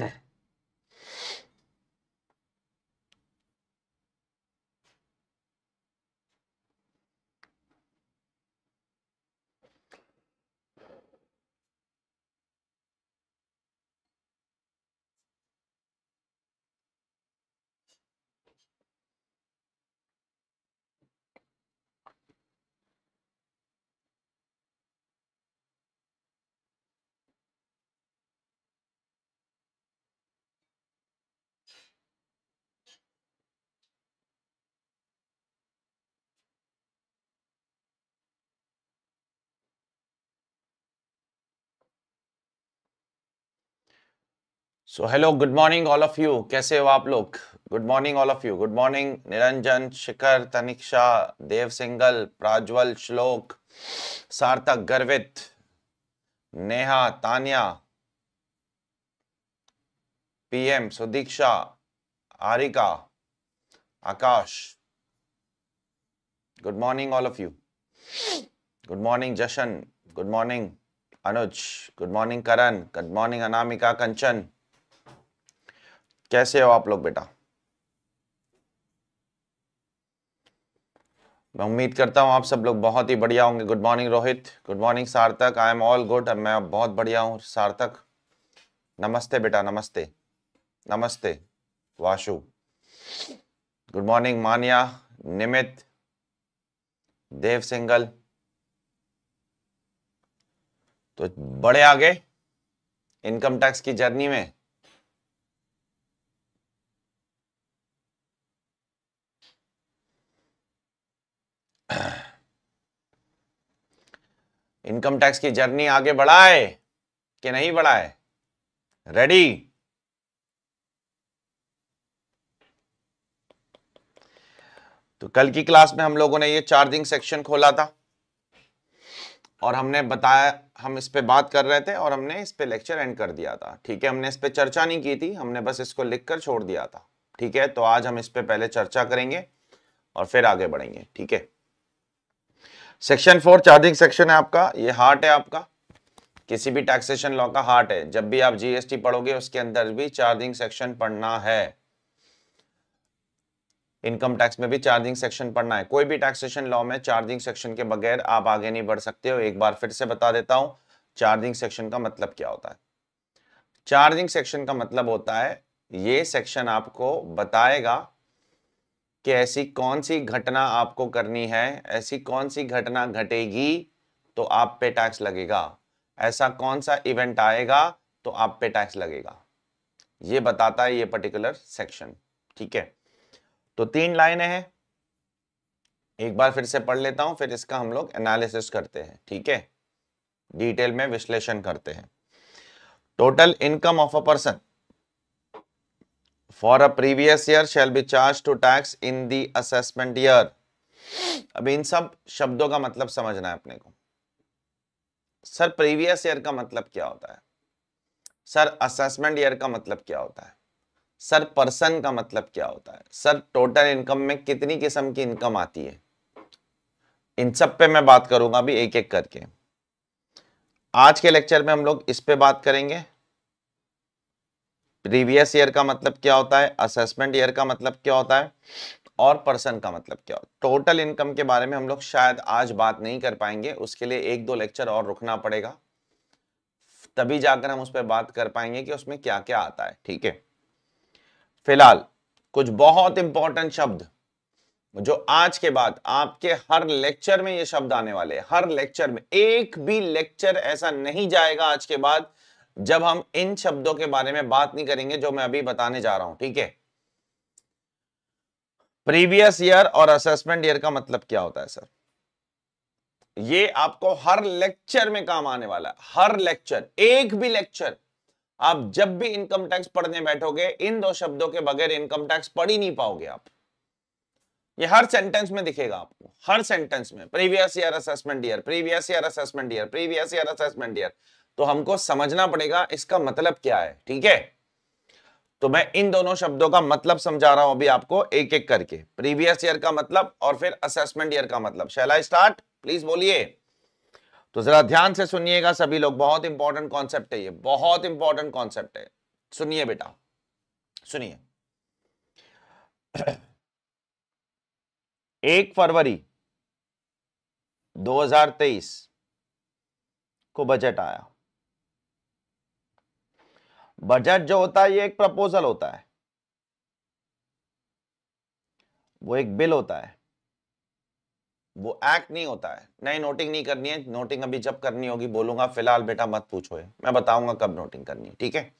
Okay. So hello good morning all of you कैसे हो आप लोग good morning all of you good morning Niranjan Shikhar Taniksha Dev Singal Prajwal Shlok Sarthak Garvit Neha Tania PM Sudiksha Aarika Akash good morning all of you good morning Jashan good morning Anuj good morning Karan good morning Anamika Kanchan कैसे हो आप लोग बेटा मैं उम्मीद करता हूं आप सब लोग बहुत ही बढ़िया होंगे good morning Rohit good morning Sarthak I am all good मैं बहुत बढ़िया हूँ सार्थक नमस्ते बेटा नमस्ते नमस्ते वाशु गुड मॉर्निंग मानिया निमित देव सिंगल तो बड़े आगे इनकम टैक्स की जर्नी में इनकम टैक्स की जर्नी आगे बढ़ाए कि नहीं बढ़ाए रेडी तो कल की क्लास में हम लोगों ने ये चार्जिंग सेक्शन खोला था और हमने बताया हम इस पर बात कर रहे थे और हमने इस पर लेक्चर एंड कर दिया था ठीक है हमने इस पर चर्चा नहीं की थी हमने बस इसको लिख कर छोड़ दिया था ठीक है तो आज हम इस पर पहले चर्चा करेंगे और फिर आगे बढ़ेंगे ठीक है सेक्शन फोर चार्जिंग सेक्शन है आपका ये हार्ट है आपका किसी भी टैक्सेशन लॉ का हार्ट है जब भी आप जीएसटी पढ़ोगे उसके अंदर भी चार्जिंग सेक्शन पढ़ना है इनकम टैक्स में भी चार्जिंग सेक्शन पढ़ना है कोई भी टैक्सेशन लॉ में चार्जिंग सेक्शन के बगैर आप आगे नहीं बढ़ सकते हो एक बार फिर से बता देता हूं चार्जिंग सेक्शन का मतलब क्या होता है चार्जिंग सेक्शन का मतलब होता है ये सेक्शन आपको बताएगा कि ऐसी कौन सी घटना आपको करनी है ऐसी कौन सी घटना घटेगी तो आप पे टैक्स लगेगा ऐसा कौन सा इवेंट आएगा तो आप पे टैक्स लगेगा ये बताता है ये पर्टिकुलर सेक्शन ठीक है तो तीन लाइनें हैं एक बार फिर से पढ़ लेता हूं फिर इसका हम लोग एनालिसिस करते हैं ठीक है डिटेल में विश्लेषण करते हैं total income of a person for a previous year shall be charged to tax in the assessment year अब इन सब शब्दों का मतलब समझना है अपने को सर प्रीवियस ईयर का मतलब क्या होता है सर असेसमेंट ईयर का मतलब क्या होता है सर पर्सन का मतलब क्या होता है सर टोटल इनकम में कितनी किस्म की इनकम आती है इन सब पे मैं बात करूंगा अभी एक एक करके आज के लेक्चर में हम लोग इस पे बात करेंगे प्रीवियस ईयर का मतलब क्या होता है असेसमेंट ईयर का मतलब क्या होता है और पर्सन का मतलब क्या टोटल इनकम के बारे में हम लोग शायद आज बात नहीं कर पाएंगे उसके लिए एक दो लेक्चर और रुकना पड़ेगा तभी जाकर हम उस पर बात कर पाएंगे कि उसमें क्या क्या आता है ठीक है फिलहाल कुछ बहुत इंपॉर्टेंट शब्द जो आज के बाद आपके हर लेक्चर में ये शब्द आने वाले हर लेक्चर में एक भी लेक्चर ऐसा नहीं जाएगा आज के बाद जब हम इन शब्दों के बारे में बात नहीं करेंगे जो मैं अभी बताने जा रहा हूं ठीक है प्रीवियस ईयर और असेसमेंट ईयर का मतलब क्या होता है सर ये आपको हर लेक्चर में काम आने वाला है हर लेक्चर एक भी लेक्चर आप जब भी इनकम टैक्स पढ़ने बैठोगे इन दो शब्दों के बगैर इनकम टैक्स पढ़ ही नहीं पाओगे आप ये हर सेंटेंस में दिखेगा आपको हर सेंटेंस में previous year assessment year previous year assessment year previous year assessment year तो हमको समझना पड़ेगा इसका मतलब क्या है ठीक है तो मैं इन दोनों शब्दों का मतलब समझा रहा हूं अभी आपको एक एक करके प्रीवियस ईयर का मतलब और फिर असेसमेंट ईयर का मतलब शैला स्टार्ट प्लीज बोलिए तो जरा ध्यान से सुनिएगा सभी लोग बहुत इंपॉर्टेंट कॉन्सेप्ट है ये बहुत इंपॉर्टेंट कॉन्सेप्ट है सुनिए बेटा सुनिए एक फरवरी 2023 को बजट आया बजट जो होता है ये एक प्रपोजल होता है वो एक बिल होता है वो एक्ट नहीं होता है नहीं नोटिंग नहीं करनी है नोटिंग अभी जब करनी होगी बोलूंगा फिलहाल बेटा मत पूछो मैं बताऊंगा कब नोटिंग करनी है ठीक है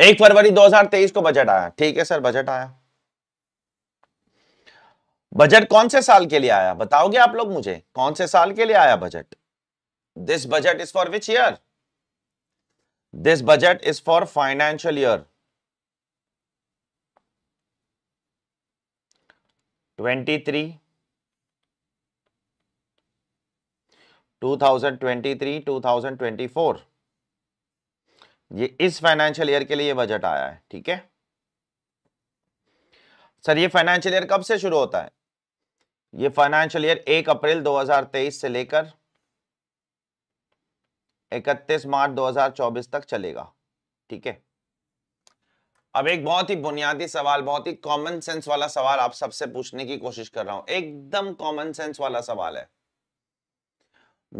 एक फरवरी 2023 को बजट आया ठीक है सर बजट आया बजट कौन से साल के लिए आया बताओगे आप लोग मुझे कौन से साल के लिए आया budget this budget is for which year this budget is for financial year 23 2023-2024 ये इस फाइनेंशियल ईयर के लिए बजट आया है ठीक है सर ये फाइनेंशियल ईयर कब से शुरू होता है ये फाइनेंशियल ईयर 1 अप्रैल 2023 से लेकर इकतीस मार्च 2024 तक चलेगा ठीक है अब एक बहुत ही बुनियादी सवाल बहुत ही कॉमन सेंस वाला सवाल आप सबसे पूछने की कोशिश कर रहा हूं एकदम कॉमन सेंस वाला सवाल है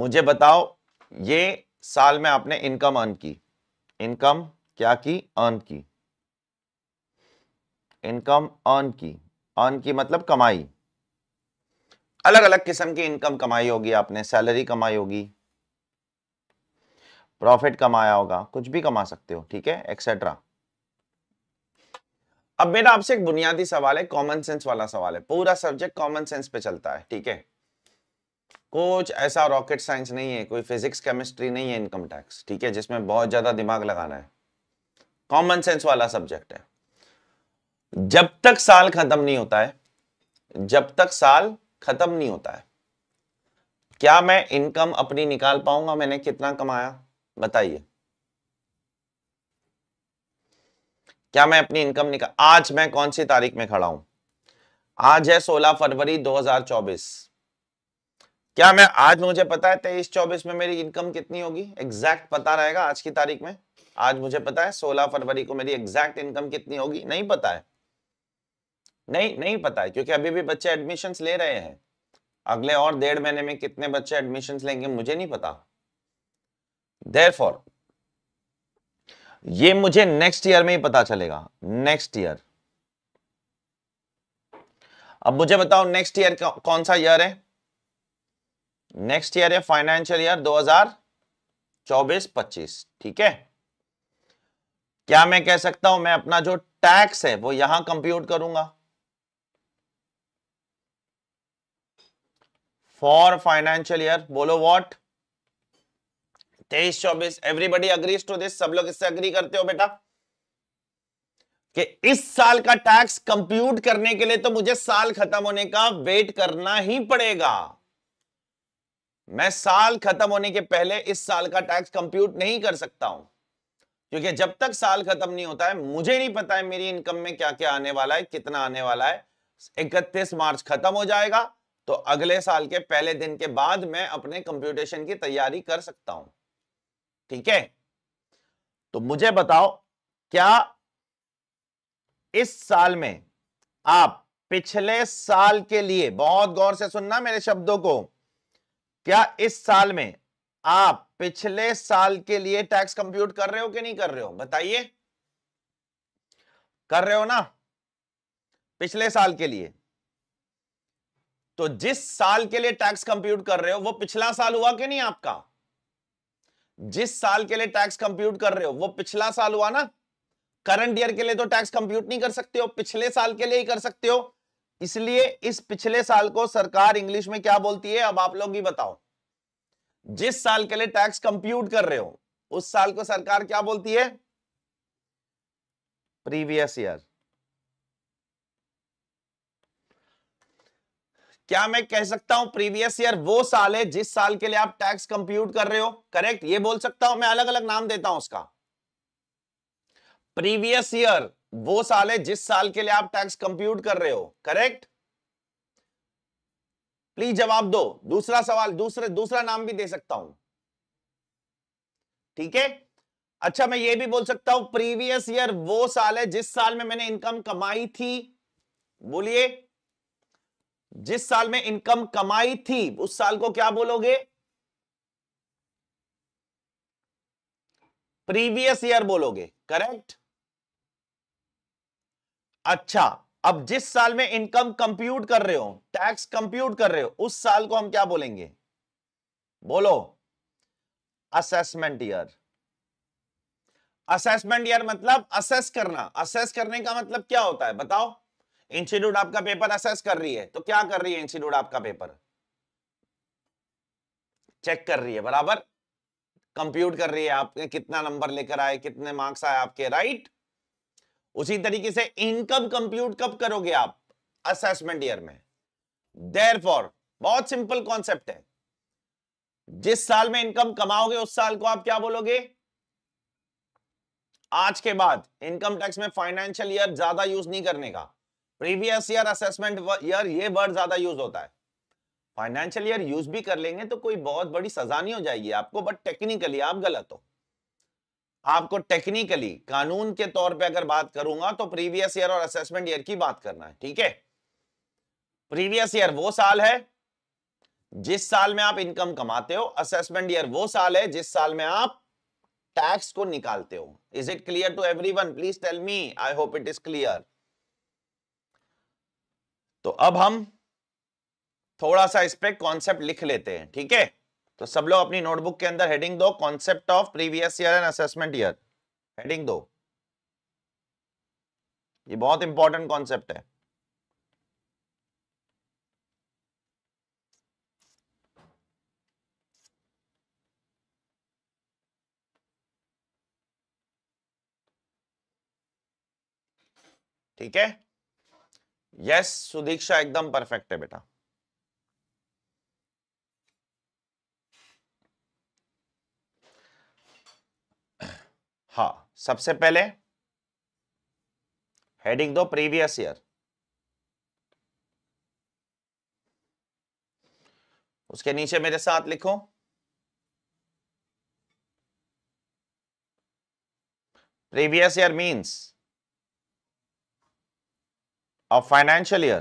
मुझे बताओ ये साल में आपने इनकम अर्न की इनकम क्या की अर्न की इनकम अर्न की अर्न की मतलब कमाई अलग अलग किस्म की इनकम कमाई होगी आपने सैलरी कमाई होगी प्रॉफिट कमाया होगा कुछ भी कमा सकते हो ठीक है एक्सेट्रा अब मेरा आपसे एक बुनियादी सवाल है कॉमन सेंस वाला सवाल है पूरा सब्जेक्ट कॉमन सेंस पे चलता है ठीक है कुछ ऐसा रॉकेट साइंस नहीं है कोई फिजिक्स केमिस्ट्री नहीं है इनकम टैक्स ठीक है जिसमें बहुत ज्यादा दिमाग लगाना है कॉमन सेंस वाला सब्जेक्ट है जब तक साल खत्म नहीं होता है जब तक साल खत्म नहीं होता है क्या मैं इनकम अपनी निकाल पाऊंगा मैंने कितना कमाया बताइए क्या मैं अपनी इनकम निकाल आज मैं कौन सी तारीख में खड़ा हूं आज है 16 फरवरी 2024 क्या मैं आज मुझे पता है तेईस चौबीस में मेरी इनकम कितनी होगी एग्जैक्ट पता रहेगा आज की तारीख में आज मुझे पता है 16 फरवरी को मेरी एग्जैक्ट इनकम कितनी होगी नहीं पता है नहीं नहीं पता है क्योंकि अभी भी बच्चे एडमिशन ले रहे हैं अगले और डेढ़ महीने में कितने बच्चे एडमिशन लेंगे मुझे नहीं पता देयरफॉर ये मुझे नेक्स्ट ईयर में ही पता चलेगा नेक्स्ट ईयर अब मुझे बताओ नेक्स्ट ईयर कौन सा ईयर है नेक्स्ट ईयर है फाइनेंशियल ईयर 2024-25 ठीक है क्या मैं कह सकता हूं मैं अपना जो टैक्स है वो यहां कंप्यूट करूंगा फॉर फाइनेंशियल ईयर बोलो व्हाट तेईस चौबीस एवरीबडी अग्रीज टू दिस सब लोग इससे अग्री करते हो बेटा कि इस साल का टैक्स कंप्यूट करने के लिए तो मुझे साल खत्म होने का वेट करना ही पड़ेगा मैं साल खत्म होने के पहले इस साल का टैक्स कंप्यूट नहीं कर सकता हूं क्योंकि जब तक साल खत्म नहीं होता है मुझे नहीं पता है मेरी इनकम में क्या क्या आने वाला है कितना आने वाला है इकतीस मार्च खत्म हो जाएगा तो अगले साल के पहले दिन के बाद मैं अपने कंप्यूटेशन की तैयारी कर सकता हूं ठीक है तो मुझे बताओ क्या इस साल में आप पिछले साल के लिए बहुत गौर से सुनना मेरे शब्दों को क्या इस साल में आप पिछले साल के लिए टैक्स कंप्यूट कर रहे हो कि नहीं कर रहे हो बताइए कर रहे हो ना पिछले साल के लिए तो जिस साल के लिए टैक्स कंप्यूट कर रहे हो वो पिछला साल हुआ कि नहीं आपका जिस साल के लिए टैक्स कंप्यूट कर रहे हो वो पिछला साल हुआ ना करंट ईयर के लिए तो टैक्स कंप्यूट नहीं कर सकते हो पिछले साल के लिए ही कर सकते हो इसलिए इस पिछले साल को सरकार इंग्लिश में क्या बोलती है अब आप लोग ही बताओ जिस साल के लिए टैक्स कंप्यूट कर रहे हो उस साल को सरकार क्या बोलती है प्रीवियस ईयर क्या मैं कह सकता हूं प्रीवियस ईयर वो साल है जिस साल के लिए आप टैक्स कंप्यूट कर रहे हो करेक्ट ये बोल सकता हूं मैं अलग अलग नाम देता हूं उसका प्रीवियस ईयर वो साल है जिस साल के लिए आप टैक्स कंप्यूट कर रहे हो करेक्ट प्लीज जवाब दो दूसरा सवाल दूसरे दूसरा नाम भी दे सकता हूं ठीक है अच्छा मैं ये भी बोल सकता हूं प्रीवियस ईयर वो साल है जिस साल में मैंने इनकम कमाई थी बोलिए जिस साल में इनकम कमाई थी उस साल को क्या बोलोगे प्रीवियस ईयर बोलोगे करेक्ट अच्छा अब जिस साल में इनकम कंप्यूट कर रहे हो टैक्स कंप्यूट कर रहे हो उस साल को हम क्या बोलेंगे बोलो असेसमेंट ईयर असेसमेंट ईयर मतलब असेस करना असेस करने का मतलब क्या होता है बताओ इंस्टीट्यूट आपका पेपर असेस कर रही है तो क्या कर रही है इंस्टीट्यूट आपका पेपर चेक कर रही है बराबर कंप्यूट कर रही है आपने कितना नंबर लेकर आए कितने मार्क्स आए आपके राइट उसी तरीके से इनकम कंप्यूट कब करोगे आप असेसमेंट ईयर में देर फॉर बहुत सिंपल कॉन्सेप्ट है जिस साल में इनकम कमाओगे उस साल को आप क्या बोलोगे आज के बाद इनकम टैक्स में फाइनेंशियल ईयर ज्यादा यूज नहीं करने का प्रीवियस ईयर असेसमेंट ईयर ये वर्ड ज्यादा यूज होता है फाइनेंशियल ईयर यूज भी कर लेंगे तो कोई बहुत बड़ी सजा नहीं हो जाएगी आपको बट टेक्निकली आप गलत हो आपको टेक्निकली कानून के तौर पे अगर बात करूंगा तो प्रीवियस ईयर और असेसमेंट ईयर की बात करना है ठीक है प्रीवियस ईयर वो साल है जिस साल में आप इनकम कमाते हो असेसमेंट ईयर वो साल है जिस साल में आप टैक्स को निकालते हो is it clear to every please tell me I hope it is clear तो अब हम थोड़ा सा इस पर कॉन्सेप्ट लिख लेते हैं ठीक है तो सब लोग अपनी नोटबुक के अंदर हेडिंग दो concept of previous year and assessment year heading दो ये बहुत इंपॉर्टेंट कॉन्सेप्ट है ठीक है यस सुदीक्षा एकदम परफेक्ट है बेटा हा सबसे पहले हेडिंग दो प्रीवियस ईयर उसके नीचे मेरे साथ लिखो previous year means a financial year,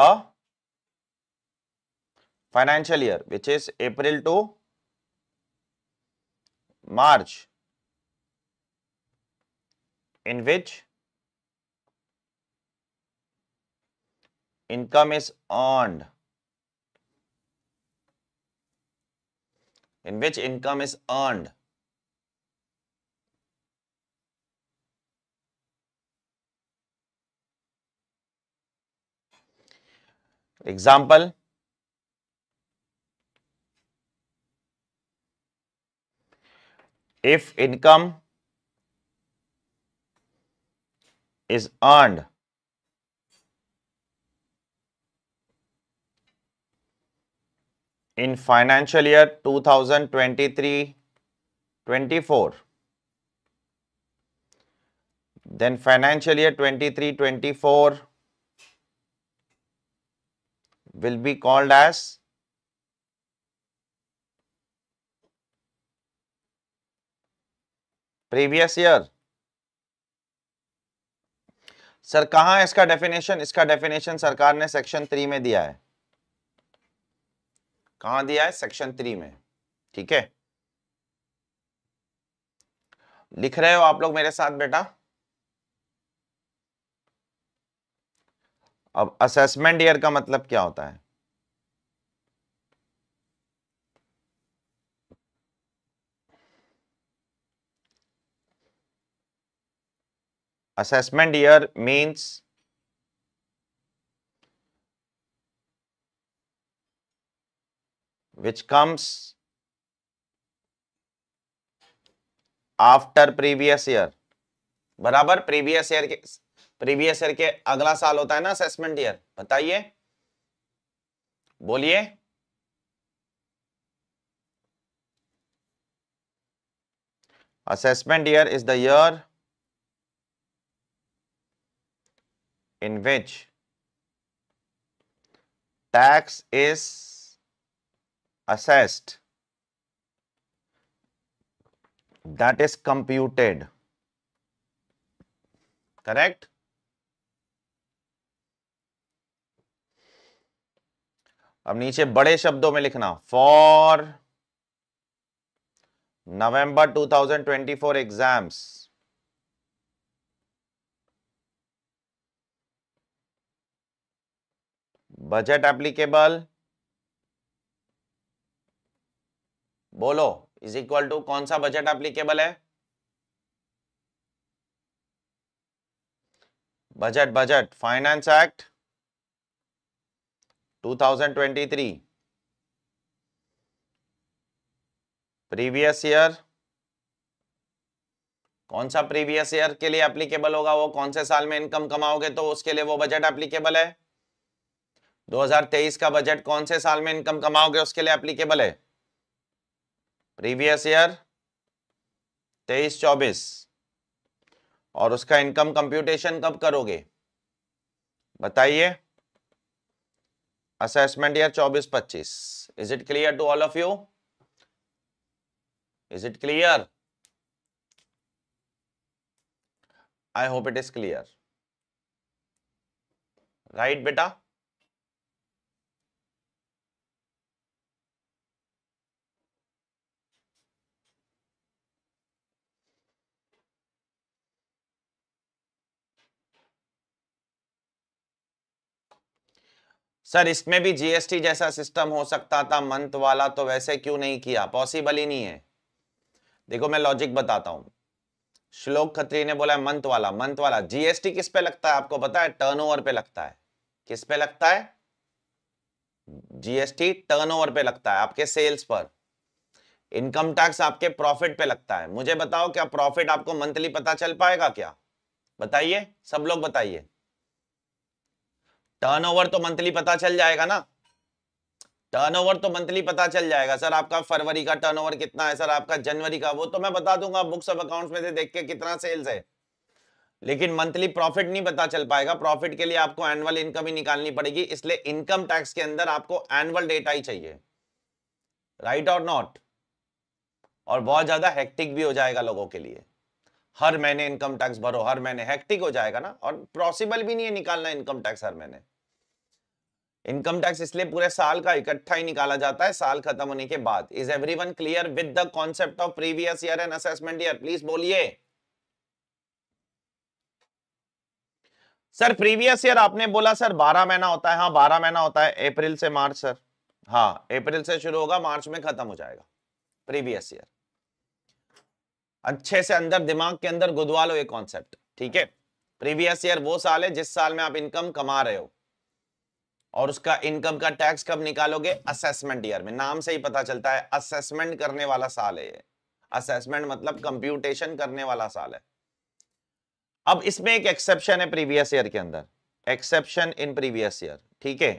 a financial year which is April to March in which income is earned in which income is earned Example, if income is earned in financial year 2023-24 then financial year 23-24 will be called as previous year. Sir कहाँ इसका definition इसका definition सरकार ने section three में दिया है कहां दिया है सेक्शन थ्री में ठीक है लिख रहे हो आप लोग मेरे साथ बेटा अब असेसमेंट ईयर का मतलब क्या होता है assessment year means which comes after previous year बराबर प्रीवियस ईयर के प्रीवियस ईयर के अगला साल होता है ना असेसमेंट ईयर बताइए बोलिए assessment year is the year in which tax is assessed that is computed correct अब नीचे बड़े शब्दों में लिखना for November 2024 exams budget applicable बोलो इज इक्वल टू कौन सा बजट एप्लीकेबल है budget budget finance act 2023 previous year कौन सा प्रीवियस ईयर के लिए एप्लीकेबल होगा वो कौन से साल में इनकम कमाओगे तो उसके लिए वो बजट एप्लीकेबल है 2023 का बजट कौन से साल में इनकम कमाओगे उसके लिए एप्लीकेबल है प्रीवियस ईयर 23 24 और उसका इनकम कंप्यूटेशन कब करोगे बताइए assessment year 24-25 is it clear to all of you is it clear I hope it is clear right बेटा सर इसमें भी जीएसटी जैसा सिस्टम हो सकता था मंथ वाला तो वैसे क्यों नहीं किया पॉसिबल ही नहीं है देखो मैं लॉजिक बताता हूं श्लोक खत्री ने बोला मंथ वाला मंथ वाला जीएसटी किस पे लगता है आपको पता है पे लगता है किस पे लगता है जीएसटी टर्नओवर पे लगता है आपके सेल्स पर इनकम टैक्स आपके प्रॉफिट पे लगता है मुझे बताओ क्या प्रॉफिट आपको मंथली पता चल पाएगा क्या बताइए सब लोग बताइए टर्नओवर तो मंथली पता चल जाएगा ना टर्नओवर तो मंथली पता चल जाएगा सर आपका फरवरी का टर्नओवर कितना है सर आपका जनवरी का वो तो मैं बता दूंगा बुक्स ऑफ अकाउंट्स में से देख के कितना सेल्स है लेकिन मंथली प्रॉफिट नहीं पता चल पाएगा प्रॉफिट के लिए आपको एनुअल इनकम ही निकालनी पड़ेगी इसलिए इनकम टैक्स के अंदर आपको एनुअल डेटा ही चाहिए राइट और नॉट और बहुत ज्यादा हेक्टिक भी हो जाएगा लोगों के लिए हर महीने इनकम टैक्स भरो हर महीने हेक्टिक हो जाएगा ना और पॉसिबल भी नहीं है निकालना इनकम टैक्स हर महीने इनकम टैक्स इसलिए पूरे साल का इकट्ठा ही निकाला जाता है साल खत्म होने के बाद is one clear with the concept of previous year and assessment year please बोलिए सर प्रीवियस ईयर आपने बोला सर 12 महीना होता है हाँ 12 महीना होता है अप्रैल से मार्च सर हाँ अप्रैल से शुरू होगा मार्च में खत्म हो जाएगा प्रीवियस ईयर अच्छे से अंदर दिमाग के अंदर गुदवा लो ये कॉन्सेप्ट ठीक है प्रीवियस ईयर वो साल है जिस साल में आप इनकम कमा रहे हो और उसका इनकम का टैक्स कब निकालोगे असेसमेंट ईयर में नाम से ही पता चलता है असेसमेंट करने वाला साल है ये असेसमेंट मतलब कंप्यूटेशन करने वाला साल है अब इसमें एक एक्सेप्शन है प्रीवियस ईयर के अंदर एक्सेप्शन इन प्रीवियस ईयर ठीक है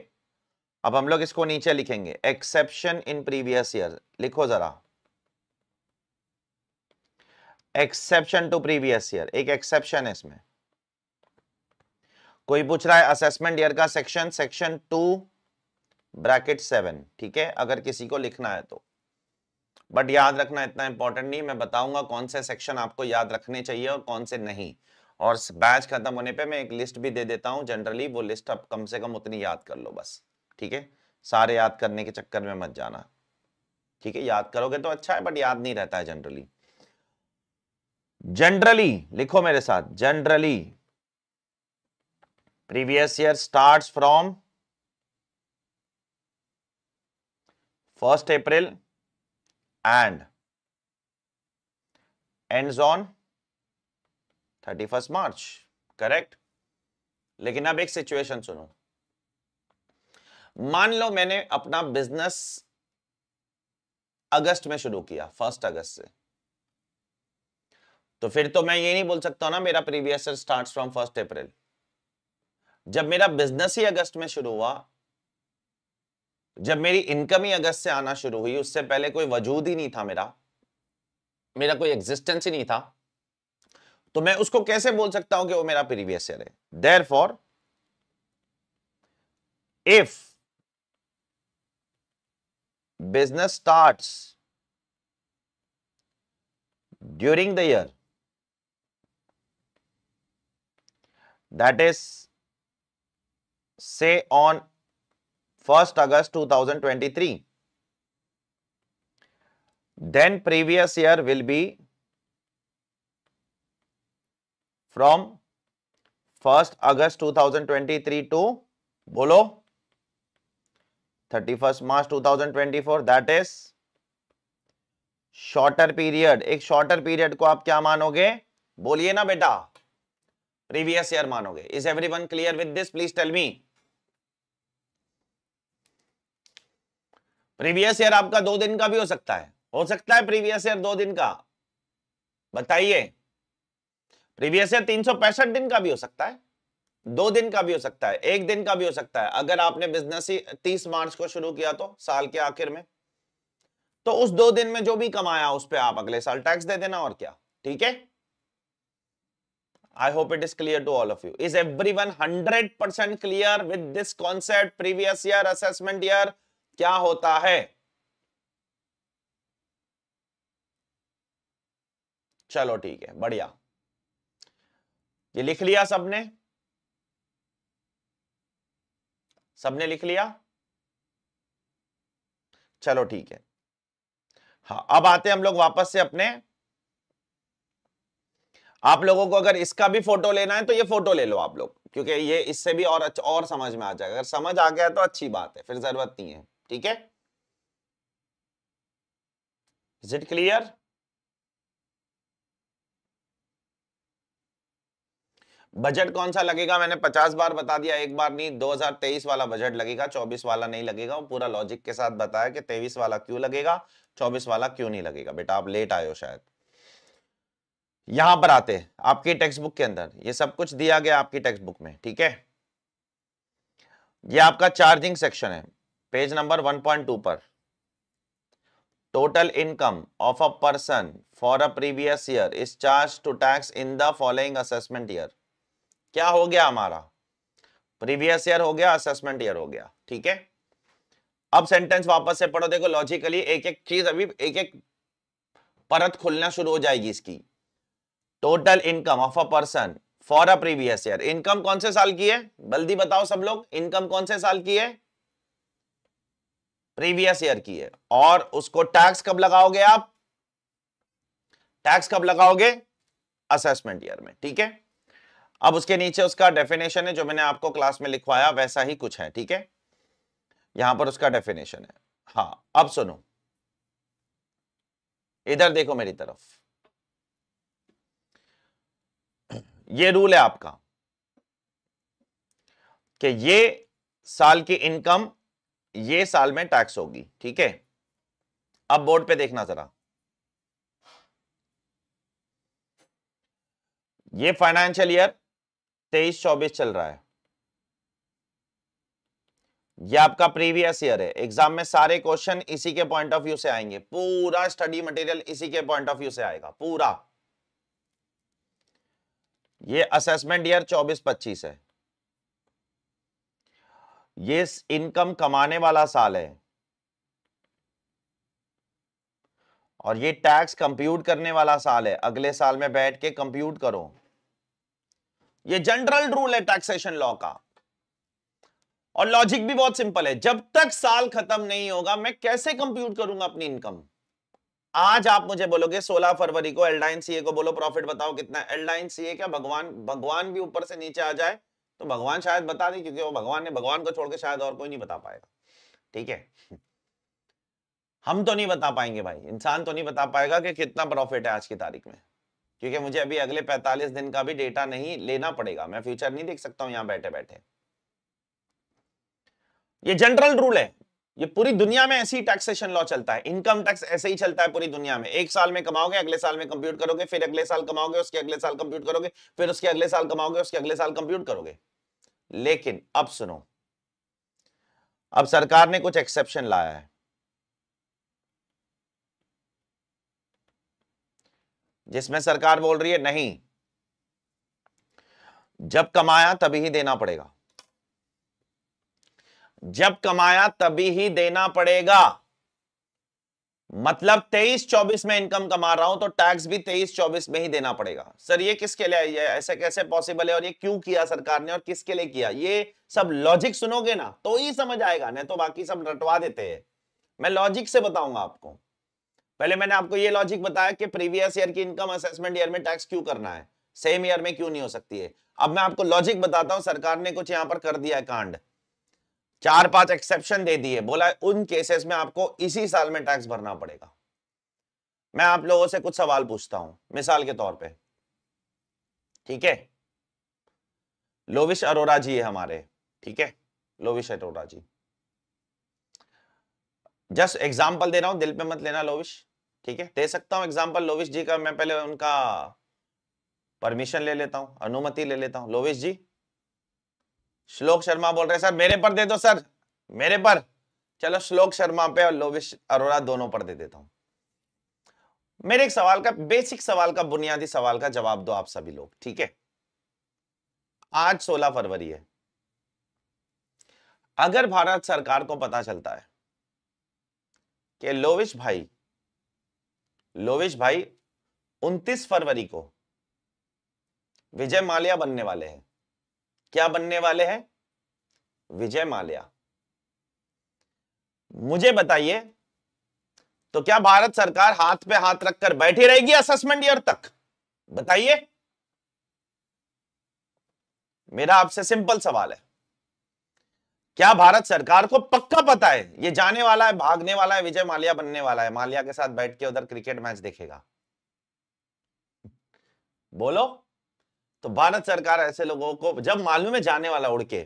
अब हम लोग इसको नीचे लिखेंगे एक्सेप्शन इन प्रीवियस ईयर लिखो जरा एक्सेप्शन टू प्रीवियस ईयर एक एक्सेप्शन है इसमें कोई पूछ रहा है असेसमेंट ईयर का section section two bracket seven ठीक है अगर किसी को लिखना है तो बट याद रखना इतना इंपॉर्टेंट नहीं मैं बताऊंगा कौन से सेक्शन आपको याद रखने चाहिए और कौन से नहीं और बैच खत्म होने पे मैं एक लिस्ट भी दे देता हूं जनरली वो लिस्ट आप कम से कम उतनी याद कर लो बस ठीक है सारे याद करने के चक्कर में मत जाना ठीक है याद करोगे तो अच्छा है बट याद नहीं रहता है जनरली जनरली लिखो मेरे साथ generally previous year starts from 1st April and ends on 31st March correct लेकिन अब एक सिचुएशन सुनो मान लो मैंने अपना बिजनेस अगस्त में शुरू किया फर्स्ट अगस्त से तो फिर तो मैं ये नहीं बोल सकता ना मेरा previous year starts from first April जब मेरा बिजनेस ही अगस्त में शुरू हुआ जब मेरी इनकम ही अगस्त से आना शुरू हुई उससे पहले कोई वजूद ही नहीं था मेरा मेरा कोई एग्जिस्टेंस ही नहीं था तो मैं उसको कैसे बोल सकता हूं कि वो मेरा प्रीवियस ईयर है therefore if business start during the year that is say on first August 2023 then previous year will be from first August 2023 to बोलो thirty first March two thousand twenty four that is shorter period एक shorter period को आप क्या मानोगे बोलिए ना बेटा previous year मानोगे is every one clear with this please tell me previous year आपका दो दिन का भी हो सकता है हो सकता है प्रीवियस ईयर दो दिन का बताइए प्रीवियस ईयर तीन दिन का भी हो सकता है दो दिन का भी हो सकता है एक दिन का भी हो सकता है अगर आपने बिजनेस ही तीस मार्च को शुरू किया तो साल के आखिर में तो उस दो दिन में जो भी कमाया उस पर आप अगले साल टैक्स दे देना और क्या ठीक है I it is clear to all of you is every one hundred percent clear with this concept previous year assessment year क्या होता है चलो ठीक है बढ़िया ये लिख लिया सबने सबने लिख लिया चलो ठीक है हाँ अब आते हैं हम लोग वापस से अपने आप लोगों को अगर इसका भी फोटो लेना है तो ये फोटो ले लो आप लोग क्योंकि ये इससे भी और अच्छा और समझ में आ जाएगा अगर समझ आ गया तो अच्छी बात है फिर जरूरत नहीं है ठीक है इज इट क्लियर बजट कौन सा लगेगा मैंने पचास बार बता दिया एक बार नहीं 2023 वाला बजट लगेगा 24 वाला नहीं लगेगा वो पूरा लॉजिक के साथ बताया कि 23 वाला क्यों लगेगा 24 वाला क्यों नहीं लगेगा बेटा आप लेट आए हो शायद यहां पर आते आपकी टेक्स्ट बुक के अंदर ये सब कुछ दिया गया आपकी टेक्स्ट बुक में ठीक है ये आपका चार्जिंग सेक्शन है पेज नंबर 1.2 पर total income of a person for a previous year is charge to tax in the following assessment year क्या हो गया हमारा प्रीवियस ईयर हो गया असेसमेंट ईयर हो गया ठीक है अब सेंटेंस वापस से पढ़ो देखो लॉजिकली एक एक चीज अभी एक एक परत खुलना शुरू हो जाएगी इसकी total income of a person for a previous year income कौन से साल की है जल्दी बताओ सब लोग इनकम कौन से साल की है प्रीवियस ईयर की है और उसको टैक्स कब लगाओगे आप टैक्स कब लगाओगे असेसमेंट ईयर में ठीक है अब उसके नीचे उसका डेफिनेशन है जो मैंने आपको क्लास में लिखवाया वैसा ही कुछ है ठीक है यहां पर उसका डेफिनेशन है हाँ अब सुनो इधर देखो मेरी तरफ ये रूल है आपका कि ये साल की इनकम ये साल में टैक्स होगी ठीक है अब बोर्ड पे देखना जरा ये फाइनेंशियल ईयर तेईस चौबीस चल रहा है ये आपका प्रीवियस ईयर है एग्जाम में सारे क्वेश्चन इसी के पॉइंट ऑफ व्यू से आएंगे पूरा स्टडी मटेरियल इसी के पॉइंट ऑफ व्यू से आएगा पूरा ये असेसमेंट ईयर 24-25 है ये इनकम कमाने वाला साल है और ये टैक्स कंप्यूट करने वाला साल है अगले साल में बैठ के कंप्यूट करो ये जनरल रूल है टैक्सेशन लॉ का और लॉजिक भी बहुत सिंपल है जब तक साल खत्म नहीं होगा मैं कैसे कंप्यूट करूंगा अपनी इनकम आज आप मुझे बोलोगे 16 फरवरी को एल्डाइन सीए को बोलो प्रॉफिट बताओ कितना एल्डाइन सीए क्या भगवान भगवान भी ऊपर से नीचे आ जाए तो भगवान शायद बता दें क्योंकि वो भगवान ने भगवान को छोड़ के शायद और कोई नहीं बता पाएगा ठीक है हम तो नहीं बता पाएंगे भाई इंसान तो नहीं बता पाएगा कि कितना प्रॉफिट है आज की तारीख में क्योंकि मुझे अभी अगले 45 दिन का भी डेटा नहीं लेना पड़ेगा मैं फ्यूचर नहीं देख सकता हूं यहां बैठे बैठे ये जनरल रूल है ये पूरी दुनिया में ऐसी टैक्सेशन लॉ चलता है इनकम टैक्स ऐसे ही चलता है पूरी दुनिया में एक साल में कमाओगे अगले साल में कंप्यूट करोगे फिर अगले साल कमाओगे उसके अगले साल कंप्यूट करोगे फिर उसके अगले साल कमाओगे उसके अगले साल कंप्यूट करोगे लेकिन अब सुनो अब सरकार ने कुछ एक्सेप्शन लाया है जिसमें सरकार बोल रही है नहीं जब कमाया तभी ही देना पड़ेगा जब कमाया तभी ही देना पड़ेगा मतलब तेईस चौबीस में इनकम कमा रहा हूं तो टैक्स भी तेईस चौबीस में ही देना पड़ेगा सर ये किसके लिए ऐसे कैसे पॉसिबल है और ये क्यों किया सरकार ने और किसके लिए किया ये सब लॉजिक सुनोगे ना तो ही समझ आएगा नहीं तो बाकी सब रटवा देते हैं मैं लॉजिक से बताऊंगा आपको पहले मैंने आपको ये लॉजिक बताया कि प्रीवियस ईयर की इनकम असेसमेंट ईयर में टैक्स क्यों करना है सेम ईयर में क्यों नहीं हो सकती है अब मैं आपको लॉजिक बताता हूं सरकार ने कुछ यहां पर कर दिया है कांड चार पांच एक्सेप्शन दे दिए बोला उन केसेस में आपको इसी साल में टैक्स भरना पड़ेगा मैं आप लोगों से कुछ सवाल पूछता हूं मिसाल के तौर पे ठीक है लोविश अरोरा जी है हमारे ठीक है लोविश अरोरा जी जस्ट एग्जाम्पल दे रहा हूं दिल पे मत लेना लोविश ठीक है दे सकता हूं एग्जाम्पल लोविश जी का मैं पहले उनका परमिशन ले लेता हूं अनुमति ले लेता हूं लोविश जी श्लोक शर्मा बोल रहे सर मेरे पर दे दो सर मेरे पर चलो श्लोक शर्मा पे और लोविश अरोरा दोनों पर दे देता हूं मेरे एक सवाल का बेसिक सवाल का बुनियादी सवाल का जवाब दो आप सभी लोग ठीक है आज 16 फरवरी है अगर भारत सरकार को पता चलता है कि लोविश भाई लोविश भाई 29 फरवरी को विजय माल्या बनने वाले हैं क्या बनने वाले हैं विजय माल्या मुझे बताइए तो क्या भारत सरकार हाथ पे हाथ रखकर बैठी रहेगी असेसमेंट ईयर तक बताइए मेरा आपसे सिंपल सवाल है क्या भारत सरकार को पक्का पता है ये जाने वाला है भागने वाला है विजय माल्या बनने वाला है माल्या के साथ बैठ के उधर क्रिकेट मैच देखेगा बोलो तो भारत सरकार ऐसे लोगों को जब मालूम है जाने वाला उड़ के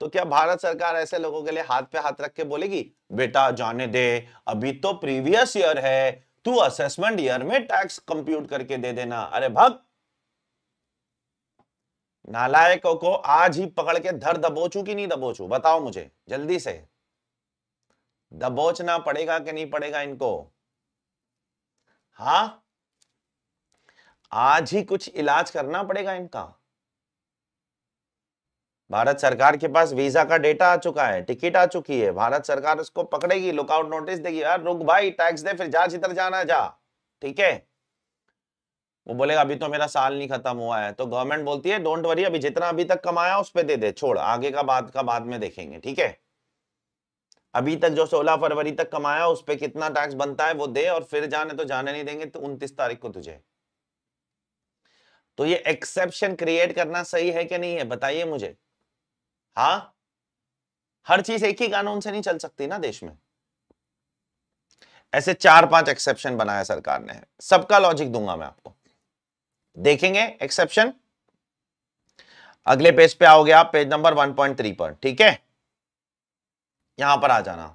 तो क्या भारत सरकार ऐसे लोगों के लिए हाथ पे हाथ रख के बोलेगी बेटा जाने दे अभी तो प्रीवियस ईयर है तू असेसमेंट ईयर में टैक्स कंप्यूट करके दे देना अरे भक्त नालायकों को आज ही पकड़ के धर दबोचू कि नहीं दबोचू बताओ मुझे जल्दी से दबोचना पड़ेगा कि नहीं पड़ेगा इनको हाँ आज ही कुछ इलाज करना पड़ेगा इनका भारत सरकार के पास वीजा का डेटा आ चुका है टिकट आ चुकी है भारत सरकार उसको पकड़ेगी लुकआउट नोटिस देगी यार रुक भाई टैक्स दे फिर जा जिधर जाना जा ठीक है वो बोलेगा अभी तो मेरा साल नहीं खत्म हुआ है तो गवर्नमेंट बोलती है डोंट वरी अभी जितना अभी तक कमाया उस पर दे दे छोड़ आगे का बाद का बाद में देखेंगे ठीक है अभी तक जो 16 फरवरी तक कमाया उस पर कितना टैक्स बनता है वो दे और फिर जाने तो जाने नहीं देंगे तो उनतीस तारीख को तुझे तो ये एक्सेप्शन क्रिएट करना सही है कि नहीं है बताइए मुझे हाँ हर चीज एक ही कानून से नहीं चल सकती ना देश में ऐसे चार पांच एक्सेप्शन बनाया सरकार ने सबका लॉजिक दूंगा मैं आपको देखेंगे एक्सेप्शन अगले पेज पे आओगे आप पेज नंबर 1.3 पर ठीक है यहां पर आ जाना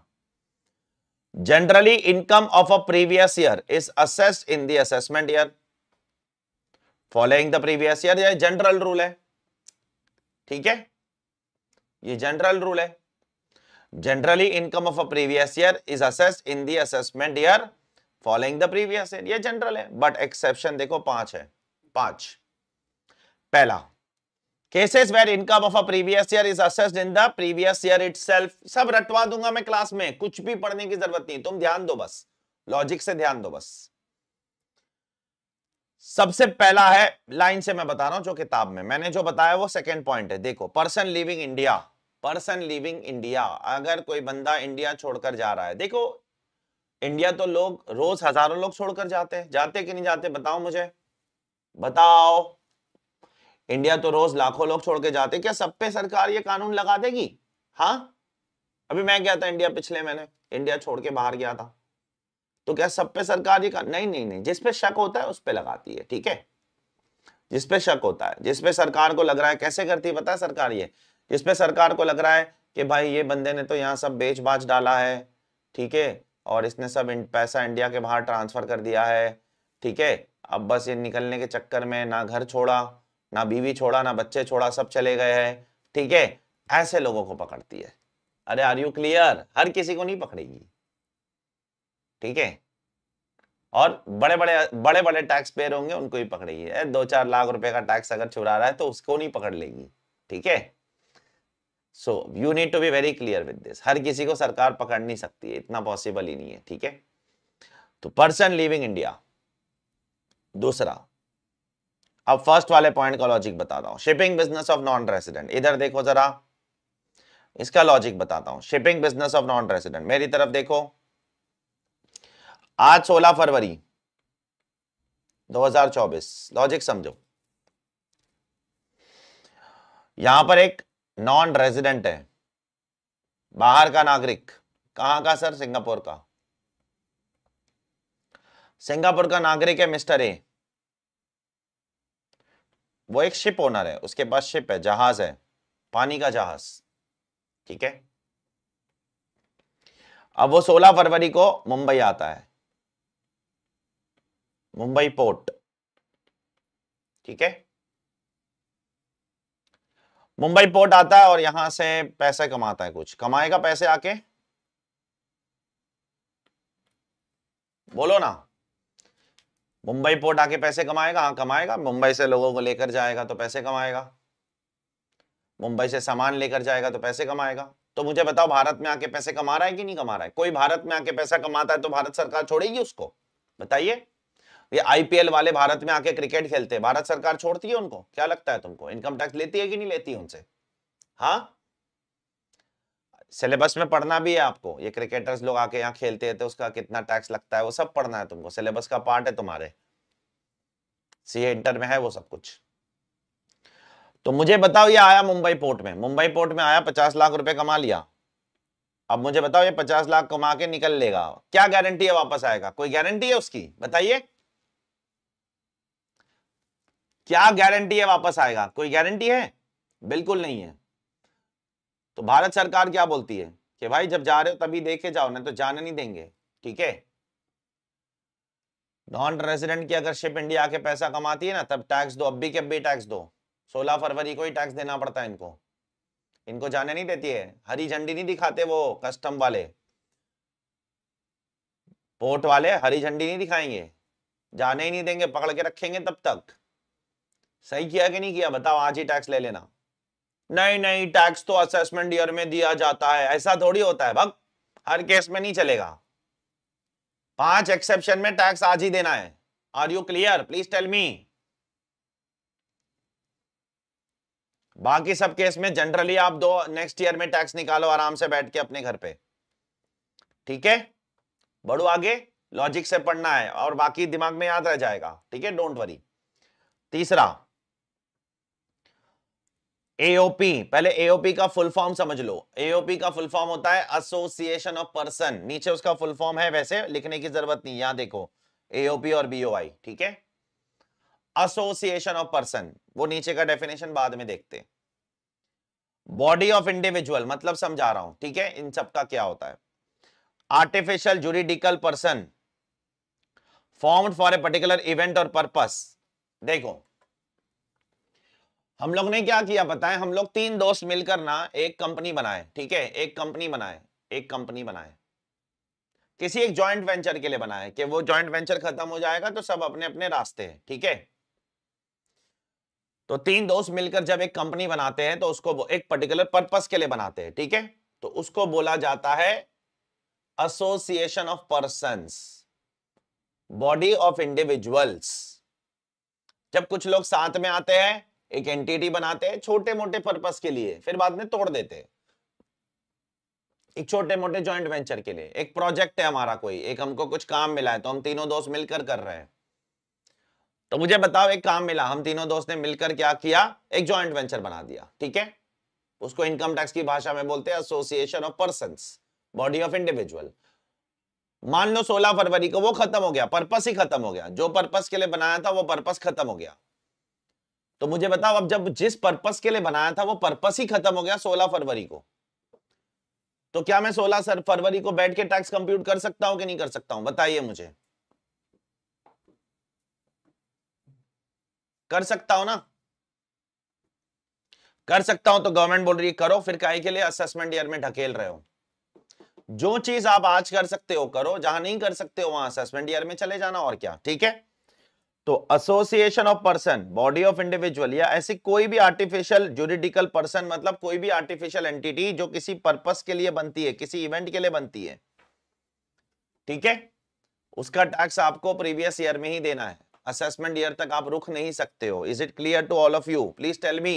generally income of a previous year is assessed in the assessment year following the previous year ये जनरल रूल है ठीक है ये जनरल रूल है generally income of a previous year is assess in the assessment year following the previous year ये general है but exception देखो पांच है पांच पहला cases where income of a previous year is assessed in the previous year itself सब रटवा दूंगा मैं क्लास में कुछ भी पढ़ने की जरूरत नहीं तुम ध्यान दो बस लॉजिक से ध्यान दो बस सबसे पहला है लाइन से मैं बता रहा हूं जो किताब में मैंने जो बताया वो सेकेंड पॉइंट है देखो person living India person living India अगर कोई बंदा इंडिया छोड़कर जा रहा है देखो इंडिया तो लोग रोज हजारों लोग छोड़कर जाते हैं जाते कि नहीं जाते बताओ मुझे बताओ इंडिया तो रोज लाखों लोग छोड़ के जाते क्या सब पे सरकार ये कानून लगा देगी हाँ अभी मैं गया था इंडिया पिछले महीने इंडिया छोड़ के बाहर गया था तो क्या सब पे सरकार ये नहीं नहीं नहीं जिसपे शक होता है उस पर लगाती है ठीक है जिसपे शक होता है जिसपे सरकार को लग रहा है कैसे करती है पता है सरकार ये जिसपे सरकार को लग रहा है कि भाई ये बंदे ने तो यहाँ सब बेच बाच डाला है ठीक है और इसने सब पैसा इंडिया के बाहर ट्रांसफर कर दिया है ठीक है अब बस ये निकलने के चक्कर में ना घर छोड़ा ना बीवी छोड़ा ना बच्चे छोड़ा सब चले गए हैं ठीक है ऐसे लोगों को पकड़ती है अरे आर यू क्लियर हर किसी को नहीं पकड़ेगी ठीक है और बड़े बड़े बड़े बड़े टैक्स पेयर होंगे उनको ही पकड़ेगी दो चार लाख रुपए का टैक्स अगर छुरा रहा है तो उसको नहीं पकड़ लेगी ठीक है so you need to be very clear with this हर किसी को सरकार पकड़ नहीं सकती है इतना पॉसिबल ही नहीं है ठीक है तो पर्सन लिविंग इंडिया दूसरा अब फर्स्ट वाले पॉइंट का लॉजिक बताता हूं shipping business of non resident इधर देखो जरा इसका लॉजिक बताता हूं shipping business of non resident मेरी तरफ देखो आज 16 फरवरी 2024 लॉजिक समझो यहां पर एक नॉन रेजिडेंट है बाहर का नागरिक कहां का सर सिंगापुर का सिंगापुर का नागरिक है मिस्टर ए वो एक शिप ओनर है उसके पास शिप है जहाज है पानी का जहाज ठीक है अब वो 16 फरवरी को मुंबई आता है मुंबई पोर्ट ठीक है मुंबई पोर्ट आता है और यहां से पैसे कमाता है कुछ कमाएगा पैसे आके बोलो ना मुंबई पोर्ट आके पैसे कमाएगा हाँ कमाएगा मुंबई से लोगों को लेकर जाएगा तो पैसे कमाएगा मुंबई से सामान लेकर जाएगा तो पैसे कमाएगा तो मुझे बताओ भारत में आके पैसे कमा रहा है कि नहीं कमा रहा है कोई भारत में आके पैसा कमाता है तो भारत सरकार छोड़ेगी उसको बताइए ये आईपीएल वाले भारत में आके क्रिकेट खेलते हैं भारत सरकार छोड़ती है उनको क्या लगता है तुमको इनकम टैक्स लेती है कि नहीं लेती उनसे हाँ सिलेबस में पढ़ना भी है आपको ये क्रिकेटर्स लोग आके यहाँ खेलते हैं तो उसका कितना टैक्स लगता है वो सब पढ़ना है तुमको सिलेबस का पार्ट है तुम्हारे सीए इंटर में है वो सब कुछ तो मुझे बताओ ये आया मुंबई पोर्ट में मुंबई पोर्ट में आया पचास लाख रुपए कमा लिया अब मुझे बताओ ये पचास लाख कमा के निकल लेगा क्या गारंटी है वापस आएगा कोई गारंटी है उसकी बताइए क्या गारंटी है वापस आएगा कोई गारंटी है बिल्कुल नहीं है तो भारत सरकार क्या बोलती है कि भाई जब जा रहे हो तभी देखे जाओ ना तो जाने नहीं देंगे ठीक है नॉन रेजिडेंट की अगर शिप इंडिया आके पैसा कमाती है ना तब टैक्स दो अब भी के अब भी टैक्स दो सोलह फरवरी को ही टैक्स देना पड़ता है इनको इनको जाने नहीं देती है हरी झंडी नहीं दिखाते वो कस्टम वाले पोर्ट वाले हरी झंडी नहीं दिखाएंगे जाने ही नहीं देंगे पकड़ के रखेंगे तब तक सही किया कि नहीं किया बताओ आज ही टैक्स ले लेना नहीं नहीं टैक्स तो असेसमेंट ईयर में दिया जाता है ऐसा थोड़ी होता है भक्त हर केस में नहीं चलेगा पांच एक्सेप्शन में टैक्स आज ही देना है are you clear please tell me बाकी सब केस में जनरली आप दो नेक्स्ट ईयर में टैक्स निकालो आराम से बैठ के अपने घर पे ठीक है बढ़ो आगे लॉजिक से पढ़ना है और बाकी दिमाग में याद रह जाएगा ठीक है डोंट वरी तीसरा एओपी पहले एओपी का फुल फॉर्म समझ लो एओपी का फुल फॉर्म होता है एसोसिएशन ऑफ पर्सन नीचे उसका फुल फॉर्म है वैसे लिखने की जरूरत नहीं यहां देखो एओपी और बीओआई ठीक है एसोसिएशन ऑफ पर्सन वो नीचे का डेफिनेशन बाद में देखते बॉडी ऑफ इंडिविजुअल मतलब समझा रहा हूं ठीक है इन सब का क्या होता है artificial juridical person form for a particular event और पर्पस देखो हम लोग ने क्या किया बताए हम लोग तीन दोस्त मिलकर ना एक कंपनी बनाए ठीक है एक कंपनी बनाए एक कंपनी बनाए किसी एक जॉइंट वेंचर के लिए बनाए कि वो जॉइंट वेंचर खत्म हो जाएगा तो सब अपने अपने रास्ते हैं ठीक है तो तीन दोस्त मिलकर जब एक कंपनी बनाते हैं तो उसको एक पर्टिकुलर पर्पस के लिए बनाते हैं ठीक है तो उसको बोला जाता है association of person body of individuals जब कुछ लोग साथ में आते हैं एक एंटिटी बनाते हैं छोटे मोटे पर्पस के लिए फिर बाद में तोड़ देते हैं एक छोटे मोटे जॉइंट वेंचर के लिए एक प्रोजेक्ट है हमारा कोई एक हमको कुछ काम मिला है तो हम तीनों दोस्त मिलकर कर रहे हैं तो मुझे बताओ एक काम मिला हम तीनों दोस्त ने मिलकर क्या किया एक ज्वाइंट वेंचर बना दिया ठीक है उसको इनकम टैक्स की भाषा में बोलते हैं association of person body of individual मान लो सोलह फरवरी को वो खत्म हो गया पर्पस ही खत्म हो गया जो पर्पस के लिए बनाया था वो पर्पस खत्म हो गया तो मुझे बताओ अब जब जिस पर्पस के लिए बनाया था वो पर्पस ही खत्म हो गया सोलह फरवरी को तो क्या मैं सोलह सर फरवरी को बैठ के टैक्स कंप्यूट कर सकता हूं कि नहीं कर सकता हूं बताइए मुझे कर सकता हूं ना कर सकता हूं तो गवर्नमेंट बोल रही है करो फिर काय के लिए असेसमेंट ईयर में ढकेल रहे हो जो चीज आप आज कर सकते हो करो जहां नहीं कर सकते हो वहां असेसमेंट ईयर में चले जाना और क्या ठीक है तो association of person body of individual या ऐसी कोई भी आर्टिफिशियल जुरिडिकल पर्सन मतलब कोई भी आर्टिफिशियल एंटिटी जो किसी पर्पस के लिए बनती है किसी इवेंट के लिए बनती है ठीक है उसका टैक्स आपको प्रीवियस ईयर में ही देना है असेसमेंट ईयर तक आप रुक नहीं सकते हो is it clear to all of you please tell me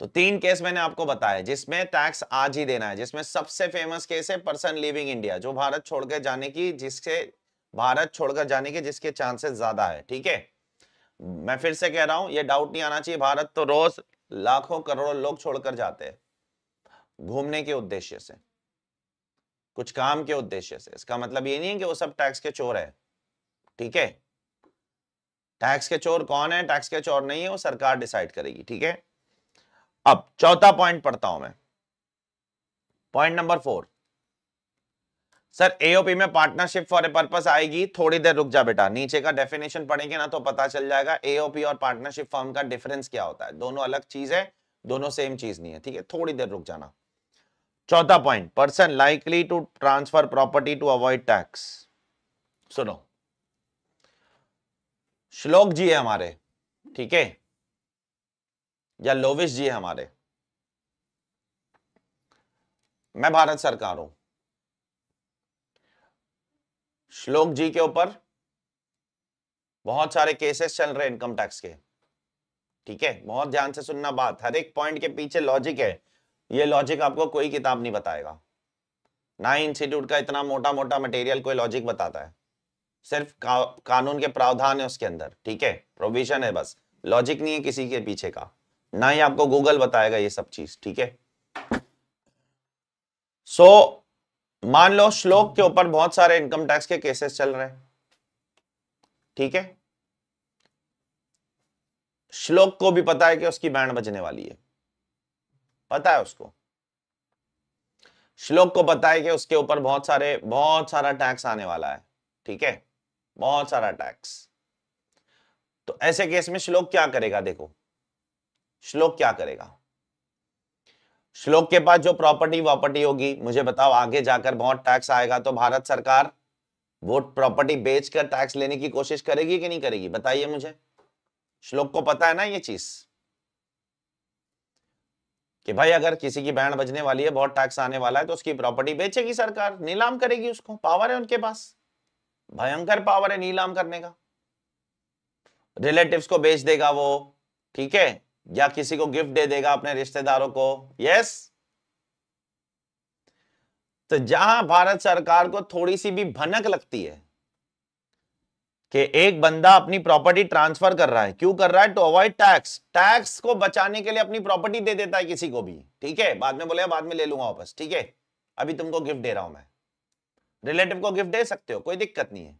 तो तीन केस मैंने आपको बताया जिसमें टैक्स आज ही देना है जिसमें सबसे फेमस केस है पर्सन लिविंग इंडिया जो भारत छोड़कर जाने की जिससे भारत छोड़कर जाने के जिसके चांसेस ज्यादा है ठीक है मैं फिर से कह रहा हूं ये डाउट नहीं आना चाहिए भारत तो रोज लाखों करोड़ों लोग छोड़कर जाते हैं घूमने के उद्देश्य से कुछ काम के उद्देश्य से इसका मतलब ये नहीं है कि वो सब टैक्स के चोर है ठीक है टैक्स के चोर कौन है टैक्स के चोर नहीं है वो सरकार डिसाइड करेगी ठीक है अब चौथा पॉइंट पढ़ता हूं मैं point number four sir AOP में पार्टनरशिप फॉर ए पर्पस आएगी थोड़ी देर रुक जा बेटा नीचे का डेफिनेशन पढ़ेंगे ना तो पता चल जाएगा एओपी और पार्टनरशिप फॉर्म का डिफरेंस क्या होता है दोनों अलग चीज है दोनों सेम चीज नहीं है ठीक है थोड़ी देर रुक जाना चौथा point person likely to transfer property to avoid tax सुनो श्लोक जी है हमारे ठीक है या लोविश जी है हमारे मैं भारत सरकार हूं श्लोक जी के ऊपर बहुत सारे केसेस चल रहे इनकम टैक्स के ठीक है बहुत ध्यान से सुनना बात हर एक पॉइंट के पीछे लॉजिक है ये लॉजिक आपको कोई किताब नहीं बताएगा ना इंस्टीट्यूट का इतना मोटा मोटा मटेरियल कोई लॉजिक बताता है सिर्फ का, कानून के प्रावधान है उसके अंदर ठीक है प्रोविजन है बस लॉजिक नहीं है किसी के पीछे का ना ही आपको गूगल बताएगा ये सब चीज ठीक है सो so, मान लो श्लोक के ऊपर बहुत सारे इनकम टैक्स के केसेस चल रहे हैं ठीक है श्लोक को भी पता है कि उसकी बैंड बजने वाली है पता है उसको श्लोक को पता है कि उसके ऊपर बहुत सारे बहुत सारा टैक्स आने वाला है ठीक है बहुत सारा टैक्स तो ऐसे केस में श्लोक क्या करेगा देखो श्लोक क्या करेगा श्लोक के पास जो प्रॉपर्टी वॉपर्टी होगी मुझे बताओ आगे जाकर बहुत टैक्स आएगा तो भारत सरकार वो प्रॉपर्टी बेचकर टैक्स लेने की कोशिश करेगी कि नहीं करेगी बताइए मुझे श्लोक को पता है ना ये चीज कि भाई अगर किसी की बैंड बजने वाली है बहुत टैक्स आने वाला है तो उसकी प्रॉपर्टी बेचेगी सरकार नीलाम करेगी उसको पावर है उनके पास भयंकर पावर है नीलाम करने का रिलेटिव्स को बेच देगा वो ठीक है या किसी को गिफ्ट दे देगा अपने रिश्तेदारों को यस तो जहां भारत सरकार को थोड़ी सी भी भनक लगती है कि एक बंदा अपनी प्रॉपर्टी ट्रांसफर कर रहा है क्यों कर रहा है टू अवॉइड टैक्स टैक्स को बचाने के लिए अपनी प्रॉपर्टी दे देता है किसी को भी ठीक है बाद में बोले बाद में ले लूंगा वापस ठीक है अभी तुमको गिफ्ट दे रहा हूं मैं रिलेटिव को गिफ्ट दे सकते हो कोई दिक्कत नहीं है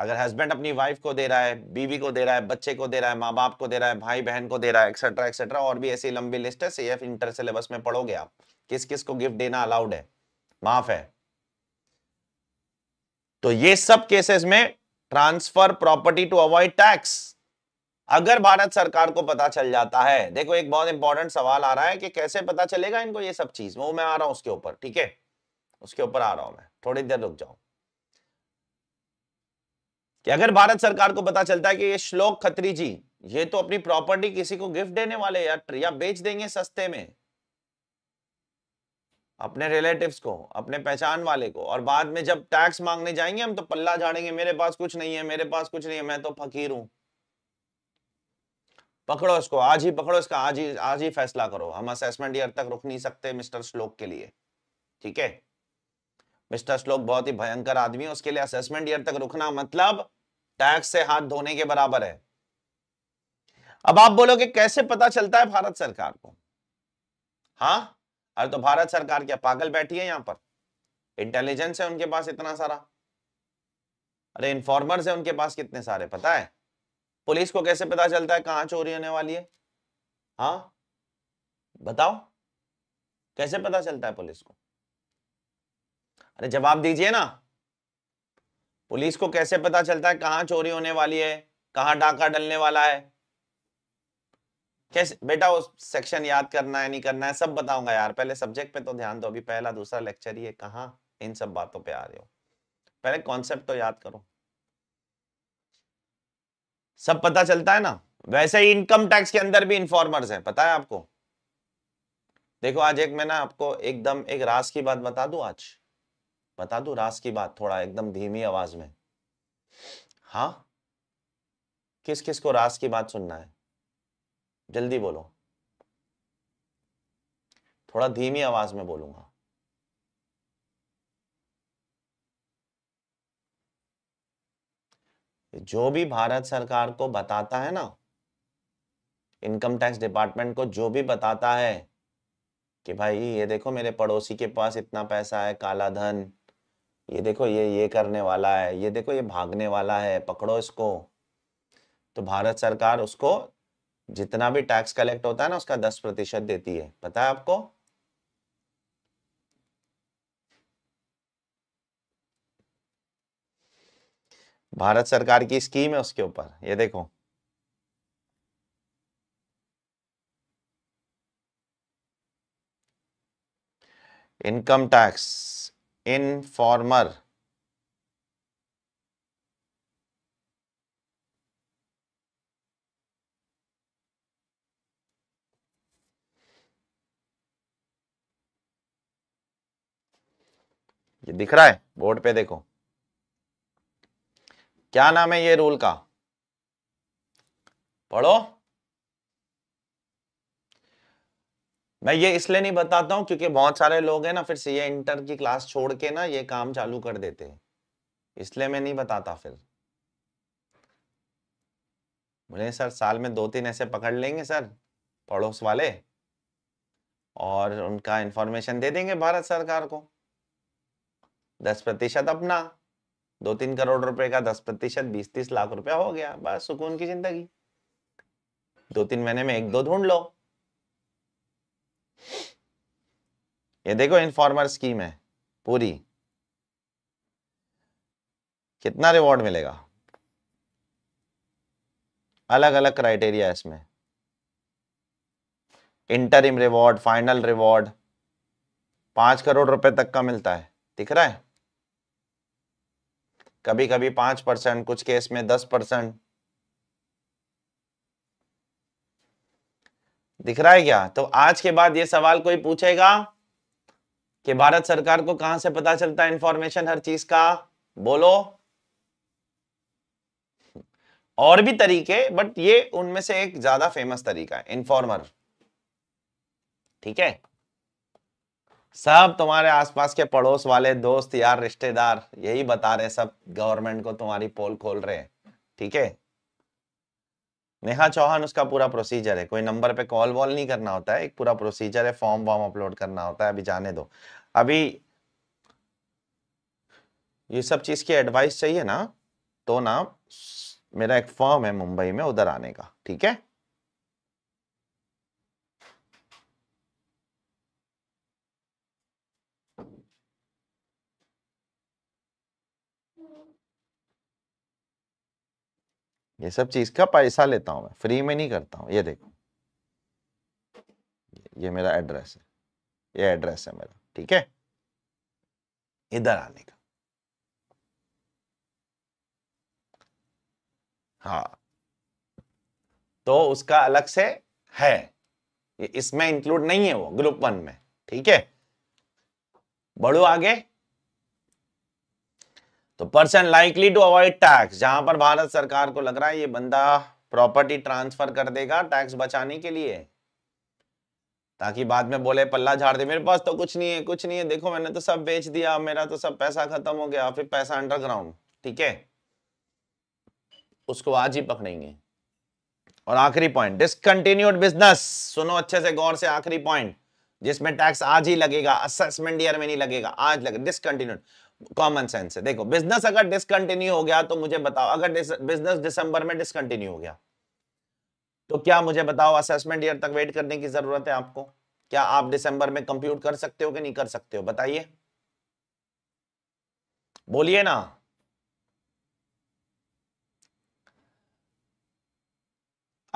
अगर हस्बैंड अपनी वाइफ को दे रहा है बीवी को दे रहा है बच्चे को दे रहा है माँ बाप को दे रहा है भाई बहन को दे रहा है एक्सेट्रा एक्सेट्रा और भी ऐसी लंबी लिस्ट है सी एफ इंटर सिलेबस में पढ़ोगे आप किस किस को गिफ्ट देना अलाउड है माफ है तो ये सब केसेस में transfer property to avoid tax अगर भारत सरकार को पता चल जाता है देखो एक बहुत इंपॉर्टेंट सवाल आ रहा है कि कैसे पता चलेगा इनको ये सब चीज वो मैं आ रहा हूं उसके ऊपर ठीक है उसके ऊपर आ रहा हूं मैं थोड़ी देर रुक जाऊं कि अगर भारत सरकार को पता चलता है कि ये श्लोक खत्री जी ये तो अपनी प्रॉपर्टी किसी को गिफ्ट देने वाले या, या बेच देंगे सस्ते में अपने रिलेटिव्स को अपने पहचान वाले को और बाद में जब टैक्स मांगने जाएंगे हम तो पल्ला झाड़ेंगे मेरे पास कुछ नहीं है मेरे पास कुछ नहीं है मैं तो फकीर हूं पकड़ो इसको आज ही पकड़ो इसका आज ही आज ही फैसला करो हम असेसमेंट ईयर तक रुक नहीं सकते मिस्टर श्लोक के लिए ठीक है मिस्टर श्लोक बहुत ही भयंकर आदमी है उसके लिए असेसमेंट ईयर तक रुकना मतलब टैक्स से हाथ धोने के बराबर है अब आप बोलोगे कैसे पता चलता है भारत सरकार को हाँ अरे तो भारत सरकार क्या पागल बैठी है यहां पर इंटेलिजेंस है उनके पास इतना सारा अरे इंफॉर्मर है उनके पास कितने सारे पता है पुलिस को कैसे पता चलता है कहां चोरी होने वाली है हाँ बताओ कैसे पता चलता है पुलिस को अरे जवाब दीजिए ना पुलिस को कैसे पता चलता है कहां चोरी होने वाली है कहां डाका डलने वाला है कैसे बेटा वो सेक्शन याद करना है नहीं करना है सब बताऊंगा यार पहले सब्जेक्ट पे तो ध्यान दो अभी पहला दूसरा लेक्चर ही है कहा इन सब बातों पे आ रहे हो पहले कॉन्सेप्ट तो याद करो सब पता चलता है ना वैसे ही इनकम टैक्स के अंदर भी इंफॉर्मर्स हैं पता है आपको देखो आज एक मैं ना आपको एकदम एक रास की बात बता दू आज बता दो रास की बात थोड़ा एकदम धीमी आवाज में हाँ किस किस को रास की बात सुनना है जल्दी बोलो थोड़ा धीमी आवाज में बोलूंगा जो भी भारत सरकार को बताता है ना इनकम टैक्स डिपार्टमेंट को जो भी बताता है कि भाई ये देखो मेरे पड़ोसी के पास इतना पैसा है काला धन ये देखो ये ये करने वाला है ये देखो ये भागने वाला है पकड़ो इसको तो भारत सरकार उसको जितना भी टैक्स कलेक्ट होता है ना उसका दस प्रतिशत देती है पता है आपको भारत सरकार की स्कीम है उसके ऊपर ये देखो इनकम टैक्स informer ये दिख रहा है बोर्ड पे देखो क्या नाम है ये रूल का पढ़ो मैं ये इसलिए नहीं बताता हूँ क्योंकि बहुत सारे लोग हैं ना फिर सीए इंटर की क्लास छोड़ के ना ये काम चालू कर देते हैं इसलिए मैं नहीं बताता फिर बोले सर साल में दो तीन ऐसे पकड़ लेंगे सर पड़ोस वाले और उनका इंफॉर्मेशन दे देंगे भारत सरकार को दस प्रतिशत अपना दो तीन करोड़ रुपए का दस प्रतिशत बीस तीस लाख रुपया हो गया बस सुकून की जिंदगी दो तीन महीने में एक दो ढूंढ लो ये देखो इनफॉर्मर स्कीम है पूरी कितना रिवॉर्ड मिलेगा अलग अलग क्राइटेरिया है इसमें इंटरिम रिवॉर्ड फाइनल रिवॉर्ड पांच करोड़ रुपए तक का मिलता है दिख रहा है कभी कभी पांच परसेंट कुछ केस में दस परसेंट दिख रहा है क्या तो आज के बाद ये सवाल कोई पूछेगा कि भारत सरकार को कहां से पता चलता है इंफॉर्मेशन हर चीज का बोलो और भी तरीके बट ये उनमें से एक ज्यादा फेमस तरीका है इन्फॉर्मर ठीक है सब तुम्हारे आसपास के पड़ोस वाले दोस्त यार रिश्तेदार यही बता रहे सब गवर्नमेंट को तुम्हारी पोल खोल रहे हैं ठीक है नेहा चौहान उसका पूरा प्रोसीजर है कोई नंबर पे कॉल वॉल नहीं करना होता है एक पूरा प्रोसीजर है फॉर्म वॉर्म अपलोड करना होता है अभी जाने दो अभी ये सब चीज की एडवाइस चाहिए ना तो ना मेरा एक फॉर्म है मुंबई में उधर आने का ठीक है ये सब चीज का पैसा लेता हूं मैं फ्री में नहीं करता हूं ये देखो ये मेरा एड्रेस है ये एड्रेस है मेरा ठीक है इधर आने का हाँ तो उसका अलग से है इसमें इंक्लूड नहीं है वो ग्रुप वन में ठीक है बढ़ो आगे तो person likely to avoid tax जहां पर भारत सरकार को लग रहा है ये बंदा प्रॉपर्टी ट्रांसफर कर देगा टैक्स बचाने के लिए ताकि बाद में बोले पल्ला झाड़ दे मेरे पास तो कुछ नहीं है कुछ नहीं है देखो मैंने तो सब बेच दिया मेरा तो सब पैसा खत्म हो गया फिर पैसा अंडरग्राउंड ठीक है उसको आज ही पकड़ेंगे और आखिरी पॉइंट डिसकंटिन्यूड बिजनेस सुनो अच्छे से गौर से आखिरी पॉइंट जिसमें टैक्स आज ही लगेगा असेसमेंट ईयर में नहीं लगेगा आज लगेगा डिसकंटिन्यूड कॉमन सेंस है देखो बिजनेस अगर डिसकंटिन्यू हो गया तो मुझे बताओ अगर बिजनेस दिसंबर में डिसकंटिन्यू हो गया तो क्या मुझे बताओ असेसमेंट ईयर तक वेट करने की जरूरत है आपको क्या आप दिसंबर में कंप्यूट कर सकते हो कि नहीं कर सकते हो बताइए बोलिए ना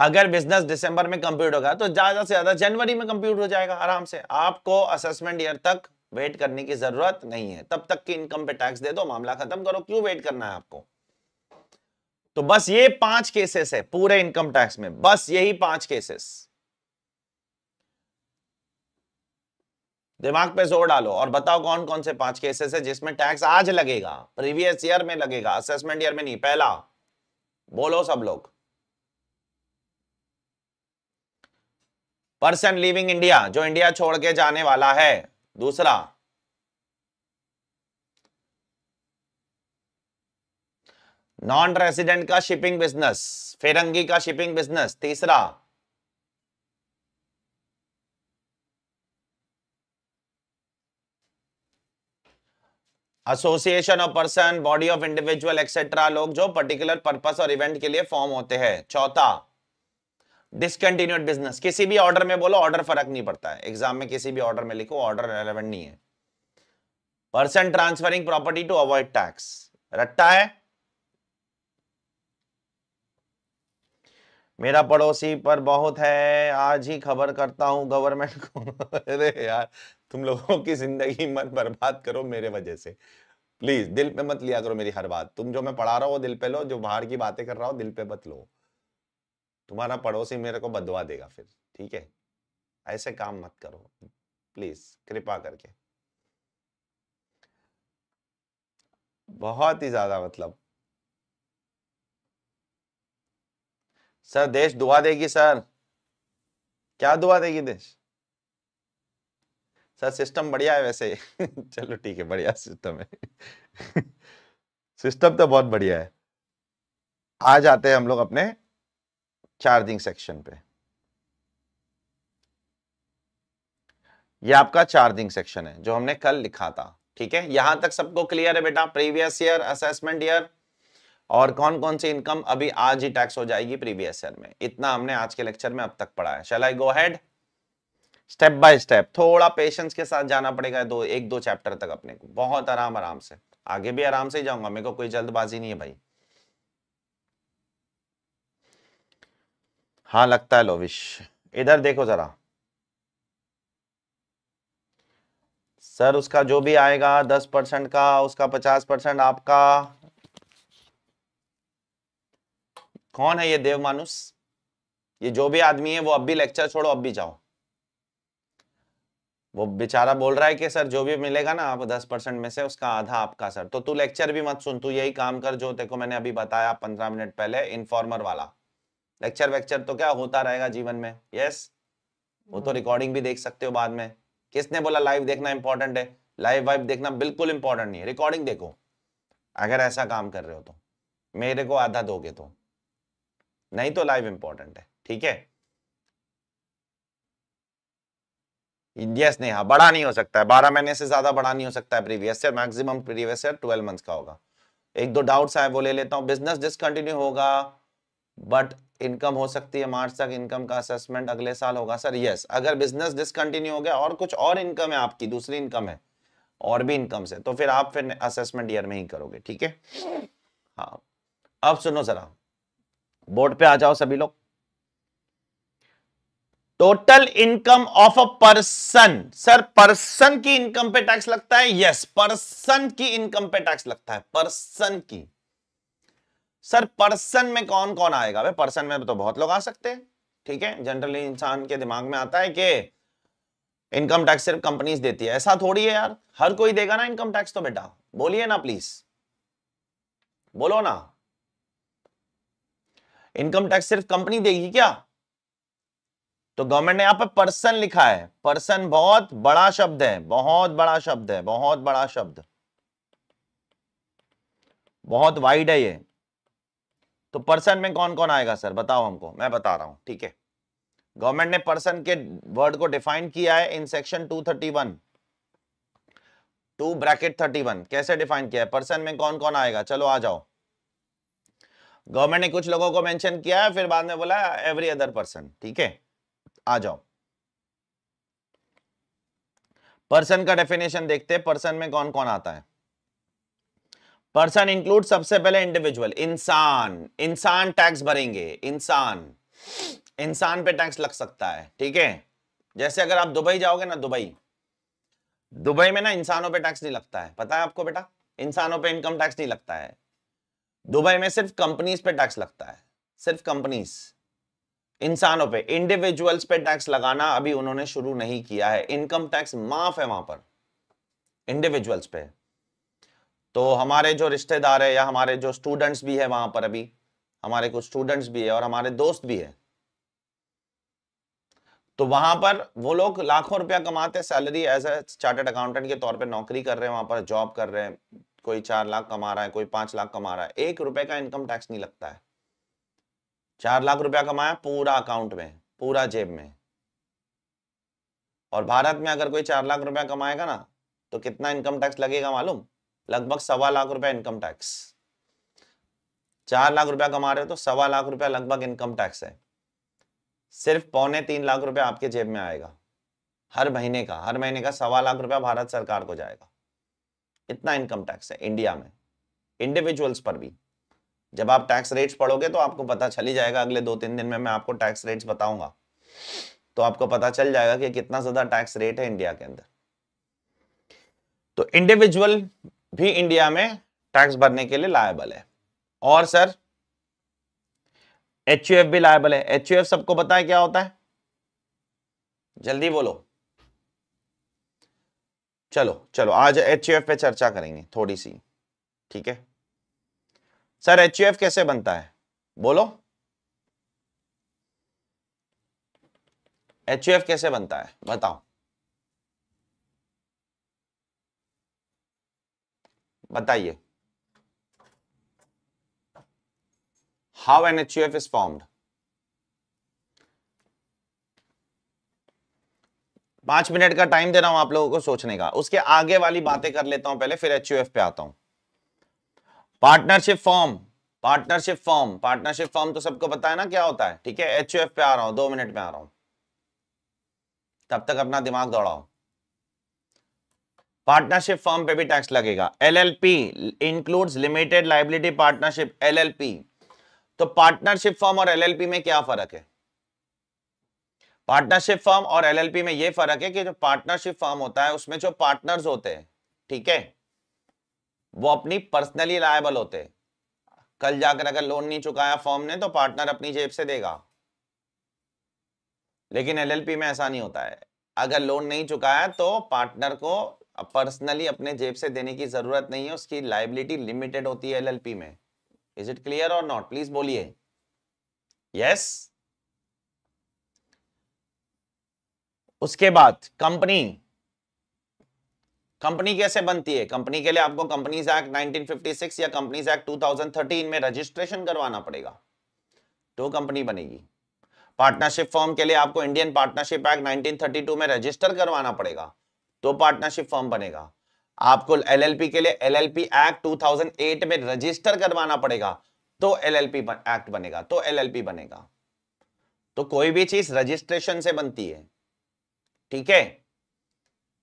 अगर बिजनेस दिसंबर में कंप्यूट होगा तो ज्यादा से ज्यादा जनवरी में कंप्यूट हो जाएगा आराम से आपको असेसमेंट ईयर तक वेट करने की जरूरत नहीं है तब तक कि इनकम पे टैक्स दे दो मामला खत्म करो क्यों वेट करना है आपको तो बस ये पांच केसेस है पूरे इनकम टैक्स में बस यही पांच केसेस दिमाग पे जोर डालो और बताओ कौन कौन से पांच केसेस है जिसमें टैक्स आज लगेगा प्रीवियस ईयर में लगेगा असेसमेंट ईयर में नहीं पहला बोलो सब लोग पर्सन लिविंग इंडिया जो इंडिया छोड़ के जाने वाला है दूसरा नॉन रेसिडेंट का शिपिंग बिजनेस फेरंगी का शिपिंग बिजनेस तीसरा association of person body of individual etcetera लोग जो पर्टिकुलर पर्पस और इवेंट के लिए फॉर्म होते हैं चौथा डिसकंटिन्यूड बिजनेस किसी भी ऑर्डर में बोलो ऑर्डर फर्क नहीं पड़ता है एग्जाम में किसी भी ऑर्डर में लिखो ऑर्डर रेलिवेंट नहीं है person transferring property to avoid tax रट्टा है मेरा पड़ोसी पर बहुत है आज ही खबर करता हूं गवर्नमेंट को अरे यार तुम लोगों की जिंदगी मत बर्बाद करो मेरे वजह से प्लीज दिल पे मत लिया करो मेरी हर बात तुम जो मैं पढ़ा रहा हूँ दिल पे लो जो बाहर की बातें कर रहा हूँ दिल पे मत लो तुम्हारा पड़ोसी मेरे को बदवा देगा फिर ठीक है ऐसे काम मत करो प्लीज कृपा करके बहुत ही ज्यादा मतलब सर देश दुआ देगी सर क्या दुआ देगी देश सर सिस्टम बढ़िया है वैसे चलो ठीक है बढ़िया सिस्टम है सिस्टम तो बहुत बढ़िया है आ जाते हैं हम लोग अपने चार्जिंग सेक्शन पे ये आपका चार्जिंग सेक्शन है जो हमने कल लिखा था ठीक है यहां तक सबको क्लियर है बेटा प्रीवियस ईयर असेसमेंट ईयर और कौन कौन सी इनकम अभी आज ही टैक्स हो जाएगी प्रीवियस ईयर में इतना हमने आज के लेक्चर में अब तक पढ़ा है I go ahead step by step थोड़ा पेशेंस के साथ जाना पड़ेगा दो एक दो चैप्टर तक अपने को बहुत आराम आराम से आगे भी आराम से ही जाऊंगा मेरे को कोई जल्दबाजी नहीं है भाई हाँ लगता है लोविश इधर देखो जरा सर उसका जो भी आएगा दस परसेंट का उसका पचास परसेंट आपका कौन है ये देव मानुस ये जो भी आदमी है वो अब भी लेक्चर छोड़ो अब भी जाओ वो बेचारा बोल रहा है कि सर जो भी मिलेगा ना आप दस परसेंट में से उसका आधा आपका सर तो तू लेक्चर भी मत सुन तू यही काम कर जो देखो मैंने अभी बताया पंद्रह मिनट पहले इनफॉर्मर वाला लेक्चर वेक्चर तो क्या होता रहेगा जीवन में यस वो तो रिकॉर्डिंग हम्म। भी देख सकते हो बाद में किसने बोला लाइव देखना इंपॉर्टेंट है लाइव वाइव देखना बिल्कुल इंपॉर्टेंट नहीं है रिकॉर्डिंग देखो अगर ऐसा काम कर रहे हो तो मेरे को आधा दोगे तो नहीं तो लाइव इंपॉर्टेंट है ठीक है यस नेहा बड़ा नहीं हो सकता है बारह महीने से ज्यादा बड़ा नहीं हो सकता है previous year maximum previous year twelve months का होगा एक दो डाउट्स आए वो ले लेता हूँ बिजनेस डिसकंटिन्यू होगा बट इनकम हो सकती है मार्च तक इनकम का असेसमेंट अगले साल होगा सर यस अगर बिजनेस डिसकंटिन्यू हो गया और कुछ और इनकम है आपकी दूसरी इनकम है और भी इनकम से तो फिर आप फिर असेसमेंट ईयर में ही करोगे ठीक है हाँ अब सुनो जरा बोर्ड पे आ जाओ सभी लोग total income of a person sir person की इनकम पे टैक्स लगता है यस yes, पर्सन की इनकम पे टैक्स लगता है पर्सन की सर पर्सन में कौन कौन आएगा भाई पर्सन में तो बहुत लोग आ सकते हैं ठीक है जनरली इंसान के दिमाग में आता है कि इनकम टैक्स सिर्फ कंपनीज देती है ऐसा थोड़ी है यार हर कोई देगा ना इनकम टैक्स तो बेटा बोलिए ना प्लीज बोलो ना इनकम टैक्स सिर्फ कंपनी देगी क्या तो गवर्नमेंट ने यहां पर पर्सन लिखा है पर्सन बहुत बड़ा शब्द है बहुत बड़ा शब्द है बहुत बड़ा शब्द बहुत वाइड है ये तो पर्सन में कौन कौन आएगा सर बताओ हमको मैं बता रहा हूं ठीक है गवर्नमेंट ने पर्सन के वर्ड को डिफाइन किया है इन सेक्शन 231 टू ब्रैकेट 31 कैसे डिफाइन किया है पर्सन में कौन कौन आएगा चलो आ जाओ गवर्नमेंट ने कुछ लोगों को मेंशन किया है फिर बाद में बोला एवरी अदर पर्सन ठीक है आ जाओ पर्सन का डेफिनेशन देखते हैं पर्सन में कौन कौन आता है पर्सन इंक्लूड सबसे पहले इंडिविजुअल इंसान इंसान टैक्स भरेंगे इंसान इंसान पे टैक्स लग सकता है ठीक है जैसे अगर आप दुबई जाओगे ना दुबई दुबई में ना इंसानों पे टैक्स नहीं लगता है पता है आपको बेटा इंसानों पे इनकम टैक्स नहीं लगता है दुबई में सिर्फ कंपनीज पे टैक्स लगता है सिर्फ कंपनीज इंसानों पे इंडिविजुअल्स पे टैक्स लगाना अभी उन्होंने शुरू नहीं किया है इनकम टैक्स माफ है वहां पर इंडिविजुअल्स पे तो हमारे जो रिश्तेदार है या हमारे जो स्टूडेंट्स भी है वहां पर अभी हमारे कुछ स्टूडेंट्स भी है और हमारे दोस्त भी है तो वहां पर वो लोग लाखों रुपया कमाते हैं salary as a chartered accountant के तौर पे नौकरी कर रहे हैं वहां पर जॉब कर रहे हैं कोई चार लाख कमा रहा है कोई पांच लाख कमा रहा है एक रुपए का इनकम टैक्स नहीं लगता है चार लाख रुपया कमाया पूरा अकाउंट में पूरा जेब में और भारत में अगर कोई चार लाख रुपया कमाएगा ना तो कितना इनकम टैक्स लगेगा मालूम लगभग सवा लाख रुपया इनकम टैक्स चार लाख रुपया कमा रहे हो तो सवा लाख रुपया लगभग इनकम टैक्स है सिर्फ पौने तीन लाख रुपया आपके जेब में आएगा हर महीने का हर महीने का सवा लाख रुपया भारत सरकार को जाएगा इतना इनकम टैक्स है इंडिया में इंडिविजुअल्स पर भी जब आप टैक्स रेट्स पढ़ोगे तो आपको पता चल ही जाएगा अगले दो तीन दिन में मैं आपको टैक्स रेट्स बताऊंगा तो आपको पता चल जाएगा कि कितना ज्यादा टैक्स रेट है इंडिया के अंदर तो इंडिविजुअल भी इंडिया में टैक्स भरने के लिए लायबल है और सर एच भी लायबल है एच सबको पता क्या होता है जल्दी बोलो चलो चलो आज एच पे चर्चा करेंगे थोड़ी सी ठीक है सर एच कैसे बनता है बोलो एच कैसे बनता है बताओ बताइए how an H U F is formed पांच मिनट का टाइम दे रहा हूं आप लोगों को सोचने का उसके आगे वाली बातें कर लेता हूं पहले फिर एच पे आता हूं partnership firm partnership firm partnership firm तो सबको पता है ना क्या होता है ठीक है एच पे आ रहा हूं दो मिनट में आ रहा हूं तब तक अपना दिमाग दौड़ाओ पार्टनरशिप फॉर्म पे भी टैक्स लगेगा LLP includes limited liability partnership LLP तो पार्टनरशिप फॉर्म और एलएलपी में क्या फर्क है पार्टनरशिप फॉर्म और एलएलपी में यह फर्क है कि जो पार्टनरशिप फॉर्म होता है उसमें जो पार्टनर्स होते हैं ठीक है वो अपनी पर्सनली लायबल होते कल जाकर अगर लोन नहीं चुकाया फॉर्म ने तो पार्टनर अपनी जेब से देगा लेकिन एलएलपी में ऐसा नहीं होता है अगर लोन नहीं चुकाया तो पार्टनर को अब पर्सनली अपने जेब से देने की जरूरत नहीं है उसकी लाइबिलिटी लिमिटेड होती है एलएलपी में is it clear or not please बोलिए यस उसके बाद कंपनी कंपनी कैसे बनती है कंपनी के लिए आपको कंपनीज एक्ट 1956 या कंपनीज एक्ट 2013 में रजिस्ट्रेशन करवाना पड़ेगा तो कंपनी बनेगी पार्टनरशिप फॉर्म के लिए आपको इंडियन पार्टनरशिप एक्ट 1932 में रजिस्टर करवाना पड़ेगा तो पार्टनरशिप फॉर्म बनेगा आपको एलएलपी के लिए एलएलपी एक्ट 2008 में रजिस्टर करवाना पड़ेगा तो एलएलपी एक्ट बनेगा तो एलएलपी बनेगा तो कोई भी चीज रजिस्ट्रेशन से बनती है ठीक है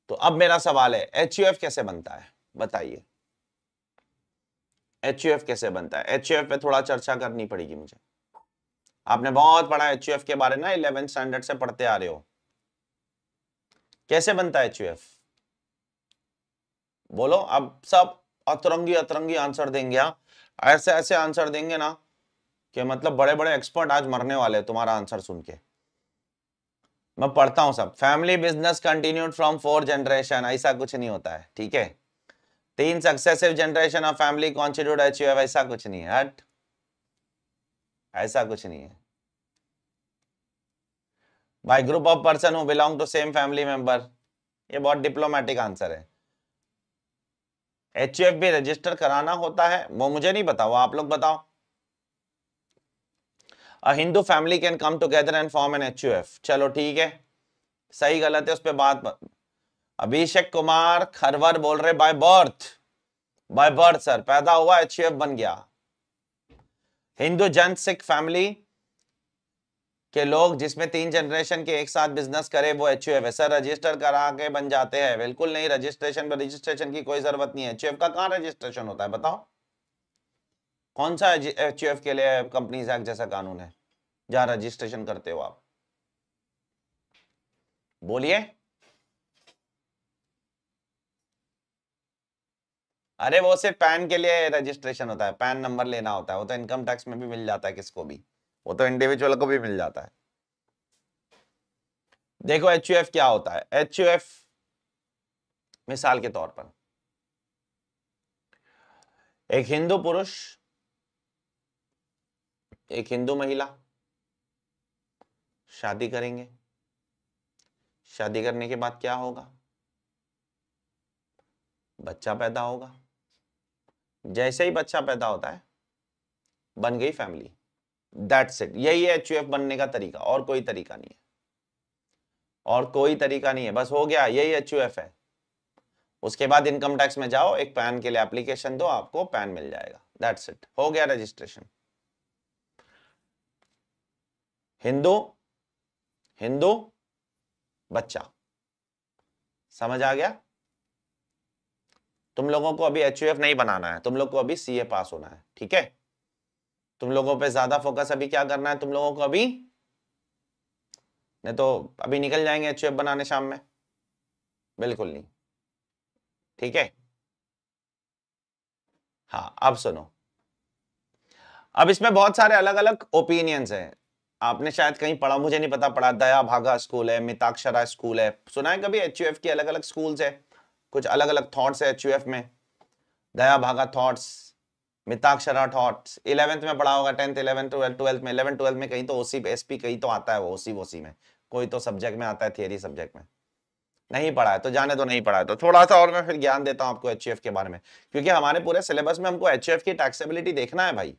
तो अब मेरा सवाल है एच कैसे बनता है बताइए एच कैसे बनता है एच पे थोड़ा चर्चा करनी पड़ेगी मुझे आपने बहुत पढ़ा एच के बारे में इलेवेंथ स्टैंडर्ड से पढ़ते आ रहे हो कैसे बनता है एच बोलो अब सब अतरंगी अतरंगी आंसर देंगे हाँ ऐसे ऐसे आंसर देंगे ना कि मतलब बड़े बड़े एक्सपर्ट आज मरने वाले हैं तुम्हारा आंसर सुन के मैं पढ़ता हूं सब family business continued from four generation ऐसा कुछ नहीं होता है ठीक है तीन successive generation of family constitute H ऐसा कुछ नहीं है हट ऐसा कुछ नहीं है by group of person who belong to same family member ये बहुत डिप्लोमेटिक आंसर है एच भी रजिस्टर कराना होता है वो मुझे नहीं बताओ आप लोग बताओ a Hindu family can come together and form an H चलो ठीक है सही गलत है उस पर बात अभिषेक कुमार खरवर बोल रहे by birth by birth sir पैदा हुआ एच बन गया हिंदू जन सिख फैमिली कि लोग जिसमें तीन जनरेशन के एक साथ बिजनेस करे वो एच है सर रजिस्टर करा के बन जाते हैं बिल्कुल नहीं रजिस्ट्रेशन पर रजिस्ट्रेशन की कोई जरूरत नहीं है एच का कहाँ रजिस्ट्रेशन होता है बताओ कौन सा एच के लिए कंपनीज एक्ट जैसा कानून है जहां रजिस्ट्रेशन करते हो आप बोलिए अरे वो सिर्फ पैन के लिए रजिस्ट्रेशन होता है पैन नंबर लेना होता है वो तो इनकम टैक्स में भी मिल जाता है किसको भी वो तो इंडिविजुअल को भी मिल जाता है देखो एच क्या होता है एच मिसाल के तौर पर एक हिंदू पुरुष एक हिंदू महिला शादी करेंगे शादी करने के बाद क्या होगा बच्चा पैदा होगा जैसे ही बच्चा पैदा होता है बन गई फैमिली दैट्स इट यही है एच बनने का तरीका और कोई तरीका नहीं है और कोई तरीका नहीं है बस हो गया यही एच है उसके बाद इनकम टैक्स में जाओ एक पैन के लिए एप्लीकेशन दो आपको पैन मिल जाएगा दैट्स इट हो गया रजिस्ट्रेशन हिंदू हिंदू बच्चा समझ आ गया तुम लोगों को अभी एच नहीं बनाना है तुम लोग को अभी सीए पास होना है ठीक है तुम लोगों पे ज्यादा फोकस अभी क्या करना है तुम लोगों को अभी नहीं तो अभी निकल जाएंगे एच बनाने शाम में बिल्कुल नहीं ठीक है हाँ अब सुनो अब इसमें बहुत सारे अलग अलग ओपिनियंस हैं आपने शायद कहीं पढ़ा मुझे नहीं पता पढ़ा दया भागा स्कूल है मिताक्षरा स्कूल है सुना है कभी एच की अलग अलग स्कूल्स है कुछ अलग अलग थॉट्स है एच में दया भागा थॉट्स मिताक्षरा ठॉट्स इलेवेंथ में पढ़ा होगा टेंथ इलेवन ट्वेल्थ ट्वेल्थ में इलेवन ट्वेल्थ में कहीं तो ओसी एसपी कहीं तो आता है वो ओसी वोसी में कोई तो सब्जेक्ट में आता है थियरी सब्जेक्ट में नहीं पढ़ा है तो जाने तो नहीं पढ़ा है तो थोड़ा सा और मैं फिर ज्ञान देता हूँ आपको एच के बारे में क्योंकि हमारे पूरे सिलेबस में हमको एच की टैक्सेबिलिटी देखना है भाई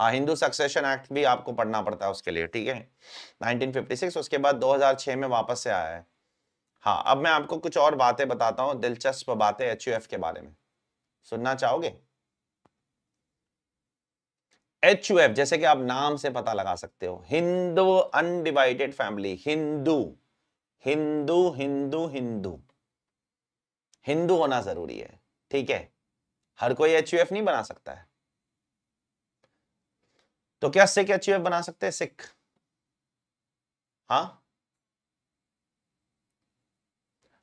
हाँ हिंदू सक्सेशन एक्ट भी आपको पढ़ना पड़ता है उसके लिए ठीक है नाइनटीन उसके बाद दो में वापस से आया है हाँ अब मैं आपको कुछ और बातें बताता हूँ दिलचस्प बातें एच के बारे में सुनना चाहोगे एच यू एफ जैसे कि आप नाम से पता लगा सकते हो हिंदू अनडिवाइडेड फैमिली हिंदू हिंदू हिंदू हिंदू हिंदू होना जरूरी है ठीक है हर कोई एच यू एफ नहीं बना सकता है तो क्या सिख एच यू एफ बना सकते हैं सिख हाँ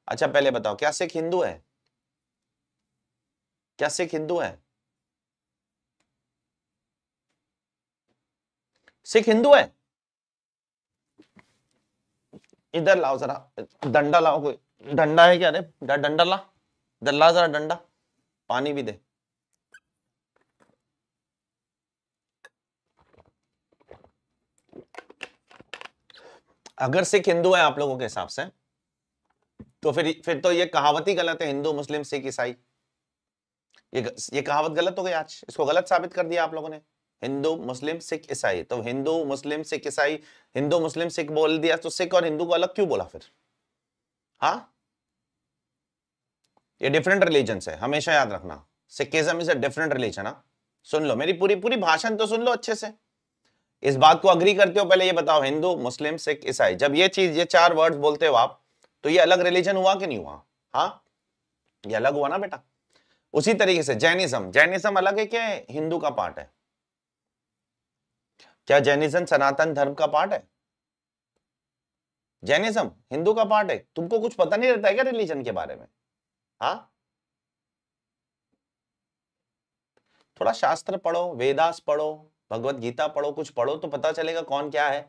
अच्छा पहले बताओ क्या सिख हिंदू है क्या सिख हिंदू है सिख हिंदू है इधर लाओ जरा डंडा लाओ कोई डंडा है क्या रे डंडा ला इधर ला जरा डंडा पानी भी दे अगर सिख हिंदू है आप लोगों के हिसाब से तो फिर फिर तो ये कहावत ही गलत है हिंदू मुस्लिम सिख ईसाई ये ये कहावत गलत हो गई आज इसको गलत साबित कर दिया आप लोगों ने हिंदू मुस्लिम सिख ईसाई तो हिंदू मुस्लिम सिख ईसाई हिंदू मुस्लिम सिख बोल दिया तो सिख और हिंदू को अलग क्यों बोला फिर हाँ ये डिफरेंट रिलीजन है हमेशा याद रखना Sikhism is a different religion हाँ सुन लो मेरी पूरी पूरी भाषण तो सुन लो अच्छे से इस बात को अग्री करते हो पहले ये बताओ हिंदू मुस्लिम सिख ईसाई जब ये चीज ये चार वर्ड बोलते हो आप तो ये अलग रिलीजन हुआ कि नहीं हुआ हाँ ये अलग हुआ ना बेटा उसी तरीके से जैनिज्म जैनिज्म अलग है कि हिंदू का पार्ट है क्या जैनिज्म सनातन धर्म का पार्ट है जैनिज्म हिंदू का पार्ट है तुमको कुछ पता नहीं रहता है क्या रिलीजन के बारे में हा थोड़ा शास्त्र पढ़ो वेदास पढ़ो भगवत गीता पढ़ो कुछ पढ़ो तो पता चलेगा कौन क्या है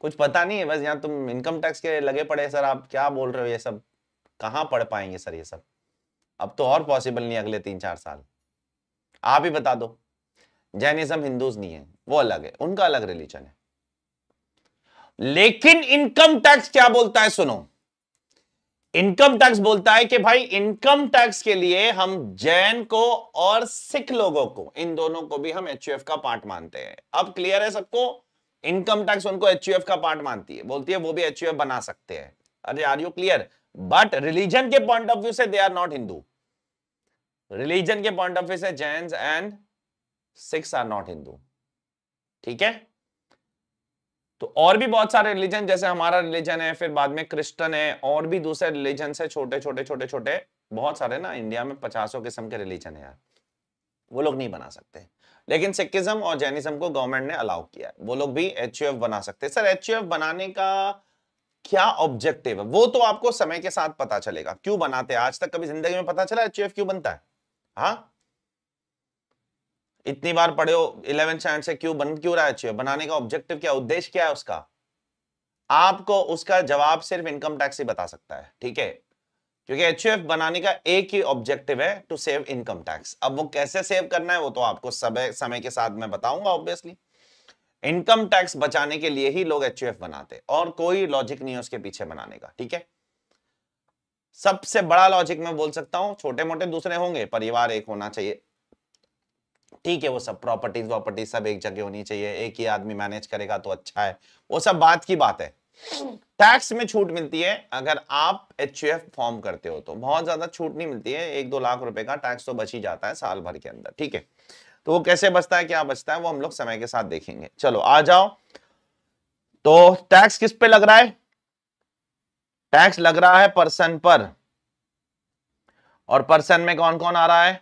कुछ पता नहीं है बस यहाँ तुम इनकम टैक्स के लगे पड़े सर आप क्या बोल रहे हो ये सब कहाँ पढ़ पाएंगे सर ये सब अब तो और पॉसिबल नहीं अगले तीन चार साल आप ही बता दो जैनिज्म हिंदूज नहीं है वो अलग है उनका अलग रिलीजन है लेकिन इनकम टैक्स क्या बोलता है सुनो इनकम टैक्स बोलता है कि भाई इनकम टैक्स के लिए हम जैन को और सिख लोगों को इन दोनों को भी हम एच का पार्ट मानते हैं अब क्लियर है सबको इनकम टैक्स उनको एच का पार्ट मानती है बोलती है वो भी एच बना सकते हैं अरे are you clear but religion के पॉइंट ऑफ व्यू से they are not Hindu religion के पॉइंट ऑफ व्यू से Jain and Sikhs are not Hindu ठीक है तो और भी बहुत सारे रिलीजन जैसे हमारा रिलीजन है फिर बाद में क्रिश्चियन है और भी दूसरे रिलीजन है छोटे छोटे छोटे छोटे बहुत सारे ना इंडिया में पचासों किस्म के रिलीजन है यार वो लोग नहीं बना सकते लेकिन सिक्किज्म और जैनिज्म को गवर्नमेंट ने अलाउ किया है वो लोग भी एच बना सकते हैं सर एच बनाने का क्या ऑब्जेक्टिव है वो तो आपको समय के साथ पता चलेगा क्यों बनाते हैं आज तक कभी जिंदगी में पता चला एच क्यों बनता है हाँ इतनी बार पढ़े हो इलेवन स्टैंड से क्यों बन क्यों रहा है बनाने का ऑब्जेक्टिव क्या उद्देश्य क्या है उसका आपको उसका जवाब सिर्फ इनकम टैक्स ही बता सकता है ठीक है क्योंकि एच बनाने का एक ही ऑब्जेक्टिव है टू सेव इनकम टैक्स अब वो कैसे सेव करना है वो तो आपको समय समय के साथ मैं बताऊंगा ऑब्वियसली इनकम टैक्स बचाने के लिए ही लोग एच बनाते और कोई लॉजिक नहीं है उसके पीछे बनाने का ठीक है सबसे बड़ा लॉजिक मैं बोल सकता हूं छोटे मोटे दूसरे होंगे परिवार एक होना चाहिए ठीक है वो सब प्रॉपर्टीज वॉपर्टीज सब एक जगह होनी चाहिए एक ही आदमी मैनेज करेगा तो अच्छा है वो सब बात की बात है टैक्स में छूट मिलती है अगर आप एच फॉर्म करते हो तो बहुत ज्यादा छूट नहीं मिलती है एक दो लाख रुपए का टैक्स तो बच ही जाता है साल भर के अंदर ठीक है तो वो कैसे बचता है क्या बचता है वो हम लोग समय के साथ देखेंगे चलो आ जाओ तो टैक्स किस पे लग रहा है टैक्स लग रहा है पर्सन पर और पर्सन में कौन कौन आ रहा है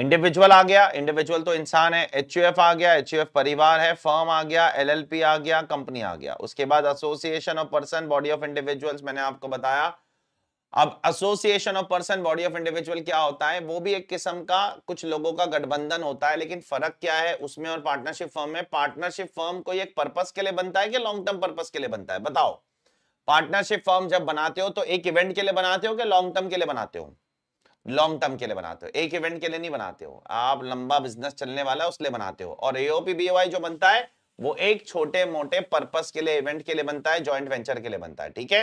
इंडिविजुअल आ गया इंडिविजुअल तो इंसान है एच आ गया एच परिवार है फर्म आ गया एल आ गया कंपनी आ गया उसके बाद association of person body of individual मैंने आपको बताया अब association of person body of individual क्या होता है वो भी एक किस्म का कुछ लोगों का गठबंधन होता है लेकिन फर्क क्या है उसमें और पार्टनरशिप फर्म में पार्टनरशिप फर्म कोई एक पर्पस के लिए बनता है कि लॉन्ग टर्म पर्पस के लिए बनता है बताओ पार्टनरशिप फर्म जब बनाते हो तो एक इवेंट के लिए बनाते हो कि लॉन्ग टर्म के लिए बनाते हो लॉन्ग टर्म के लिए बनाते हो एक इवेंट के लिए नहीं बनाते हो आप लंबा बिजनेस चलने वाला है उसके लिए बनाते हो और एओपी बीओवाई जो बनता है वो एक छोटे मोटे पर्पस के लिए इवेंट के लिए बनता है ज्वाइंट वेंचर के लिए बनता है ठीक है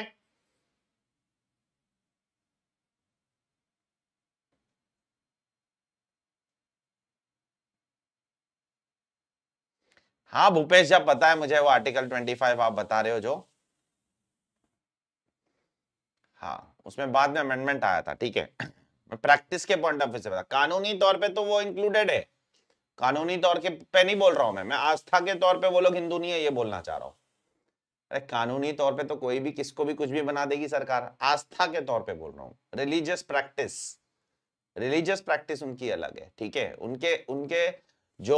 हाँ भूपेश जब पता है मुझे वो आर्टिकल 25 आप बता रहे हो जो हाँ उसमें बाद में अमेंडमेंट आया था ठीक है प्रैक्टिस के पॉइंट ऑफ व्यू से बता कानूनी तौर पे तो वो इंक्लूडेड है कानूनी तौर के पे नहीं बोल रहा हूं मैं मैं आस्था के तौर पे वो लोग हिंदू नहीं है ये बोलना चाह रहा हूं अरे कानूनी तौर पे तो कोई भी किसको भी कुछ भी बना देगी सरकार आस्था के तौर पे बोल रहा हूँ रिलीजियस प्रैक्टिस रिलीजियस प्रैक्टिस उनकी अलग है ठीक है उनके उनके जो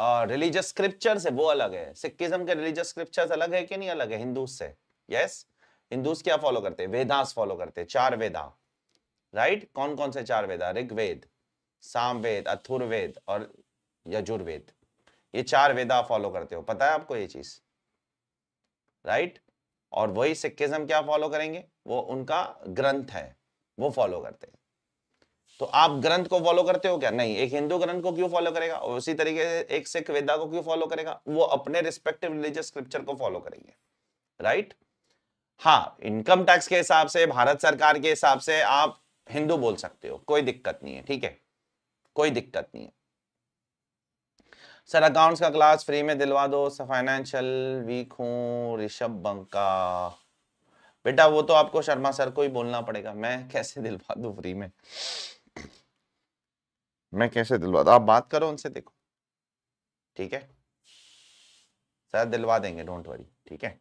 रिलीजियस स्क्रिप्चर्स है वो अलग है सिक्किज्म के रिलीजियस स्क्रिप्चर्स अलग है कि नहीं अलग है हिंदू से यस yes? हिंदूज क्या फॉलो करते हैं वेदास फॉलो करते हैं चार वेदा राइट कौन कौन से चार वेद है ऋग्वेद सामवेद अथुर्वेद और यजुर्वेद ये चार वेद आप फॉलो करते हो पता है आपको ये चीज राइट और वही सिक्किज्म क्या फॉलो करेंगे वो उनका ग्रंथ है वो फॉलो करते हैं तो आप ग्रंथ को फॉलो करते हो क्या नहीं एक हिंदू ग्रंथ को क्यों फॉलो करेगा और उसी तरीके से एक सिख वेदा को क्यों फॉलो करेगा वो अपने रिस्पेक्टिव रिलीजियस स्क्रिप्चर को फॉलो करेंगे राइट हाँ इनकम टैक्स के हिसाब से भारत सरकार के हिसाब से आप हिंदू बोल सकते हो कोई दिक्कत नहीं है ठीक है कोई दिक्कत नहीं है सर अकाउंट्स का क्लास फ्री में दिलवा दो फाइनेंशियल वीक हूँ ऋषभ बंका बेटा वो तो आपको शर्मा सर को ही बोलना पड़ेगा मैं कैसे दिलवा दू फ्री में मैं कैसे दिलवा दू आप बात करो उनसे देखो ठीक है सर दिलवा देंगे डोंट वरी ठीक है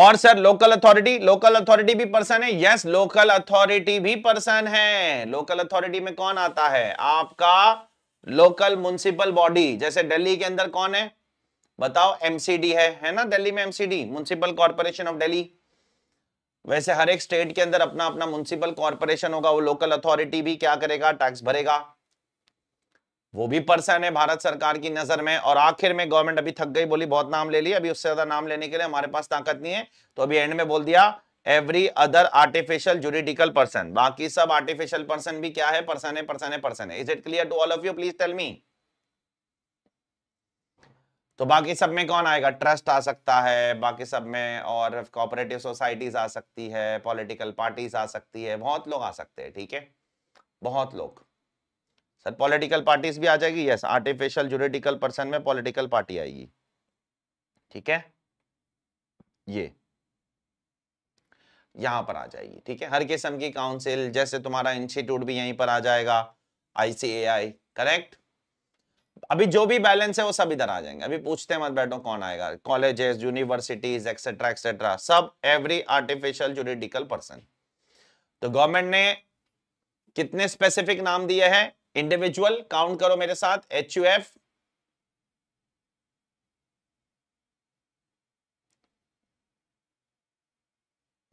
और sir local authority local authority भी पर्सन है यस लोकल अथॉरिटी भी पर्सन है लोकल अथॉरिटी में कौन आता है आपका लोकल म्यूनसिपल बॉडी जैसे दिल्ली के अंदर कौन है बताओ एमसीडी है है ना दिल्ली में MCD municipal corporation of Delhi वैसे हर एक स्टेट के अंदर अपना अपना म्यूनसिपल कॉर्पोरेशन होगा वो लोकल अथॉरिटी भी क्या करेगा टैक्स भरेगा वो भी पर्सन है भारत सरकार की नजर में और आखिर में गवर्नमेंट अभी थक गई बोली बहुत नाम ले लिया अभी उससे ज्यादा नाम लेने के लिए हमारे पास ताकत नहीं है तो अभी एंड में बोल दिया every other artificial juridical person बाकी सब आर्टिफिशियल पर्सन भी क्या है पर्सन है पर्सन है पर्सन है is it clear to all of you please tell me तो बाकी सब में कौन आएगा ट्रस्ट आ सकता है बाकी सब में और कोऑपरेटिव सोसाइटीज आ सकती है पॉलिटिकल पार्टीज आ सकती है बहुत लोग आ सकते हैं ठीक है बहुत लोग सर पॉलिटिकल पार्टीज भी आ जाएगी यस आर्टिफिशियल जुरिडिकल पर्सन में पॉलिटिकल पार्टी आएगी ठीक है ये यहां पर आ जाएगी ठीक है हर किस्म की काउंसिल जैसे तुम्हारा इंस्टीट्यूट भी यहीं पर आ जाएगा आईसीएआई करेक्ट अभी जो भी बैलेंस है वो सब इधर आ जाएंगे अभी पूछते मत बैठो कौन आएगा कॉलेजेस यूनिवर्सिटीज एक्सेट्रा एक्सेट्रा सब एवरी आर्टिफिशियल जुरिडिकल पर्सन तो गवर्नमेंट ने कितने स्पेसिफिक नाम दिए हैं इंडिविजुअल काउंट करो मेरे साथ एच यू एफ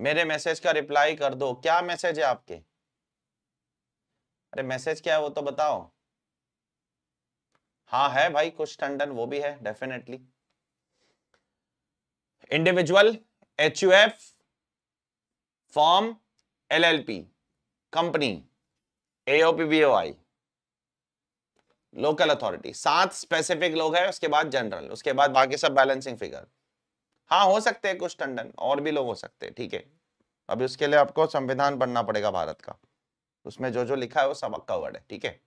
मेरे मैसेज का रिप्लाई कर दो क्या मैसेज है आपके अरे मैसेज क्या है वो तो बताओ हाँ है भाई कुछ टंडन वो भी है definitely individual H U F firm L L P company AOP I local authority सात स्पेसिफिक लोग हैं उसके बाद जनरल उसके बाद बाकी सब बैलेंसिंग फिगर हाँ हो सकते हैं कुछ टंडन और भी लोग हो सकते हैं ठीक है अभी उसके लिए आपको संविधान पढ़ना पड़ेगा भारत का उसमें जो जो लिखा है वो सब कवर्ड है ठीक है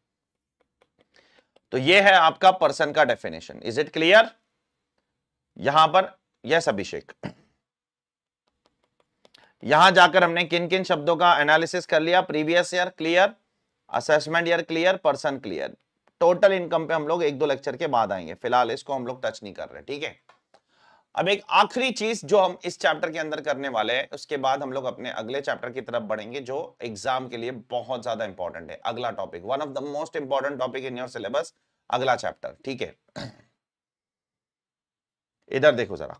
तो ये है आपका पर्सन का डेफिनेशन इज इट क्लियर यहां पर यस अभिषेक यहां जाकर हमने किन किन शब्दों का एनालिसिस कर लिया previous year clear assessment year clear person clear total income पे हम लोग एक दो लेक्चर के बाद आएंगे फिलहाल इसको हम लोग टच नहीं कर रहे ठीक है अब एक आखिरी चीज जो हम इस चैप्टर के अंदर करने वाले हैं उसके बाद हम लोग अपने अगले चैप्टर की तरफ बढ़ेंगे जो एग्जाम के लिए बहुत ज्यादा इंपॉर्टेंट है अगला topic one of the most important topic in your syllabus अगला चैप्टर ठीक है इधर देखो जरा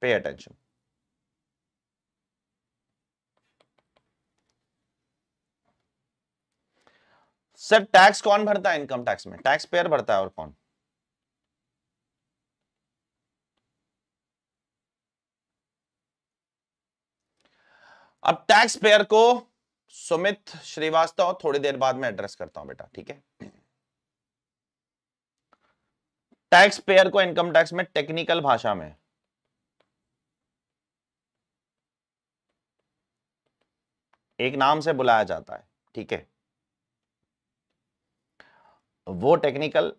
पे अटेंशन सर टैक्स कौन भरता है इनकम टैक्स में टैक्स पेयर भरता है और कौन अब टैक्स पेयर को सुमित श्रीवास्तव थोड़ी देर बाद में एड्रेस करता हूं बेटा ठीक है टैक्स पेयर को इनकम टैक्स में टेक्निकल भाषा में एक नाम से बुलाया जाता है ठीक है वो टेक्निकल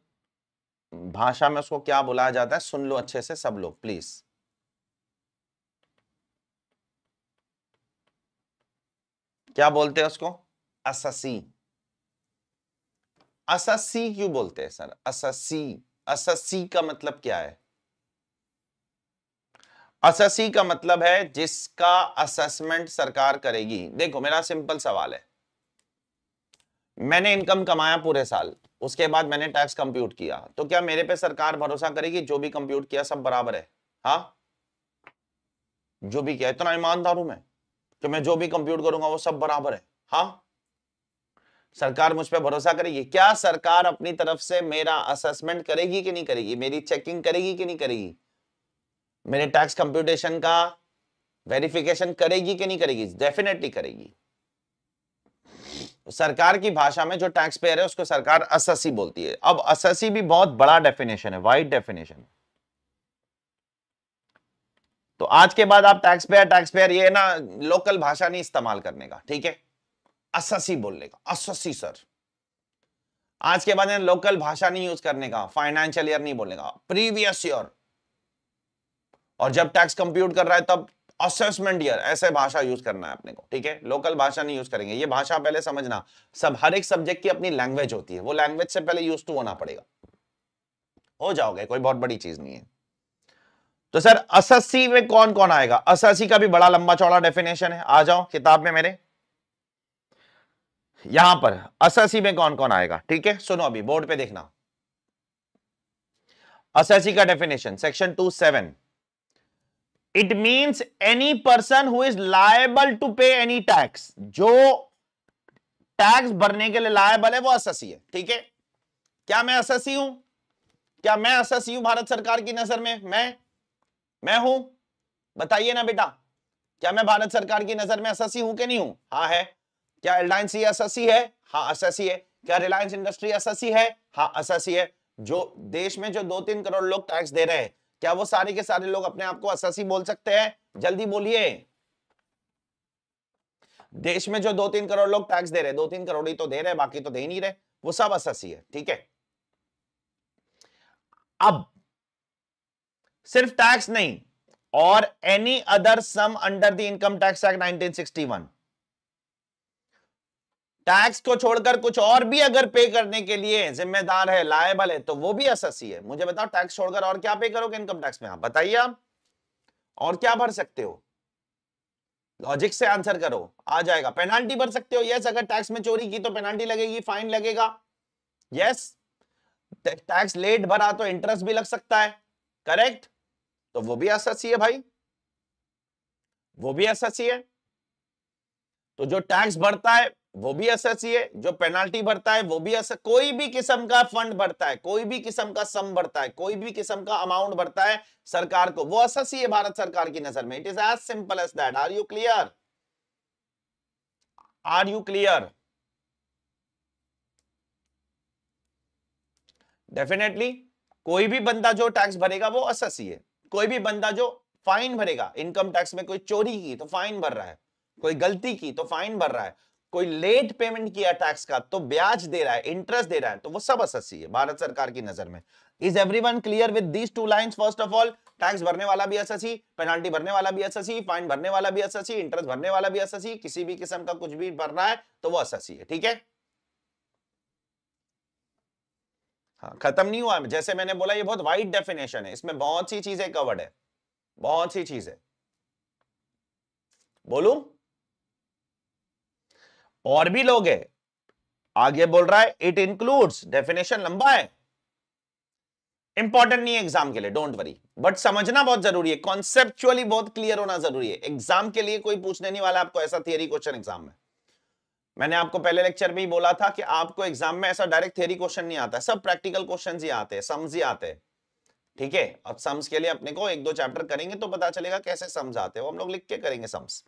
भाषा में उसको क्या बुलाया जाता है सुन लो अच्छे से सब लोग प्लीज क्या बोलते हैं उसको अससी अससी क्यों बोलते हैं सर अससी अससी का मतलब क्या है अससी का मतलब है जिसका असेसमेंट सरकार करेगी देखो मेरा सिंपल सवाल है मैंने इनकम कमाया पूरे साल उसके बाद मैंने टैक्स कंप्यूट किया तो क्या मेरे पे सरकार भरोसा करेगी जो भी कंप्यूट किया सब बराबर है हाँ जो भी किया इतना ईमानदार हूं मैं कि मैं जो भी कंप्यूट करूंगा वो सब बराबर है हाँ सरकार मुझ पर भरोसा करेगी क्या सरकार अपनी तरफ से मेरा असेसमेंट करेगी कि नहीं करेगी मेरी चेकिंग करेगी कि नहीं करेगी मेरे टैक्स कंप्यूटेशन का वेरिफिकेशन करेगी कि नहीं करेगी डेफिनेटली करेगी सरकार की भाषा में जो टैक्स पेयर है उसको सरकार अससी बोलती है अब अससी भी बहुत बड़ा डेफिनेशन है वाइड डेफिनेशन तो आज के बाद आप टैक्स पेयर टैक्स पेयर ये ना लोकल भाषा नहीं इस्तेमाल करने का ठीक है अससी बोलने का अससी सर आज के बाद लोकल भाषा नहीं यूज करने का फाइनेंशियल ईयर नहीं बोलने का प्रीवियस ईयर और जब टैक्स कंप्यूट कर रहा है तब असेसमेंट ईयर ऐसे भाषा यूज करना है अपने को ठीक है लोकल भाषा नहीं यूज करेंगे ये भाषा पहले समझना सब हर एक सब्जेक्ट की अपनी लैंग्वेज होती है वो लैंग्वेज से पहले यूज टू होना पड़ेगा हो जाओगे कोई बहुत बड़ी चीज नहीं है तो सर अससी में कौन कौन आएगा अससी का भी बड़ा लंबा चौड़ा डेफिनेशन है आ जाओ किताब में मेरे यहां पर अससी में कौन कौन आएगा ठीक है सुनो अभी बोर्ड पे देखना अससी का definition section two seven it means any person who is liable to pay any tax जो टैक्स भरने के लिए लायबल है वो अससी है ठीक है क्या मैं अससी हूं क्या मैं अससी हूं भारत सरकार की नजर में मैं मैं हूं बताइए ना बेटा क्या मैं भारत सरकार की नजर में अससी हूं कि नहीं हूं हाँ है क्या रिलायंस ये अससी है हाँ अससी है क्या रिलायंस इंडस्ट्री अससी है हाँ अससी है जो देश में जो दो तीन करोड़ लोग टैक्स दे रहे हैं क्या वो सारे के सारे लोग अपने आप को अससी बोल सकते हैं जल्दी बोलिए देश में जो दो तीन करोड़ लोग टैक्स दे रहे दो तीन करोड़ ही तो दे रहे बाकी तो दे नहीं रहे वो सब अससी है ठीक है अब सिर्फ टैक्स नहीं और any other sum under the income tax act 1961 tax को छोड़कर कुछ और भी अगर पे करने के लिए जिम्मेदार है लायबल है तो वो भी एस है मुझे बताओ टैक्स छोड़कर और क्या पे करोगे इनकम टैक्स में आप हाँ, बताइए आप और क्या भर सकते हो लॉजिक से आंसर करो आ जाएगा पेनाल्टी भर सकते हो यस अगर टैक्स में चोरी की तो पेनाल्टी लगेगी फाइन लगेगा यस टैक्स लेट भरा तो इंटरेस्ट भी लग सकता है करेक्ट तो वो भी एस है भाई वो भी एस है तो जो टैक्स भरता है वो भी एस है जो पेनाल्टी भरता है वो भी एस कोई भी किस्म का फंड भरता है कोई भी किस्म का सम भरता है कोई भी किस्म का अमाउंट भरता है सरकार को वो एस भारत सरकार की नजर में it is as simple as that are you clear are you clear definitely कोई भी बंदा जो टैक्स भरेगा वो एस है कोई भी बंदा जो फाइन भरेगा इनकम टैक्स में कोई चोरी की तो फाइन भर रहा है कोई गलती की तो फाइन भर रहा है कोई लेट पेमेंट किया टैक्स का तो ब्याज दे रहा है इंटरेस्ट दे रहा है तो वो सब असस्सी है भारत सरकार की नजर में is everyone clear with these two lines first of all tax भरने वाला भी अससी पेनाल्टी भरने वाला भी अससी फाइन भरने वाला भी अससी इंटरेस्ट भरने वाला भी अससी किसी भी किस्म का कुछ भी भर रहा है तो वो अससी है ठीक है हाँ खत्म नहीं हुआ जैसे मैंने बोला ये बहुत वाइड डेफिनेशन है इसमें बहुत सी चीजें कवर्ड है बहुत सी चीजें बोलू और भी लोग हैं आगे बोल रहा है इट इंक्लूड्स डेफिनेशन लंबा है इंपॉर्टेंट नहीं है एग्जाम के लिए डोंट वरी बट समझना बहुत जरूरी है कॉन्सेप्चुअली बहुत क्लियर होना जरूरी है एग्जाम के लिए कोई पूछने नहीं वाला आपको ऐसा थियरी क्वेश्चन एग्जाम में मैंने आपको पहले लेक्चर में ही बोला था कि आपको एग्जाम में ऐसा डायरेक्ट थियरी क्वेश्चन नहीं आता सब प्रैक्टिकल क्वेश्चन ही आते हैं सम्स ही आते हैं ठीक है अब सम्स के लिए अपने को एक दो चैप्टर करेंगे तो पता चलेगा कैसे सम्स आते हैं हम लोग लिख के करेंगे सम्स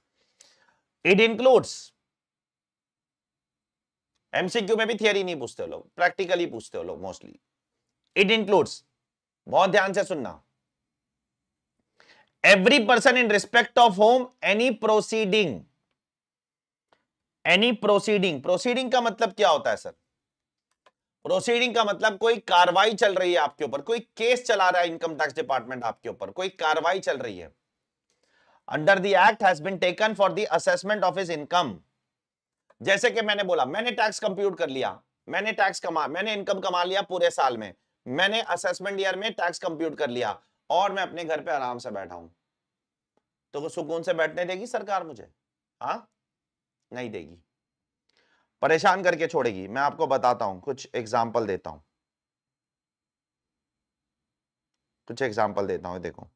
इट इंक्लूड्स एमसीक्यू में भी थियरी नहीं पूछते हो लोग प्रैक्टिकली पूछते हो लोग मोस्टली इट इंक्लूड्स बहुत ध्यान से सुनना every person in respect of whom any proceeding any proceeding proceeding का मतलब क्या होता है सर प्रोसीडिंग का मतलब कोई कार्रवाई चल रही है आपके ऊपर कोई केस चला रहा है इनकम टैक्स डिपार्टमेंट आपके ऊपर कोई कार्रवाई चल रही है under the act has been taken for the assessment of his income जैसे कि मैंने बोला मैंने टैक्स कंप्यूट कर लिया मैंने टैक्स कमा मैंने इनकम कमा लिया पूरे साल में मैंने असेसमेंट ईयर में टैक्स कंप्यूट कर लिया और मैं अपने घर पे आराम से बैठा हूं तो सुकून से बैठने देगी सरकार मुझे हा नहीं देगी परेशान करके छोड़ेगी मैं आपको बताता हूं कुछ एग्जाम्पल देता हूं कुछ एग्जाम्पल देता हूं देखो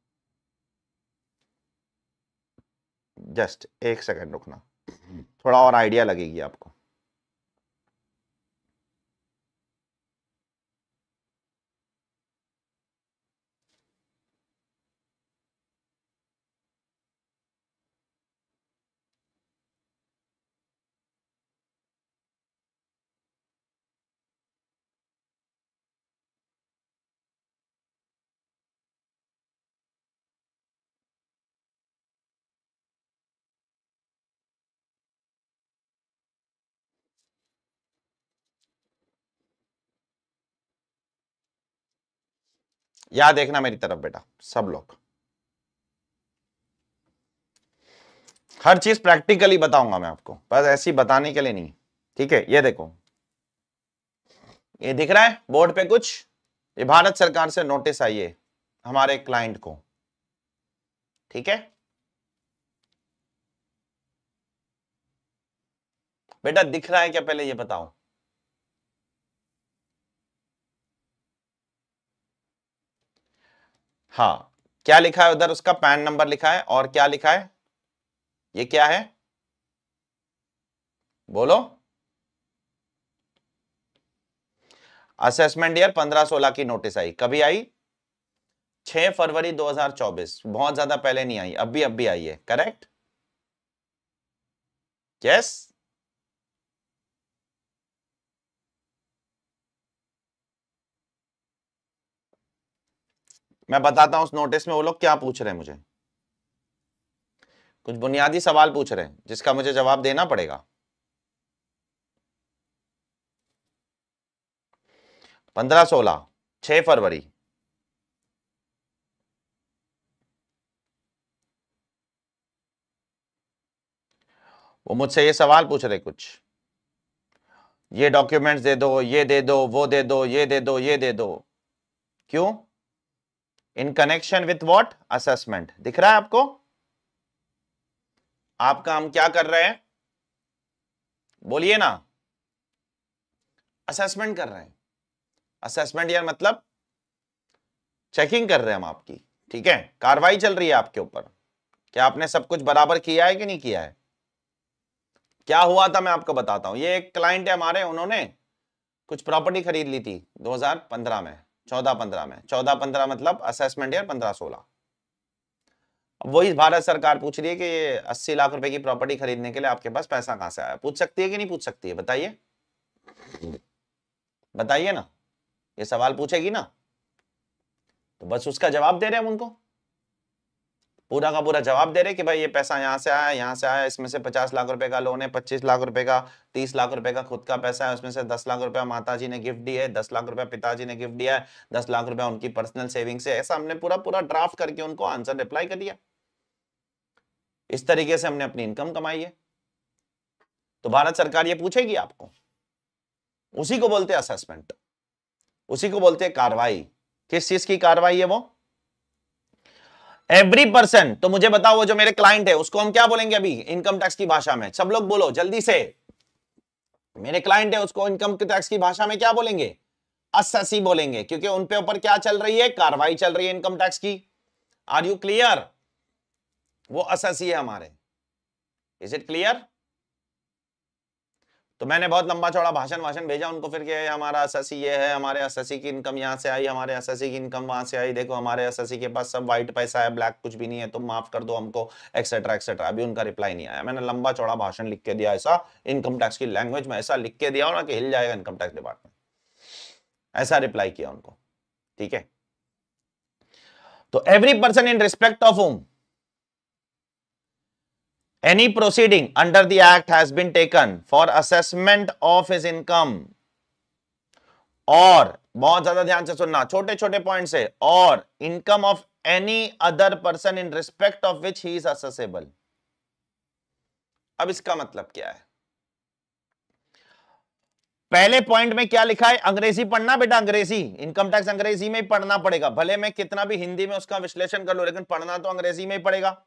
जस्ट एक सेकेंड रुकना थोड़ा और आइडिया लगेगी आपको याद देखना मेरी तरफ बेटा सब लोग हर चीज प्रैक्टिकली बताऊंगा मैं आपको बस ऐसी बताने के लिए नहीं ठीक है ये देखो ये दिख रहा है बोर्ड पे कुछ ये भारत सरकार से नोटिस आई है हमारे क्लाइंट को ठीक है बेटा दिख रहा है क्या पहले ये बताओ हाँ क्या लिखा है उधर उसका पैन नंबर लिखा है और क्या लिखा है ये क्या है बोलो असेसमेंट ईयर 15-16 की नोटिस आई कभी आई 6 फरवरी 2024 बहुत ज्यादा पहले नहीं आई अभी अभी आई है करेक्ट यस yes? मैं बताता हूं उस नोटिस में वो लोग क्या पूछ रहे हैं मुझे कुछ बुनियादी सवाल पूछ रहे हैं जिसका मुझे जवाब देना पड़ेगा पंद्रह सोलह छह फरवरी वो मुझसे ये सवाल पूछ रहे कुछ ये डॉक्यूमेंट्स दे दो ये दे दो वो दे दो ये दे दो ये दे दो क्यों in connection with what assessment दिख रहा है आपको आपका हम क्या कर रहे हैं बोलिए ना असेसमेंट कर रहे हैं असेसमेंट यार मतलब चेकिंग कर रहे हैं हम आपकी ठीक है कार्रवाई चल रही है आपके ऊपर क्या आपने सब कुछ बराबर किया है कि नहीं किया है क्या हुआ था मैं आपको बताता हूं ये एक क्लाइंट है हमारे उन्होंने कुछ प्रॉपर्टी खरीद ली थी 2015 में चौदह पंद्रह में चौदह पंद्रह मतलब असेसमेंट ईयर पंद्रह सोलह वही भारत सरकार पूछ रही है कि ये अस्सी लाख रुपए की प्रॉपर्टी खरीदने के लिए आपके पास पैसा कहां से आया पूछ सकती है कि नहीं पूछ सकती है बताइए बताइए ना ये सवाल पूछेगी ना तो बस उसका जवाब दे रहे हैं हम उनको पूरा का पूरा जवाब दे रहे कि भाई ये पैसा यहाँ से आया यहाँ से आया इसमें से पचास लाख रुपए का लोन है पच्चीस लाख रुपए का तीस लाख रुपए का खुद का पैसा है उसमें से दस लाख रुपया माता जी ने गिफ्ट दिया है दस लाख रुपया पिताजी ने गिफ्ट दिया है दस लाख रुपया उनकी पर्सनल सेविंग से ऐसा हमने पूरा पूरा ड्राफ्ट करके उनको आंसर रिप्लाई कर दिया इस तरीके से हमने अपनी इनकम कमाई है तो भारत सरकार ये पूछेगी आपको उसी को बोलते असेसमेंट उसी को बोलते कार्रवाई किस चीज की कार्रवाई है वो एवरी पर्सन तो मुझे बताओ वो जो मेरे क्लाइंट है उसको हम क्या बोलेंगे अभी इनकम टैक्स की भाषा में सब लोग बोलो जल्दी से मेरे क्लाइंट है उसको इनकम टैक्स की भाषा में क्या बोलेंगे अससी बोलेंगे क्योंकि उनपे ऊपर क्या चल रही है कार्रवाई चल रही है इनकम टैक्स की आर यू क्लियर वो अससी है हमारे इज इट क्लियर तो मैंने बहुत लंबा चौड़ा भाषण भाषण भेजा उनको फिर कि हमारा एस ये है हमारे एस की इनकम यहाँ से आई हमारे एस की इनकम वहां से आई देखो हमारे एस के पास सब व्हाइट पैसा है ब्लैक कुछ भी नहीं है तुम माफ कर दो हमको एक्सेट्रा एक्सेट्रा अभी उनका रिप्लाई नहीं आया मैंने लंबा चौड़ा भाषण लिख के दिया ऐसा इनकम टैक्स की लैंग्वेज में ऐसा लिख के दिया और ना कि हिल जाएगा इनकम टैक्स डिपार्टमेंट ऐसा रिप्लाई किया उनको ठीक है तो every person in respect of whom any proceeding under the act has been taken for assessment of his income और बहुत ज्यादा ध्यान से सुनना छोटे छोटे पॉइंट से और income of any other person in respect of which he is assessable अब इसका मतलब क्या है पहले पॉइंट में क्या लिखा है अंग्रेजी पढ़ना बेटा अंग्रेजी इनकम टैक्स अंग्रेजी में ही पढ़ना पड़ेगा भले मैं कितना भी हिंदी में उसका विश्लेषण कर लू लेकिन पढ़ना तो अंग्रेजी में ही पड़ेगा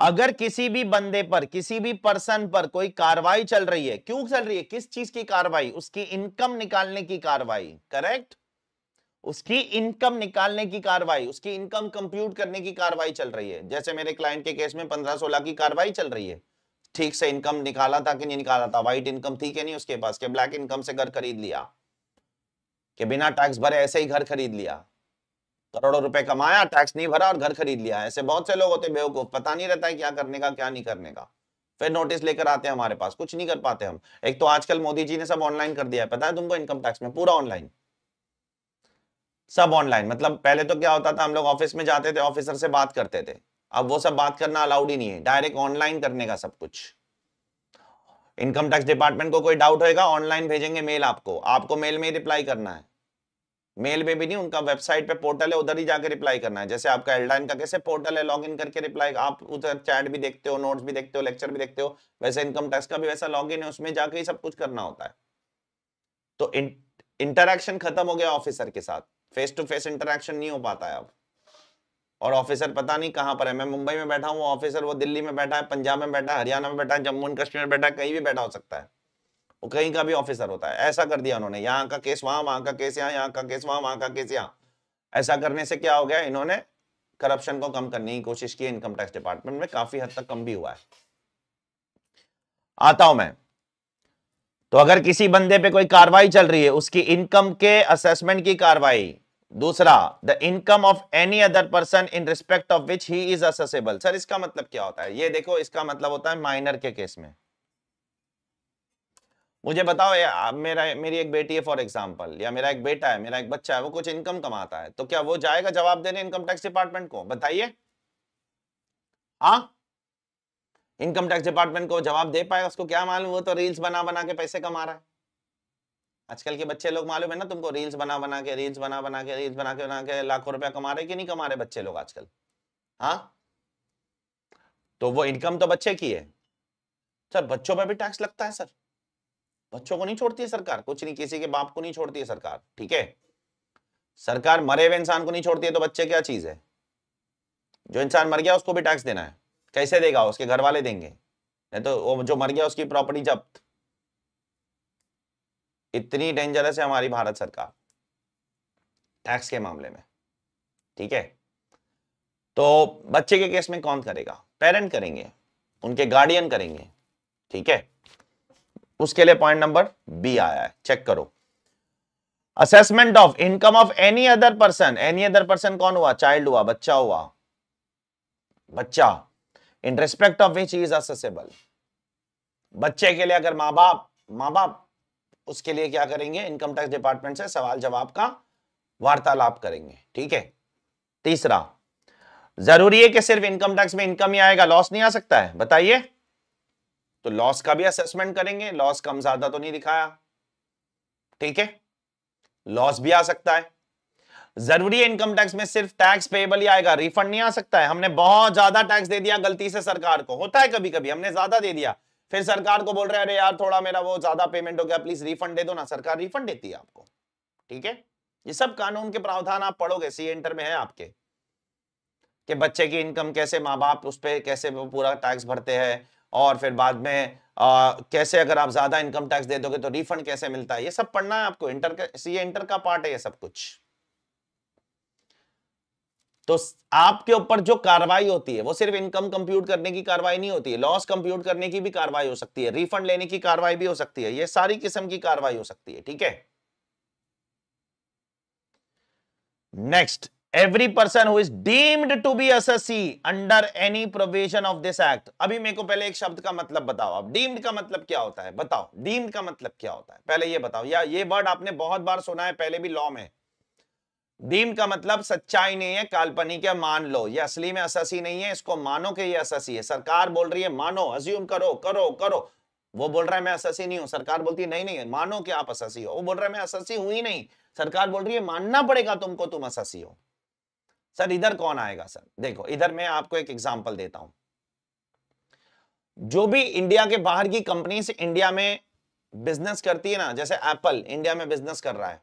अगर किसी भी बंदे पर किसी भी पर्सन पर कोई कार्रवाई चल रही है क्यों चल रही है किस चीज की कार्रवाई उसकी इनकम निकालने की कार्रवाई करेक्ट उसकी इनकम निकालने की कार्रवाई उसकी इनकम कंप्यूट करने की कार्रवाई चल रही है जैसे मेरे क्लाइंट के केस में पंद्रह सोलह की कार्रवाई चल रही है ठीक से इनकम निकाला था कि नहीं निकाला था व्हाइट इनकम थी कि नहीं उसके पास के ब्लैक इनकम से घर खरीद लिया के बिना टैक्स भरे ऐसे ही घर खरीद लिया करोड़ों रुपए कमाया टैक्स नहीं भरा और घर खरीद लिया ऐसे बहुत से लोग होते बेवकूफ पता नहीं रहता है क्या करने का क्या नहीं करने का फिर नोटिस लेकर आते हैं हमारे पास कुछ नहीं कर पाते हम एक तो आजकल मोदी जी ने सब ऑनलाइन कर दिया है पता है तुमको इनकम टैक्स में पूरा ऑनलाइन सब ऑनलाइन मतलब पहले तो क्या होता था हम लोग ऑफिस में जाते थे ऑफिसर से बात करते थे अब वो सब बात करना अलाउड ही नहीं है डायरेक्ट ऑनलाइन करने का सब कुछ इनकम टैक्स डिपार्टमेंट को कोई डाउट होगा ऑनलाइन भेजेंगे मेल आपको आपको मेल में रिप्लाई करना है मेल में भी नहीं उनका वेबसाइट पे पोर्टल है उधर ही जाकर रिप्लाई करना है जैसे आपका एल्डाइन का कैसे पोर्टल है लॉग इन करके रिप्लाई आप उधर चैट भी देखते हो नोट्स भी देखते हो लेक्चर भी देखते हो वैसे इनकम टैक्स का भी वैसा लॉग इन है उसमें जाके ही सब कुछ करना होता है तो इंटरेक्शन खत्म हो गया ऑफिसर के साथ फेस टू फेस इंटरेक्शन नहीं हो पाता है अब और ऑफिसर पता नहीं कहाँ पर है मैं मुंबई में बैठा हूँ ऑफिसर वो दिल्ली में बैठा है पंजाब में बैठा है हरियाणा में बैठा है जम्मू एंड कश्मीर में बैठा है कहीं भी बैठा हो सकता है कहीं का भी ऑफिसर होता है ऐसा कर दिया उन्होंने यहाँ का केस वहां वहां का केस यहाँ यहाँ का केस वहां वहां का केस यहाँ ऐसा करने से क्या हो गया इन्होंने करप्शन को कम करने की कोशिश की इनकम टैक्स डिपार्टमेंट में काफी हद तक कम भी हुआ है आता हूं मैं तो अगर किसी बंदे पे कोई कार्रवाई चल रही है उसकी इनकम के असेसमेंट की कार्रवाई दूसरा the income of any other person in respect of which he is assessable sir इसका मतलब क्या होता है ये देखो इसका मतलब होता है माइनर के केस में मुझे बताओ ये मेरा मेरी एक बेटी है फॉर एग्जांपल या मेरा एक बेटा है मेरा एक बच्चा है वो कुछ इनकम कमाता है तो क्या वो जाएगा जवाब देने इनकम टैक्स डिपार्टमेंट को बताइए हाँ इनकम टैक्स डिपार्टमेंट को जवाब दे पाएगा उसको क्या मालूम वो तो रील्स बना बना के पैसे कमा रहा है आजकल के बच्चे लोग मालूम है ना तुमको रील्स बना बना के रील्स बना बना के रील्स बना के बना के लाखों रुपया कमा रहे कि नहीं कमा रहे बच्चे लोग आजकल हाँ तो वो इनकम तो बच्चे की है सर बच्चों पर भी टैक्स लगता है सर बच्चों को नहीं छोड़ती है सरकार कुछ नहीं किसी के बाप को नहीं छोड़ती है सरकार ठीक है सरकार मरे हुए इंसान को नहीं छोड़ती है तो बच्चे क्या चीज है जो इंसान मर गया उसको भी टैक्स देना है कैसे देगा उसके घर वाले देंगे नहीं तो वो जो मर गया उसकी प्रॉपर्टी जब्त इतनी डेंजरस है हमारी भारत सरकार टैक्स के मामले में ठीक है तो बच्चे के केस में कौन करेगा पेरेंट करेंगे उनके गार्डियन करेंगे ठीक है उसके लिए पॉइंट नंबर बी आया है चेक करो assessment of income of any other person any other person कौन हुआ चाइल्ड हुआ बच्चा हुआ बच्चा in respect of which is assessable बच्चे के लिए अगर माँ बाप माँ बाप उसके लिए क्या करेंगे इनकम टैक्स डिपार्टमेंट से सवाल जवाब का वार्तालाप करेंगे ठीक है तीसरा जरूरी है कि सिर्फ इनकम टैक्स में इनकम ही आएगा लॉस नहीं आ सकता है बताइए तो लॉस का भी असेसमेंट करेंगे लॉस कम ज्यादा तो नहीं दिखाया ठीक है लॉस भी आ सकता है जरूरी इनकम टैक्स में सिर्फ टैक्स पेबल ही आएगा रिफंड नहीं आ सकता है हमने बहुत ज्यादा टैक्स दे दिया गलती से सरकार को होता है कभी कभी हमने ज्यादा दे दिया फिर सरकार को बोल रहे अरे यार थोड़ा मेरा वो ज्यादा पेमेंट हो गया प्लीज रिफंड दे दो ना सरकार रिफंड देती है आपको ठीक है ये सब कानून के प्रावधान आप पढ़ोगे सी एंटर में है आपके के बच्चे की इनकम कैसे माँ बाप उस पर कैसे वो पूरा टैक्स भरते हैं और फिर बाद में आ, कैसे अगर आप ज़्यादा इनकम टैक्स दे दोगे तो रिफंड कैसे मिलता है ये सब पढ़ना है आपको इंटर का ये इंटर का पार्ट है ये सब कुछ तो आपके ऊपर जो कार्रवाई होती है वो सिर्फ इनकम कंप्यूट करने की कार्रवाई नहीं होती है लॉस कंप्यूट करने की भी कार्रवाई हो सकती है रिफंड लेने की कार्रवाई भी हो सकती है ये सारी किस्म की कार्रवाई हो सकती है ठीक है next every person who deemed to be assessee under any provision of this act अभी मेरे को पहले एक शब्द का मतलब बताओ आप डीम्ड का मतलब क्या होता है बताओ डीम्ड का मतलब क्या होता है पहले ये बताओ या ये वर्ड आपने बहुत बार सुना है पहले भी लॉ में डीम का मतलब सच्चाई नहीं है काल्पनिक है मान लो ये असली में अससी नहीं है इसको मानो कि ये अससी है सरकार बोल रही है मानो अज्यूम करो करो करो वो बोल रहा है मैं अससी नहीं हूं सरकार बोलती है नहीं नहीं मानो कि आप अससी हो वो बोल रहा है मैं अससी हुई नहीं सरकार बोल रही है मानना पड़ेगा तुमको तुम अससी हो सर इधर कौन आएगा सर देखो इधर मैं आपको एक एग्जाम्पल देता हूं जो भी इंडिया के बाहर की कंपनी से इंडिया में बिजनेस करती है ना जैसे एप्पल इंडिया में बिजनेस कर रहा है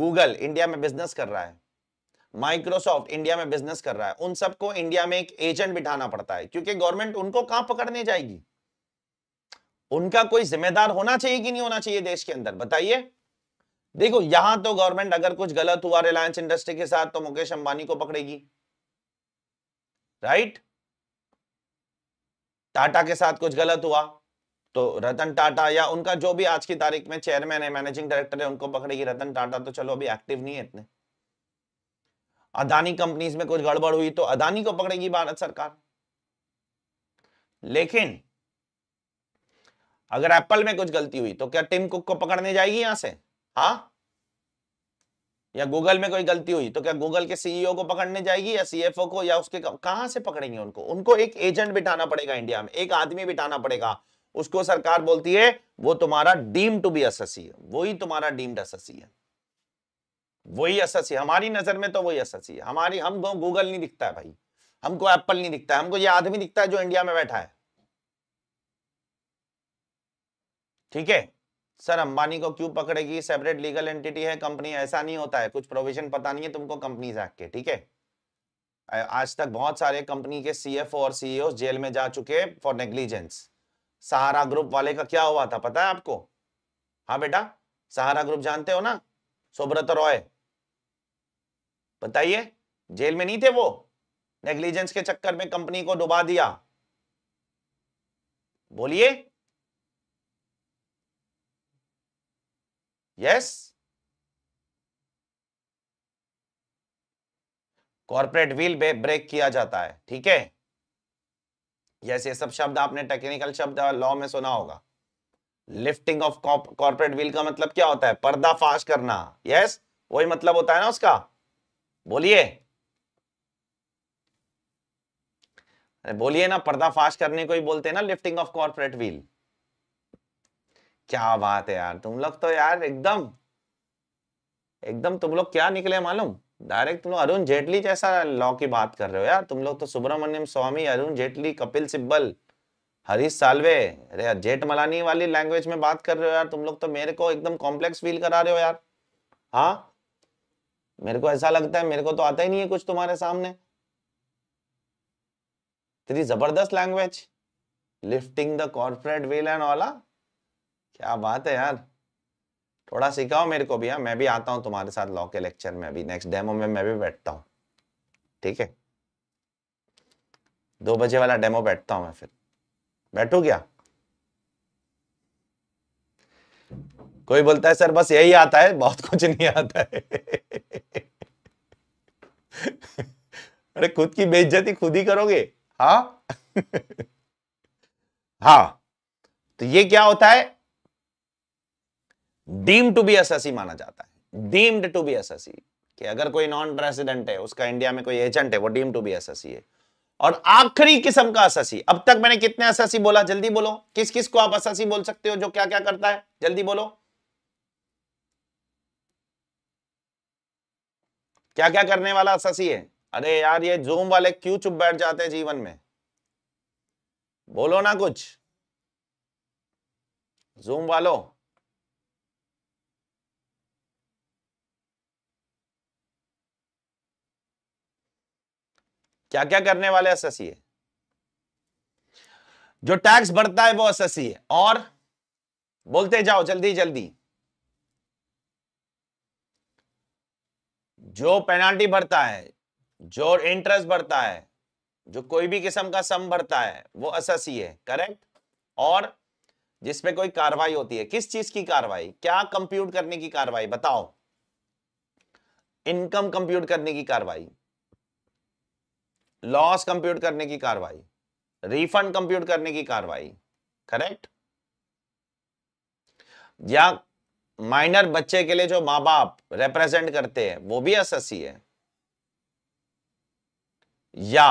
गूगल इंडिया में बिजनेस कर रहा है माइक्रोसॉफ्ट इंडिया में बिजनेस कर रहा है उन सबको इंडिया में एक एजेंट बिठाना पड़ता है क्योंकि गवर्नमेंट उनको कहां पकड़ने जाएगी उनका कोई जिम्मेदार होना चाहिए कि नहीं होना चाहिए देश के अंदर बताइए देखो यहां तो गवर्नमेंट अगर कुछ गलत हुआ रिलायंस इंडस्ट्री के साथ तो मुकेश अंबानी को पकड़ेगी राइट टाटा के साथ कुछ गलत हुआ तो रतन टाटा या उनका जो भी आज की तारीख में चेयरमैन है मैनेजिंग डायरेक्टर है उनको पकड़ेगी रतन टाटा तो चलो अभी एक्टिव नहीं है इतने अदानी कंपनीज में कुछ गड़बड़ हुई तो अदानी को पकड़ेगी भारत सरकार लेकिन अगर एप्पल में कुछ गलती हुई तो क्या टिम कुक को पकड़ने जाएगी यहां से हाँ या गूगल में कोई गलती हुई तो क्या गूगल के सीईओ e को पकड़ने जाएगी या सीएफओ को या उसके कहां से पकड़ेंगे उनको उनको एक एजेंट बिठाना पड़ेगा इंडिया में एक आदमी बिठाना पड़ेगा उसको सरकार बोलती है वो तुम्हारा डीम टू बी एस है वही तुम्हारा डीम्ड एस है वही अससी हमारी नजर में तो वही अससी है हमारी हमको गूगल नहीं दिखता है भाई हमको एप्पल नहीं दिखता है हमको ये आदमी दिखता है जो इंडिया में बैठा है ठीक है सर अंबानी को क्यों पकड़ेगी सेपरेट लीगल एंटिटी है कंपनी ऐसा नहीं होता है कुछ प्रोविजन पता नहीं है तुमको कंपनी के ठीक है आज तक बहुत सारे कंपनी के सीएफओ और सीईओ e जेल में जा चुके फॉर नेग्लिजेंस सहारा ग्रुप वाले का क्या हुआ था पता है आपको हाँ बेटा सहारा ग्रुप जानते हो ना सुब्रत रॉय बताइए जेल में नहीं थे वो नेग्लिजेंस के चक्कर में कंपनी को डुबा दिया बोलिए यस कॉर्पोरेट व्हील ब्रेक किया जाता है ठीक है यस ये सब शब्द आपने टेक्निकल शब्द लॉ में सुना होगा लिफ्टिंग ऑफ कॉर्पोरेट व्हील का मतलब क्या होता है पर्दा फाश करना यस वही मतलब होता है ना उसका बोलिए बोलिए ना पर्दाफाश करने को ही बोलते हैं ना लिफ्टिंग ऑफ कॉर्पोरेट व्हील क्या बात है यार तुम लोग तो यार एकदम एकदम तुम लोग क्या निकले मालूम डायरेक्ट तुम लोग अरुण जेटली जैसा लॉ की बात कर रहे हो यार तुम लोग तो सुब्रमण्यम स्वामी अरुण जेटली कपिल सिब्बल हरीश सालवे अरे मलानी वाली लैंग्वेज में बात कर रहे हो यार तुम लोग तो मेरे को एकदम कॉम्प्लेक्स फील करा रहे हो यार हाँ मेरे को ऐसा लगता है मेरे को तो आता ही नहीं है कुछ तुम्हारे सामने तेरी जबरदस्त language lifting the corporate veil and all क्या बात है यार थोड़ा सिखाओ मेरे को भी यार हाँ, मैं भी आता हूँ तुम्हारे साथ लॉ के लेक्चर में अभी नेक्स्ट डेमो में मैं भी बैठता हूँ ठीक है दो बजे वाला डेमो बैठता हूँ मैं फिर बैठू क्या कोई बोलता है सर बस यही आता है बहुत कुछ नहीं आता है अरे खुद की बेइज्जती खुद ही करोगे हाँ हाँ तो ये क्या होता है डीम टू बी एसएससी माना जाता है डीम्ड टू बी एसएससी कि अगर कोई नॉन रेसिडेंट है उसका इंडिया में कोई एजेंट है वो डीम टू बी एसएससी है और आखिरी किस्म का अससी अब तक मैंने कितने अससी बोला जल्दी बोलो किस किस को आप अससी बोल सकते हो जो क्या क्या करता है जल्दी बोलो क्या क्या करने वाला अससी है अरे यार ये जूम वाले क्यों चुप बैठ जाते हैं जीवन में बोलो ना कुछ जूम वालों क्या क्या करने वाले अससी है जो टैक्स बढ़ता है वो अससी है और बोलते जाओ जल्दी जल्दी जो पेनाल्टी भरता है जो इंटरेस्ट भरता है जो कोई भी किस्म का सम भरता है वो अससी है करेक्ट और जिसपे कोई कार्रवाई होती है किस चीज की कार्रवाई क्या कंप्यूट करने की कार्रवाई बताओ इनकम कंप्यूट करने की कार्रवाई लॉस कंप्यूट करने की कार्रवाई रिफंड कंप्यूट करने की कार्रवाई करेक्ट या माइनर बच्चे के लिए जो माँ बाप रिप्रेजेंट करते हैं वो भी एसएससी है या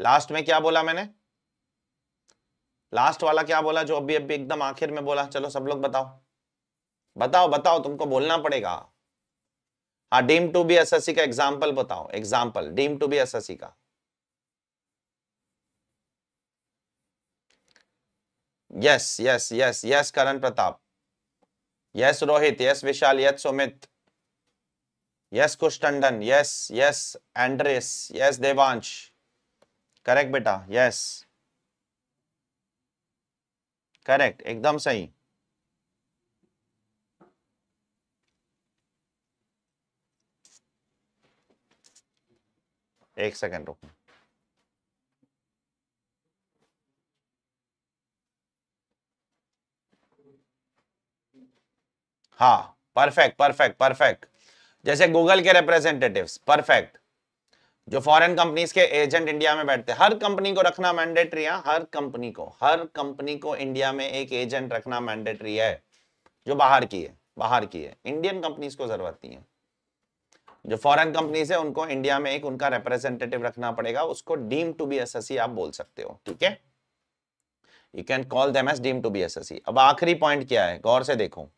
लास्ट में क्या बोला मैंने लास्ट वाला क्या बोला जो अभी अभी एकदम आखिर में बोला चलो सब लोग बताओ बताओ बताओ तुमको बोलना पड़ेगा हाँ डीम टू बी एस का एग्जाम्पल बताओ example deem to be as का yes yes yes yes Karan Pratap yes Rohit yes Vishal yes Sumit yes Kush Tandon yes yes Andres yes Devansh correct बेटा यस करेक्ट एकदम सही एक सेकेंड रुको हाँ परफेक्ट परफेक्ट परफेक्ट जैसे गूगल के रिप्रेजेंटेटिव्स परफेक्ट जो फॉरेन कंपनीज के एजेंट इंडिया में बैठते हैं हर कंपनी को रखना मैंडेटरी है हर कंपनी को हर कंपनी को इंडिया में एक एजेंट रखना मैंडेटरी है जो बाहर की है बाहर की है इंडियन कंपनीज को जरूरत नहीं है जो फॉरेन कंपनीज है उनको इंडिया में एक उनका रिप्रेजेंटेटिव रखना पड़ेगा उसको डीम टू बी एस आप बोल सकते हो ठीक है you can call them as deem to be as अब आखिरी पॉइंट क्या है गौर से देखो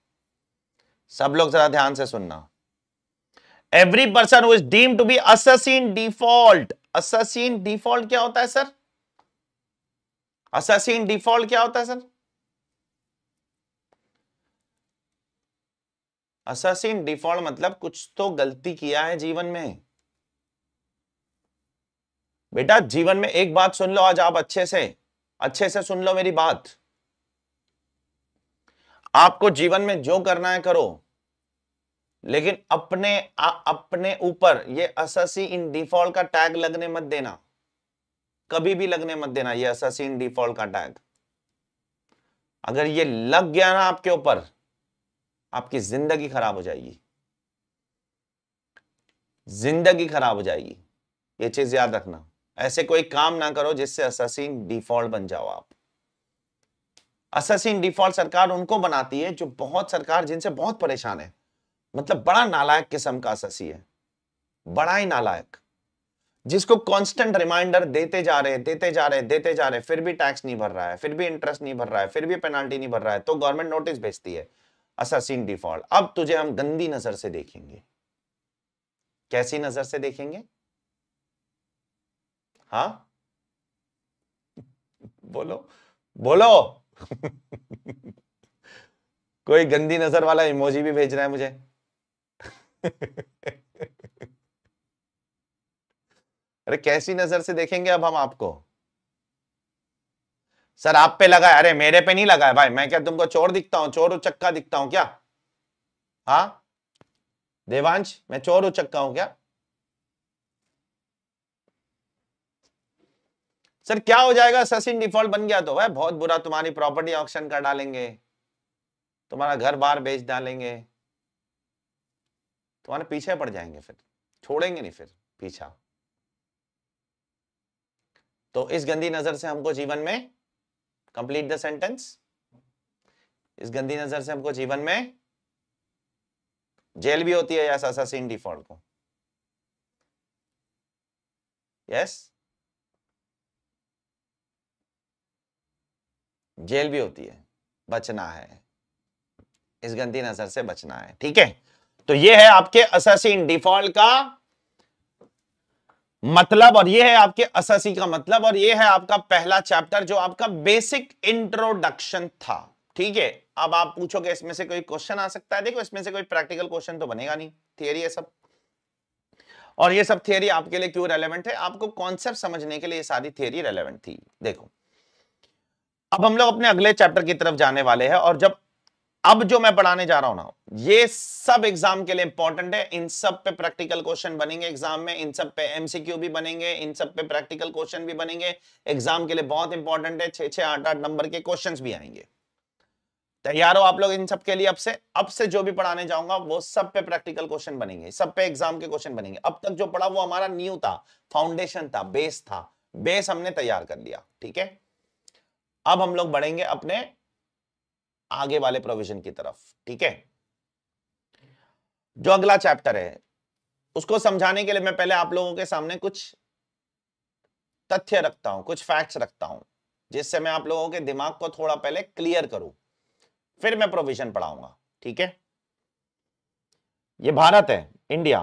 सब लोग जरा ध्यान से सुनना every person who is deem to be assessee in default assessee in default क्या होता है सर असिन डिफॉल्ट क्या होता है सर असासीन डिफॉल्ट मतलब कुछ तो गलती किया है जीवन में बेटा जीवन में एक बात सुन लो आज आप अच्छे से अच्छे से सुन लो मेरी बात आपको जीवन में जो करना है करो लेकिन अपने आ, अपने ऊपर ये अससी इन डिफॉल्ट का टैग लगने मत देना कभी भी लगने मत देना ये अससी इन डिफॉल्ट का टैग अगर ये लग गया ना आपके ऊपर आपकी जिंदगी खराब हो जाएगी जिंदगी खराब हो जाएगी ये चीज याद रखना ऐसे कोई काम ना करो जिससे अससिन डिफॉल्ट बन जाओ आप अससिन डिफॉल्ट सरकार उनको बनाती है जो बहुत सरकार जिनसे बहुत परेशान है मतलब बड़ा नालायक किस्म का अससी है बड़ा ही नालायक जिसको कांस्टेंट रिमाइंडर देते जा रहे हैं देते जा रहे हैं देते जा रहे हैं फिर भी टैक्स नहीं भर रहा है फिर भी इंटरेस्ट नहीं भर रहा है फिर भी पेनाल्टी नहीं भर रहा है तो गवर्नमेंट नोटिस भेजती है असासीन डिफॉल्ट अब तुझे हम गंदी नजर से देखेंगे कैसी नजर से देखेंगे हाँ बोलो बोलो कोई गंदी नजर वाला इमोजी भी भेज रहा है मुझे अरे कैसी नजर से देखेंगे अब हम आपको सर आप पे लगा है अरे मेरे पे नहीं लगा है भाई मैं क्या तुमको चोर दिखता हूँ चोर उचक्का दिखता हूँ क्या हाँ देवांश मैं चोर उचक्का हूँ क्या सर क्या हो जाएगा सचिन डिफॉल्ट बन गया तो भाई बहुत बुरा तुम्हारी प्रॉपर्टी ऑक्शन कर डालेंगे तुम्हारा घर बार बेच डालेंगे तुम्हारे पीछे पड़ जाएंगे फिर छोड़ेंगे नहीं फिर पीछा तो इस गंदी नजर से हमको जीवन में कंप्लीट द सेंटेंस इस गंदी नजर से हमको जीवन में जेल भी होती है या सीन डिफॉल्ट को यस जेल भी होती है बचना है इस गंदी नजर से बचना है ठीक है तो ये है आपके असासीन डिफॉल्ट का मतलब और ये है आपके असासी का मतलब और ये है आपका पहला चैप्टर जो आपका बेसिक इंट्रोडक्शन था ठीक है अब आप पूछोगे इसमें से कोई क्वेश्चन आ सकता है देखो इसमें से कोई प्रैक्टिकल क्वेश्चन तो बनेगा नहीं थियरी है सब और ये सब थियरी आपके लिए क्यों रेलेवेंट है आपको कॉन्सेप्ट समझने के लिए ये सारी थियरी रेलेवेंट थी देखो अब हम लोग अपने अगले चैप्टर की तरफ जाने वाले हैं और जब अब जो मैं पढ़ाने जा रहा हूं ना ये सब एग्जाम के लिए इंपॉर्टेंट है इन सब पे प्रैक्टिकल क्वेश्चन बनेंगे एग्जाम में इन सब पे एमसीक्यू भी बनेंगे इन सब पे प्रैक्टिकल क्वेश्चन भी बनेंगे एग्जाम के लिए बहुत इंपॉर्टेंट है छह छह आठ आठ नंबर के क्वेश्चंस भी आएंगे तैयार हो आप लोग इन सब के लिए अब से अब से जो भी पढ़ाने जाऊंगा वो सब पे प्रैक्टिकल क्वेश्चन बनेंगे सब पे एग्जाम के क्वेश्चन बनेंगे अब तक जो पढ़ा वो हमारा न्यू था फाउंडेशन था बेस था बेस हमने तैयार कर लिया ठीक है अब हम लोग बढ़ेंगे अपने आगे वाले प्रोविजन की तरफ ठीक है जो अगला चैप्टर है उसको समझाने के लिए मैं पहले आप लोगों के सामने कुछ तथ्य रखता हूं कुछ फैक्ट्स रखता हूं जिससे मैं आप लोगों के दिमाग को थोड़ा पहले क्लियर करूं फिर मैं प्रोविजन पढ़ाऊंगा ठीक है ये भारत है इंडिया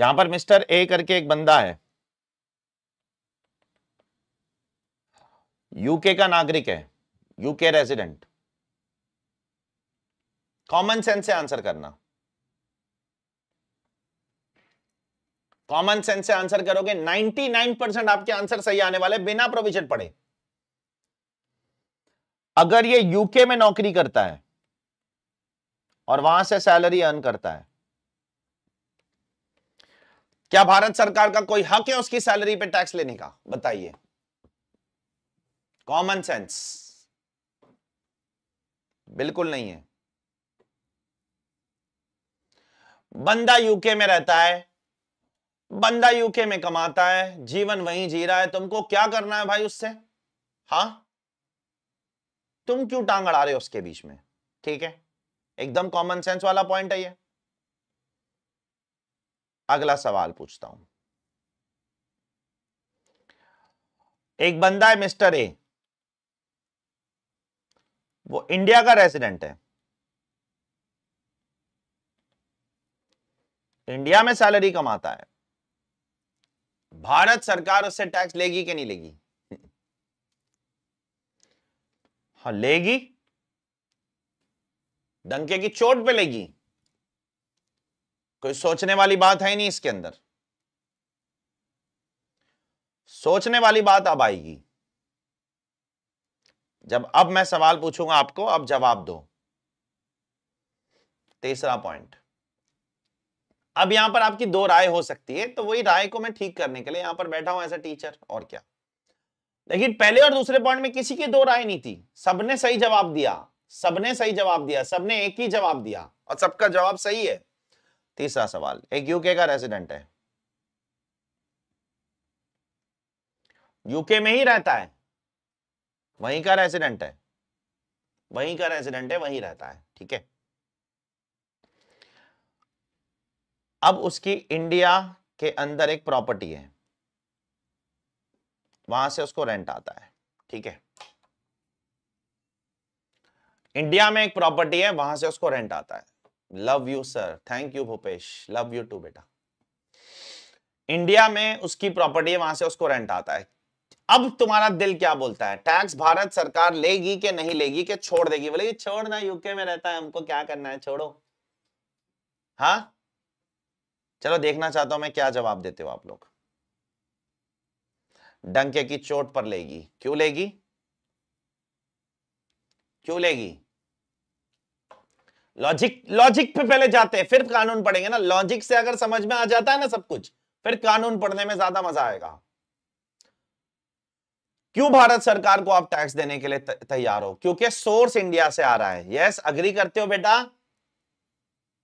यहां पर मिस्टर ए करके एक बंदा है यूके का नागरिक है यूके रेजिडेंट कॉमन सेंस से आंसर करना कॉमन सेंस से आंसर करोगे 99 परसेंट आपके आंसर सही आने वाले बिना प्रोविजन पड़े अगर ये यूके में नौकरी करता है और वहां से सैलरी अर्न करता है क्या भारत सरकार का कोई हक है उसकी सैलरी पे टैक्स लेने का बताइए कॉमन सेंस बिल्कुल नहीं है बंदा यूके में रहता है बंदा यूके में कमाता है जीवन वहीं जी रहा है तुमको क्या करना है भाई उससे हा तुम क्यों टांग अड़ा रहे हो उसके बीच में ठीक है एकदम कॉमन सेंस वाला पॉइंट है ये अगला सवाल पूछता हूं एक बंदा है मिस्टर ए वो इंडिया का रेसिडेंट है इंडिया में सैलरी कमाता है भारत सरकार उससे टैक्स लेगी कि नहीं लेगी हाँ लेगी डंके की चोट पे लेगी कोई सोचने वाली बात है नहीं इसके अंदर सोचने वाली बात अब आएगी जब अब मैं सवाल पूछूंगा आपको अब जवाब दो तीसरा पॉइंट अब यहां पर आपकी दो राय हो सकती है तो वही राय को मैं ठीक करने के लिए यहां पर बैठा हूं एज ए टीचर और क्या लेकिन पहले और दूसरे पॉइंट में किसी की दो राय नहीं थी सबने सही जवाब दिया सबने सही जवाब दिया सबने एक ही जवाब दिया और सबका जवाब सही है तीसरा सवाल एक यूके का रेसिडेंट है यूके में ही रहता है वहीं का रेसिडेंट है वहीं का रेसिडेंट है वहीं रहता है ठीक है अब उसकी इंडिया के अंदर एक प्रॉपर्टी है वहां से उसको रेंट आता है ठीक है इंडिया में एक प्रॉपर्टी है वहां से उसको रेंट आता है love you sir thank you Bhupesh love you too बेटा इंडिया में उसकी प्रॉपर्टी है वहां से उसको रेंट आता है अब तुम्हारा दिल क्या बोलता है टैक्स भारत सरकार लेगी कि नहीं लेगी कि छोड़ देगी बोले छोड़ना यूके में रहता है हमको क्या करना है छोड़ो हाँ चलो देखना चाहता हूं मैं क्या जवाब देते हो आप लोग डंके की चोट पर लेगी क्यों लेगी क्यों लेगी लॉजिक लॉजिक पे पहले जाते हैं फिर कानून पढ़ेंगे ना लॉजिक से अगर समझ में आ जाता है ना सब कुछ फिर कानून पढ़ने में ज्यादा मजा आएगा क्यों भारत सरकार को आप टैक्स देने के लिए तैयार हो क्योंकि सोर्स इंडिया से आ रहा है यस अग्री करते हो बेटा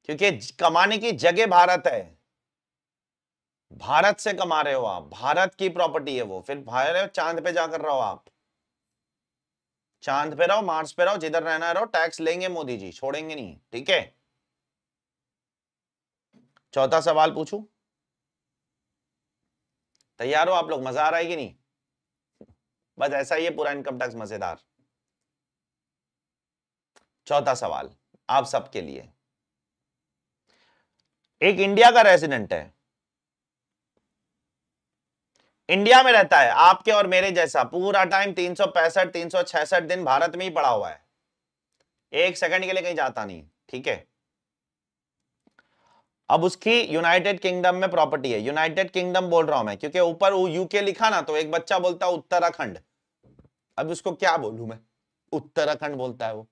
क्योंकि कमाने की जगह भारत है भारत से कमा रहे हो आप भारत की प्रॉपर्टी है वो फिर भारत चांद पे जाकर रहो आप चांद पे रहो मार्स पे रहो जिधर रहना रहो टैक्स लेंगे मोदी जी छोड़ेंगे नहीं ठीक है चौथा सवाल पूछू तैयार हो आप लोग मजा आ रहा है कि नहीं बस ऐसा ही है पूरा इनकम टैक्स मजेदार चौथा सवाल आप सबके लिए एक इंडिया का रेजिडेंट है इंडिया में रहता है आपके और मेरे जैसा पूरा टाइम तीन सौ पैंसठ तीन सौ छियासठ दिन भारत में ही पड़ा हुआ है एक सेकंड के लिए कहीं जाता नहीं ठीक है अब उसकी यूनाइटेड किंगडम में प्रॉपर्टी है यूनाइटेड किंगडम बोल रहा हूं मैं क्योंकि ऊपर यूके लिखा ना तो एक बच्चा बोलता है उत्तराखंड अब उसको क्या बोलू मैं उत्तराखंड बोलता है वो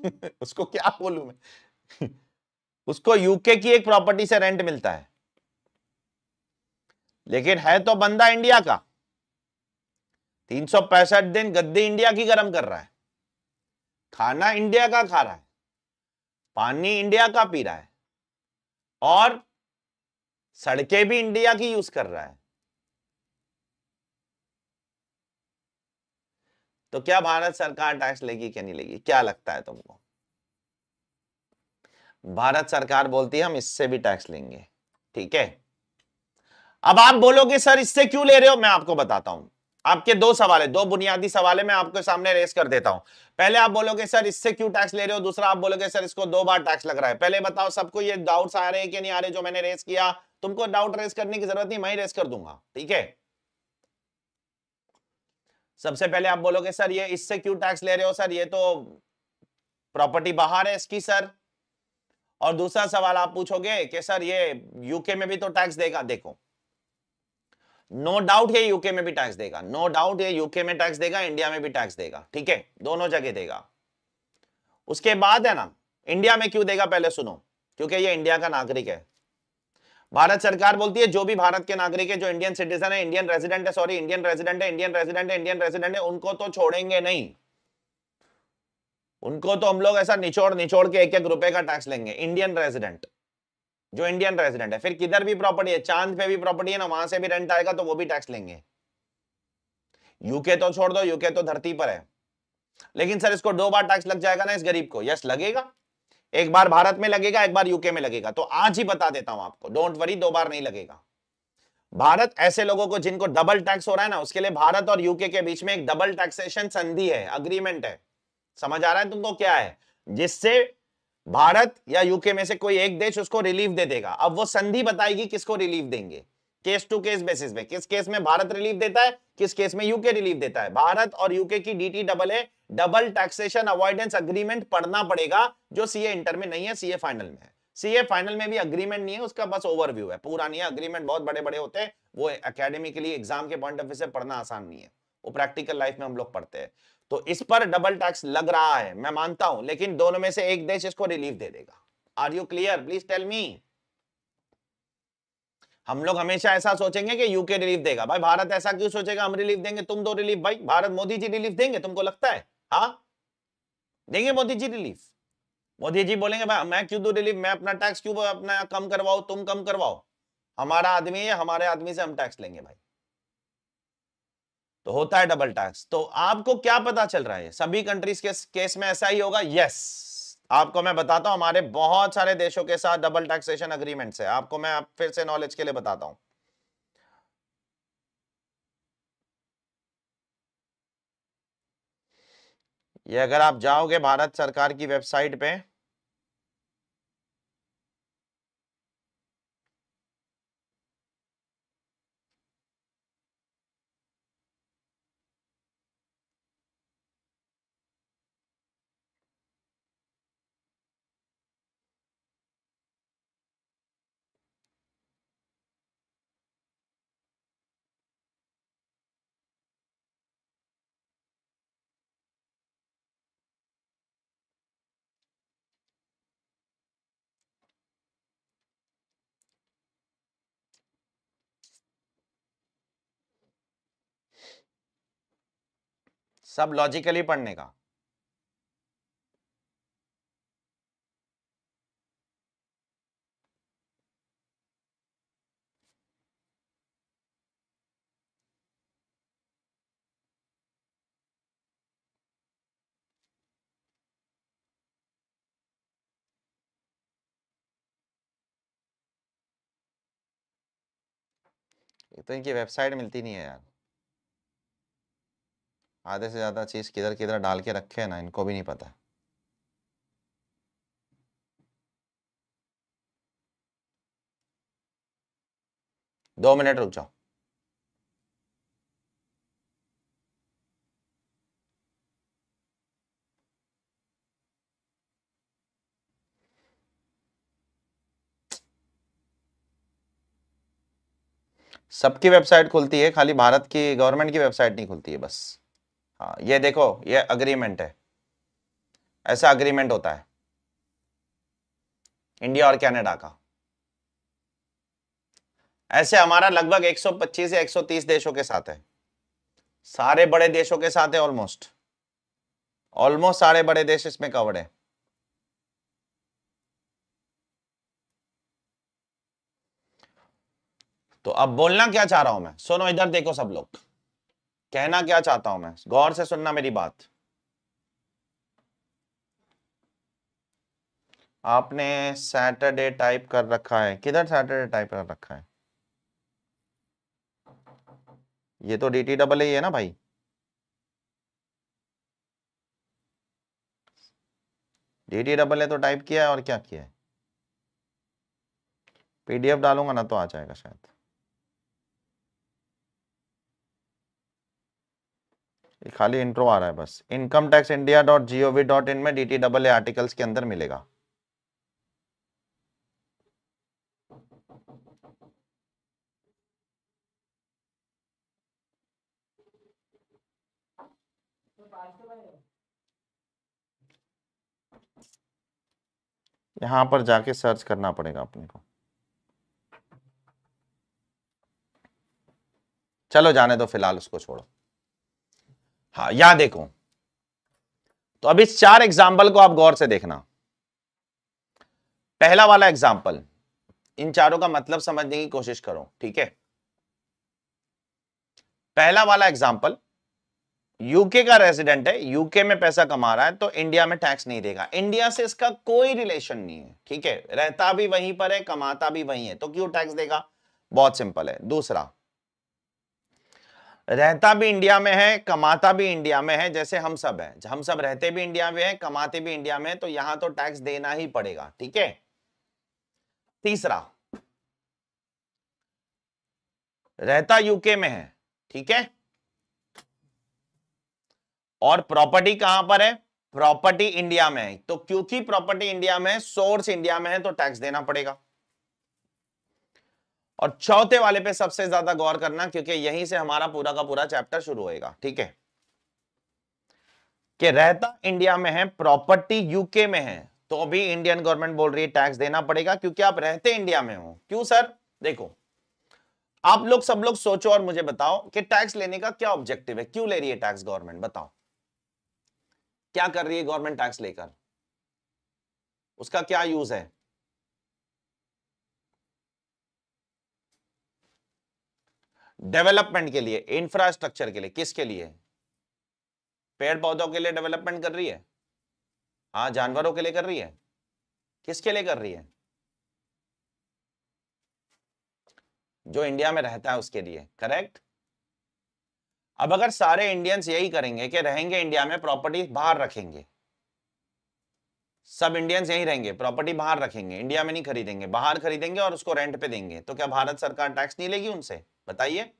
उसको क्या बोलू मैं उसको यूके की एक प्रॉपर्टी से रेंट मिलता है लेकिन है तो बंदा इंडिया का तीन दिन गद्दी इंडिया की गर्म कर रहा है खाना इंडिया का खा रहा है पानी इंडिया का पी रहा है और सड़कें भी इंडिया की यूज कर रहा है तो क्या भारत सरकार टैक्स लेगी क्या नहीं लेगी क्या लगता है तुमको भारत सरकार बोलती है हम इससे भी टैक्स लेंगे ठीक है अब आप बोलोगे सर इससे क्यों ले रहे हो मैं आपको बताता हूं आपके दो सवाल है दो बुनियादी सवाल है मैं आपके सामने रेस कर देता हूं पहले आप बोलोगे सर इससे क्यों टैक्स ले रहे हो दूसरा आप बोलोगे सर इसको दो बार टैक्स लग रहा है पहले बताओ सबको ये डाउट्स आ रहे हैं कि नहीं आ रहे जो मैंने रेस किया तुमको डाउट रेस करने की जरूरत नहीं मैं रेस कर दूंगा ठीक है सबसे पहले आप बोलोगे सर ये इससे क्यों टैक्स ले रहे हो सर ये तो प्रॉपर्टी बाहर है इसकी सर और दूसरा सवाल आप पूछोगे कि सर ये यूके में भी तो टैक्स देगा देखो नो डाउट ये यूके में भी टैक्स देगा नो डाउट ये यूके में टैक्स देगा इंडिया में भी टैक्स देगा ठीक है दोनों जगह देगा उसके बाद है ना इंडिया में क्यों देगा पहले सुनो क्योंकि ये इंडिया का नागरिक है भारत सरकार बोलती है जो भी भारत के नागरिक है जो इंडियन सिटीजन है इंडियन रेजिडेंट है सॉरी इंडियन रेजिडेंट है इंडियन रेजिडेंट है इंडियन रेजिडेंट है उनको तो छोड़ेंगे नहीं उनको तो हम लोग ऐसा निचोड़ निचोड़ के एक एक रुपए का टैक्स लेंगे इंडियन रेजिडेंट जो इंडियन रेजिडेंट है फिर किधर भी प्रॉपर्टी है चांद पे भी प्रॉपर्टी है ना वहां से भी रेंट आएगा तो वो भी टैक्स लेंगे यूके तो छोड़ दो यूके तो धरती पर है लेकिन सर इसको दो बार टैक्स लग जाएगा ना इस गरीब को यस लगेगा एक बार भारत में लगेगा एक बार यूके में लगेगा तो आज ही बता देता हूं आपको डोंट वरी दो बार नहीं लगेगा भारत ऐसे लोगों को जिनको डबल टैक्स हो रहा है ना उसके लिए भारत और यूके के बीच में एक डबल टैक्सेशन संधि है अग्रीमेंट है समझ आ रहा है तुमको क्या है जिससे भारत या यूके में से कोई एक देश उसको रिलीफ दे देगा अब वो संधि बताएगी किसको रिलीफ देंगे केस टू केस बेसिस में किस केस में भारत रिलीफ देता है किस केस में यूके रिलीफ देता है भारत और यूके की DT double double taxation avoidance agreement पढ़ना पड़ेगा जो सीए इंटर में नहीं है सीए फाइनल में है सीए फाइनल में भी अग्रीमेंट नहीं है उसका बस ओवरव्यू है पूरा नहीं है अग्रीमेंट बहुत बड़े बड़े होते हैं वो अकेडमी के लिए एग्जाम के पॉइंट ऑफ व्यू से पढ़ना आसान नहीं है वो प्रैक्टिकल लाइफ में हम लोग पढ़ते हैं तो इस पर डबल टैक्स लग रहा है मैं मानता हूं लेकिन दोनों में से एक देश इसको रिलीफ दे देगा are you clear please tell me हम लोग हमेशा ऐसा सोचेंगे कि यूके रिलीफ देगा भाई भारत ऐसा क्यों सोचेगा हम रिलीफ देंगे तुम दो रिलीफ भाई भारत मोदी जी रिलीफ देंगे तुमको लगता है हाँ देंगे मोदी जी रिलीफ मोदी जी बोलेंगे भाई मैं क्यों दू रिलीफ मैं अपना टैक्स क्यों अपना कम करवाओ तुम कम करवाओ हमारा आदमी है हमारे आदमी से हम टैक्स लेंगे भाई तो होता है डबल टैक्स तो आपको क्या पता चल रहा है सभी कंट्रीज के केस में ऐसा ही होगा यस आपको मैं बताता हूं हमारे बहुत सारे देशों के साथ डबल टैक्सेशन अग्रीमेंट है आपको मैं आप फिर से नॉलेज के लिए बताता हूं ये अगर आप जाओगे भारत सरकार की वेबसाइट पे सब लॉजिकली पढ़ने का तो इनकी वेबसाइट मिलती नहीं है यार आधे से ज़्यादा चीज़ किधर किधर डाल के रखे हैं ना इनको भी नहीं पता दो मिनट रुक जाओ सबकी वेबसाइट खुलती है खाली भारत की गवर्नमेंट की वेबसाइट नहीं खुलती है बस हाँ ये देखो ये अग्रीमेंट है ऐसा अग्रीमेंट होता है इंडिया और कनाडा का ऐसे हमारा लगभग 125 से 130 देशों के साथ है सारे बड़े देशों के साथ है ऑलमोस्ट ऑलमोस्ट सारे बड़े देश इसमें कवर्ड है तो अब बोलना क्या चाह रहा हूं मैं सुनो इधर देखो सब लोग कहना क्या चाहता हूं मैं गौर से सुनना मेरी बात आपने सैटरडे टाइप कर रखा है किधर सैटरडे टाइप कर रखा है ये तो डी टी डबल ही है ना भाई डी टी डबल है तो टाइप किया है और क्या किया है पीडीएफ डालूंगा ना तो आ जाएगा शायद ये खाली इंट्रो आ रहा है बस income tax India dot G O V dot in में D T double A articles के अंदर मिलेगा यहां पर जाके सर्च करना पड़ेगा अपने को चलो जाने दो फिलहाल उसको छोड़ो हाँ यहां देखो तो अब इस चार एग्जाम्पल को आप गौर से देखना पहला वाला एग्जाम्पल इन चारों का मतलब समझने की कोशिश करो ठीक है पहला वाला एग्जाम्पल यूके का रेजिडेंट है यूके में पैसा कमा रहा है तो इंडिया में टैक्स नहीं देगा इंडिया से इसका कोई रिलेशन नहीं है ठीक है रहता भी वहीं पर है कमाता भी वहीं है तो क्यों टैक्स देगा बहुत सिंपल है दूसरा रहता भी इंडिया में है कमाता भी इंडिया में है जैसे हम सब है हम सब रहते भी इंडिया में है कमाते भी इंडिया में है तो यहां तो टैक्स देना ही पड़ेगा ठीक है तीसरा रहता यूके में है ठीक है और प्रॉपर्टी कहां पर है प्रॉपर्टी इंडिया में है तो क्योंकि प्रॉपर्टी इंडिया में है सोर्स इंडिया में है तो टैक्स देना पड़ेगा और चौथे वाले पे सबसे ज्यादा गौर करना क्योंकि यहीं से हमारा पूरा का पूरा चैप्टर शुरू होएगा ठीक है कि रहता इंडिया में है प्रॉपर्टी यूके में है तो भी इंडियन गवर्नमेंट बोल रही है टैक्स देना पड़ेगा क्योंकि आप रहते इंडिया में हो क्यों सर देखो आप लोग सब लोग सोचो और मुझे बताओ कि टैक्स लेने का क्या ऑब्जेक्टिव है क्यों ले रही है टैक्स गवर्नमेंट बताओ क्या कर रही है गवर्नमेंट टैक्स लेकर उसका क्या यूज है डेवलपमेंट के लिए इंफ्रास्ट्रक्चर के लिए किसके लिए पेड़ पौधों के लिए डेवलपमेंट कर रही है हाँ जानवरों के लिए कर रही है किसके लिए कर रही है जो इंडिया में रहता है उसके लिए करेक्ट अब अगर सारे इंडियंस यही करेंगे कि रहेंगे इंडिया में प्रॉपर्टी बाहर रखेंगे सब इंडियंस यही रहेंगे प्रॉपर्टी बाहर रखेंगे इंडिया में नहीं खरीदेंगे बाहर खरीदेंगे और उसको रेंट पे देंगे तो क्या भारत सरकार टैक्स नहीं लेगी उनसे बताइए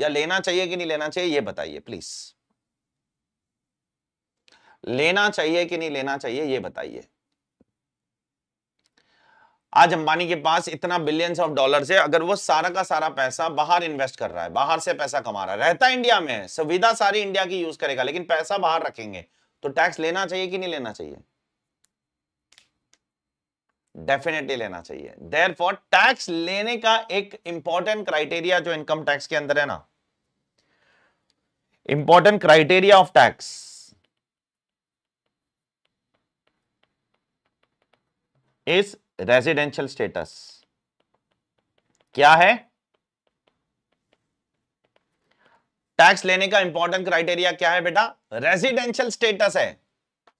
या लेना चाहिए कि नहीं लेना चाहिए ये बताइए प्लीज लेना चाहिए कि नहीं लेना चाहिए ये बताइए आज अंबानी के पास इतना बिलियंस ऑफ डॉलर्स है अगर वो सारा का सारा पैसा बाहर इन्वेस्ट कर रहा है बाहर से पैसा कमा रहा है रहता इंडिया में सुविधा सारी इंडिया की यूज करेगा लेकिन पैसा बाहर रखेंगे तो टैक्स लेना चाहिए कि नहीं लेना चाहिए डेफिनेटली लेना चाहिए देर फॉर टैक्स लेने का एक इंपॉर्टेंट क्राइटेरिया जो इनकम टैक्स के अंदर है ना important criteria of tax is residential status क्या है टैक्स लेने का इंपॉर्टेंट क्राइटेरिया क्या है बेटा रेजिडेंशियल स्टेटस है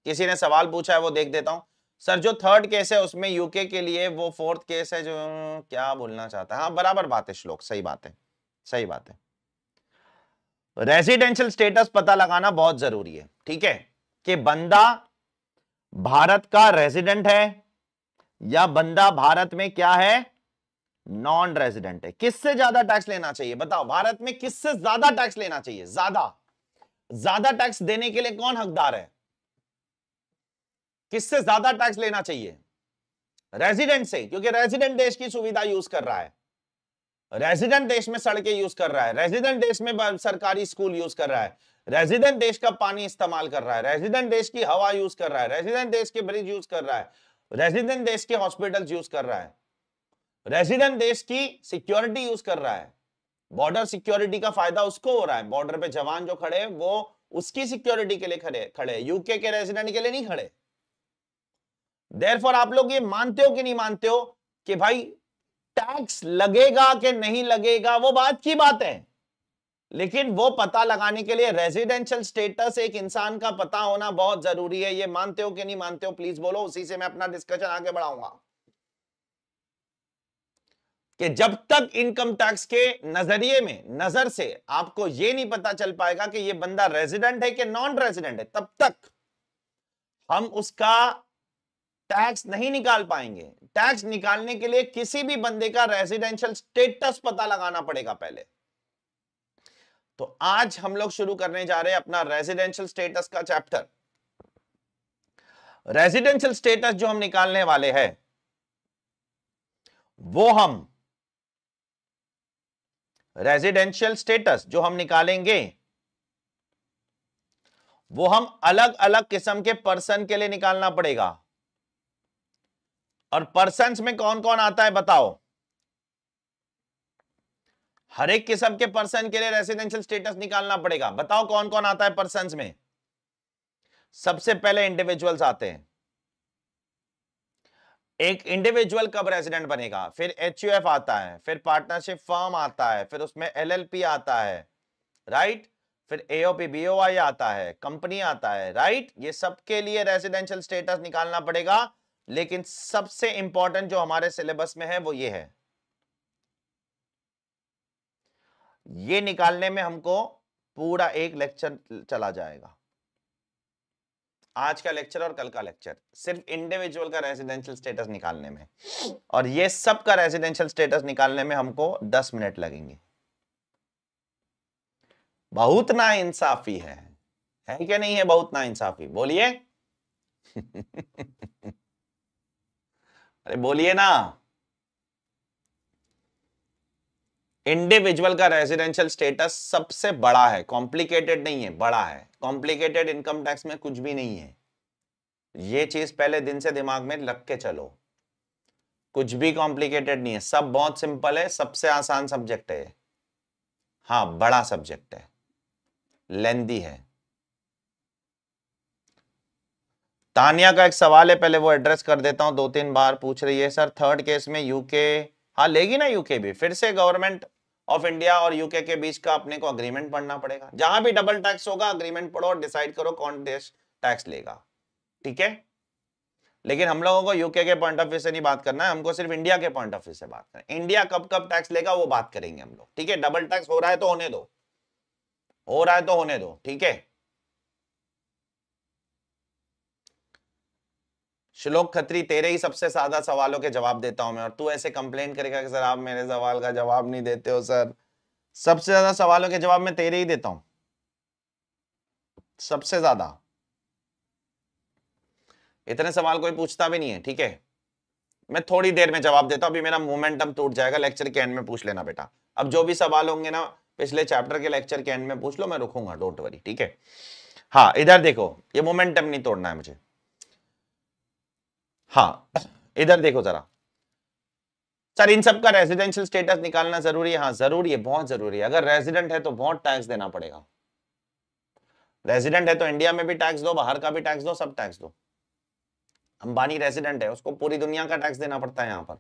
किसी ने सवाल पूछा है वो देख देता हूं सर जो थर्ड केस है उसमें यूके के लिए वो फोर्थ केस है जो क्या बोलना चाहता है हाँ बराबर बात है श्लोक सही बात है सही बात है रेजिडेंशियल स्टेटस पता लगाना बहुत जरूरी है ठीक है कि बंदा भारत का रेजिडेंट है या बंदा भारत में क्या है नॉन रेजिडेंट है किससे ज्यादा टैक्स लेना चाहिए बताओ भारत में किससे ज्यादा टैक्स लेना चाहिए ज्यादा ज्यादा टैक्स देने के लिए कौन हकदार है किससे ज्यादा टैक्स लेना चाहिए रेजिडेंट से क्योंकि रेजिडेंट देश की सुविधा यूज कर रहा है रेजिडेंट देश में सड़कें यूज कर रहा है रेजिडेंट देश में सरकारी स्कूल यूज कर रहा है रेजिडेंट देश का पानी इस्तेमाल कर रहा है रेजिडेंट देश की हवा यूज कर रहा है रेजिडेंट देश के ब्रिज यूज कर रहा है रेजिडेंट देश के हॉस्पिटल यूज कर रहा है रेजिडेंट देश की सिक्योरिटी यूज कर रहा है बॉर्डर सिक्योरिटी का फायदा उसको हो रहा है बॉर्डर पे जवान जो खड़े हैं वो उसकी सिक्योरिटी के लिए खड़े खड़े यूके के रेजिडेंट के लिए नहीं खड़े देरफॉर आप लोग ये मानते हो कि नहीं मानते हो कि भाई टैक्स लगेगा कि नहीं लगेगा वो बात की बात है लेकिन वो पता लगाने के लिए रेजिडेंशियल स्टेटस एक इंसान का पता होना बहुत जरूरी है ये मानते हो कि नहीं मानते हो प्लीज बोलो उसी से मैं अपना डिस्कशन आगे बढ़ाऊंगा कि जब तक इनकम टैक्स के नजरिए में नजर से आपको यह नहीं पता चल पाएगा कि यह बंदा रेजिडेंट है कि नॉन रेजिडेंट है तब तक हम उसका टैक्स नहीं निकाल पाएंगे टैक्स निकालने के लिए किसी भी बंदे का रेजिडेंशियल स्टेटस पता लगाना पड़ेगा पहले तो आज हम लोग शुरू करने जा रहे हैं अपना रेजिडेंशियल स्टेटस का चैप्टर रेजिडेंशियल स्टेटस जो हम निकालने वाले हैं वो हम रेजिडेंशियल स्टेटस जो हम निकालेंगे वो हम अलग अलग किस्म के पर्सन के लिए निकालना पड़ेगा और पर्सन में कौन कौन आता है बताओ हर एक किस्म के पर्सन के लिए रेसिडेंशियल स्टेटस निकालना पड़ेगा बताओ कौन कौन आता है पर्सन में सबसे पहले इंडिविजुअल्स आते हैं एक इंडिविजुअल कब रेजिडेंट बनेगा फिर एच आता है फिर पार्टनरशिप फर्म आता है फिर उसमें एलएलपी आता है राइट फिर एओपी बीओआई आता है कंपनी आता है राइट ये सबके लिए रेजिडेंशियल स्टेटस निकालना पड़ेगा लेकिन सबसे इंपॉर्टेंट जो हमारे सिलेबस में है वो ये है ये निकालने में हमको पूरा एक लेक्चर चला जाएगा आज का लेक्चर और कल का लेक्चर सिर्फ इंडिविजुअल का रेजिडेंशियल स्टेटस निकालने में और ये सब का रेजिडेंशियल स्टेटस निकालने में हमको दस मिनट लगेंगे बहुत ना इंसाफी है है क्या नहीं है बहुत ना इंसाफी बोलिए अरे बोलिए ना इंडिविजुअल का रेजिडेंशियल स्टेटस सबसे बड़ा है कॉम्प्लिकेटेड नहीं है बड़ा है कॉम्प्लिकेटेड इनकम टैक्स में कुछ भी नहीं है ये चीज पहले दिन से दिमाग में लग के चलो कुछ भी कॉम्प्लिकेटेड नहीं है सब बहुत सिंपल है सबसे आसान सब्जेक्ट है हाँ बड़ा सब्जेक्ट है लेंदी है तानिया का एक सवाल है पहले वो एड्रेस कर देता हूँ दो तीन बार पूछ रही है सर थर्ड केस में यूके हाँ लेगी ना यूके भी फिर से गवर्नमेंट ऑफ इंडिया और यूके के बीच का अपने को अग्रीमेंट पढ़ना पड़ेगा जहां भी डबल टैक्स होगा अग्रीमेंट पढ़ो और डिसाइड करो कौन देश टैक्स लेगा ठीक है लेकिन हम लोगों को यूके के पॉइंट ऑफ व्यू से नहीं बात करना है हमको सिर्फ इंडिया के पॉइंट ऑफ व्यू से बात करना है इंडिया कब कब टैक्स लेगा वो बात करेंगे हम लोग ठीक है डबल टैक्स हो रहा है तो होने दो हो रहा है तो होने दो ठीक है श्लोक खत्री तेरे ही सबसे सादा सवालों के जवाब देता हूं मैं और तू ऐसे कंप्लेन करेगा कि सर आप मेरे सवाल का जवाब नहीं देते हो सर सबसे ज्यादा सवालों के जवाब मैं तेरे ही देता हूं सबसे ज्यादा इतने सवाल कोई पूछता भी नहीं है ठीक है मैं थोड़ी देर में जवाब देता हूं अभी मेरा मोमेंटम टूट जाएगा लेक्चर के एंड में पूछ लेना बेटा अब जो भी सवाल होंगे ना पिछले चैप्टर के लेक्चर के एंड में पूछ लो मैं रुकूंगा डोंट वरी ठीक है हाँ इधर देखो ये मोमेंटम नहीं तोड़ना है मुझे हाँ इधर देखो जरा सर इन सब का रेजिडेंशियल स्टेटस निकालना जरूरी है हाँ जरूरी है बहुत जरूरी है अगर रेजिडेंट है तो बहुत टैक्स देना पड़ेगा रेजिडेंट है तो इंडिया में भी टैक्स दो बाहर का भी टैक्स दो सब टैक्स दो अंबानी रेजिडेंट है उसको पूरी दुनिया का टैक्स देना पड़ता है यहां पर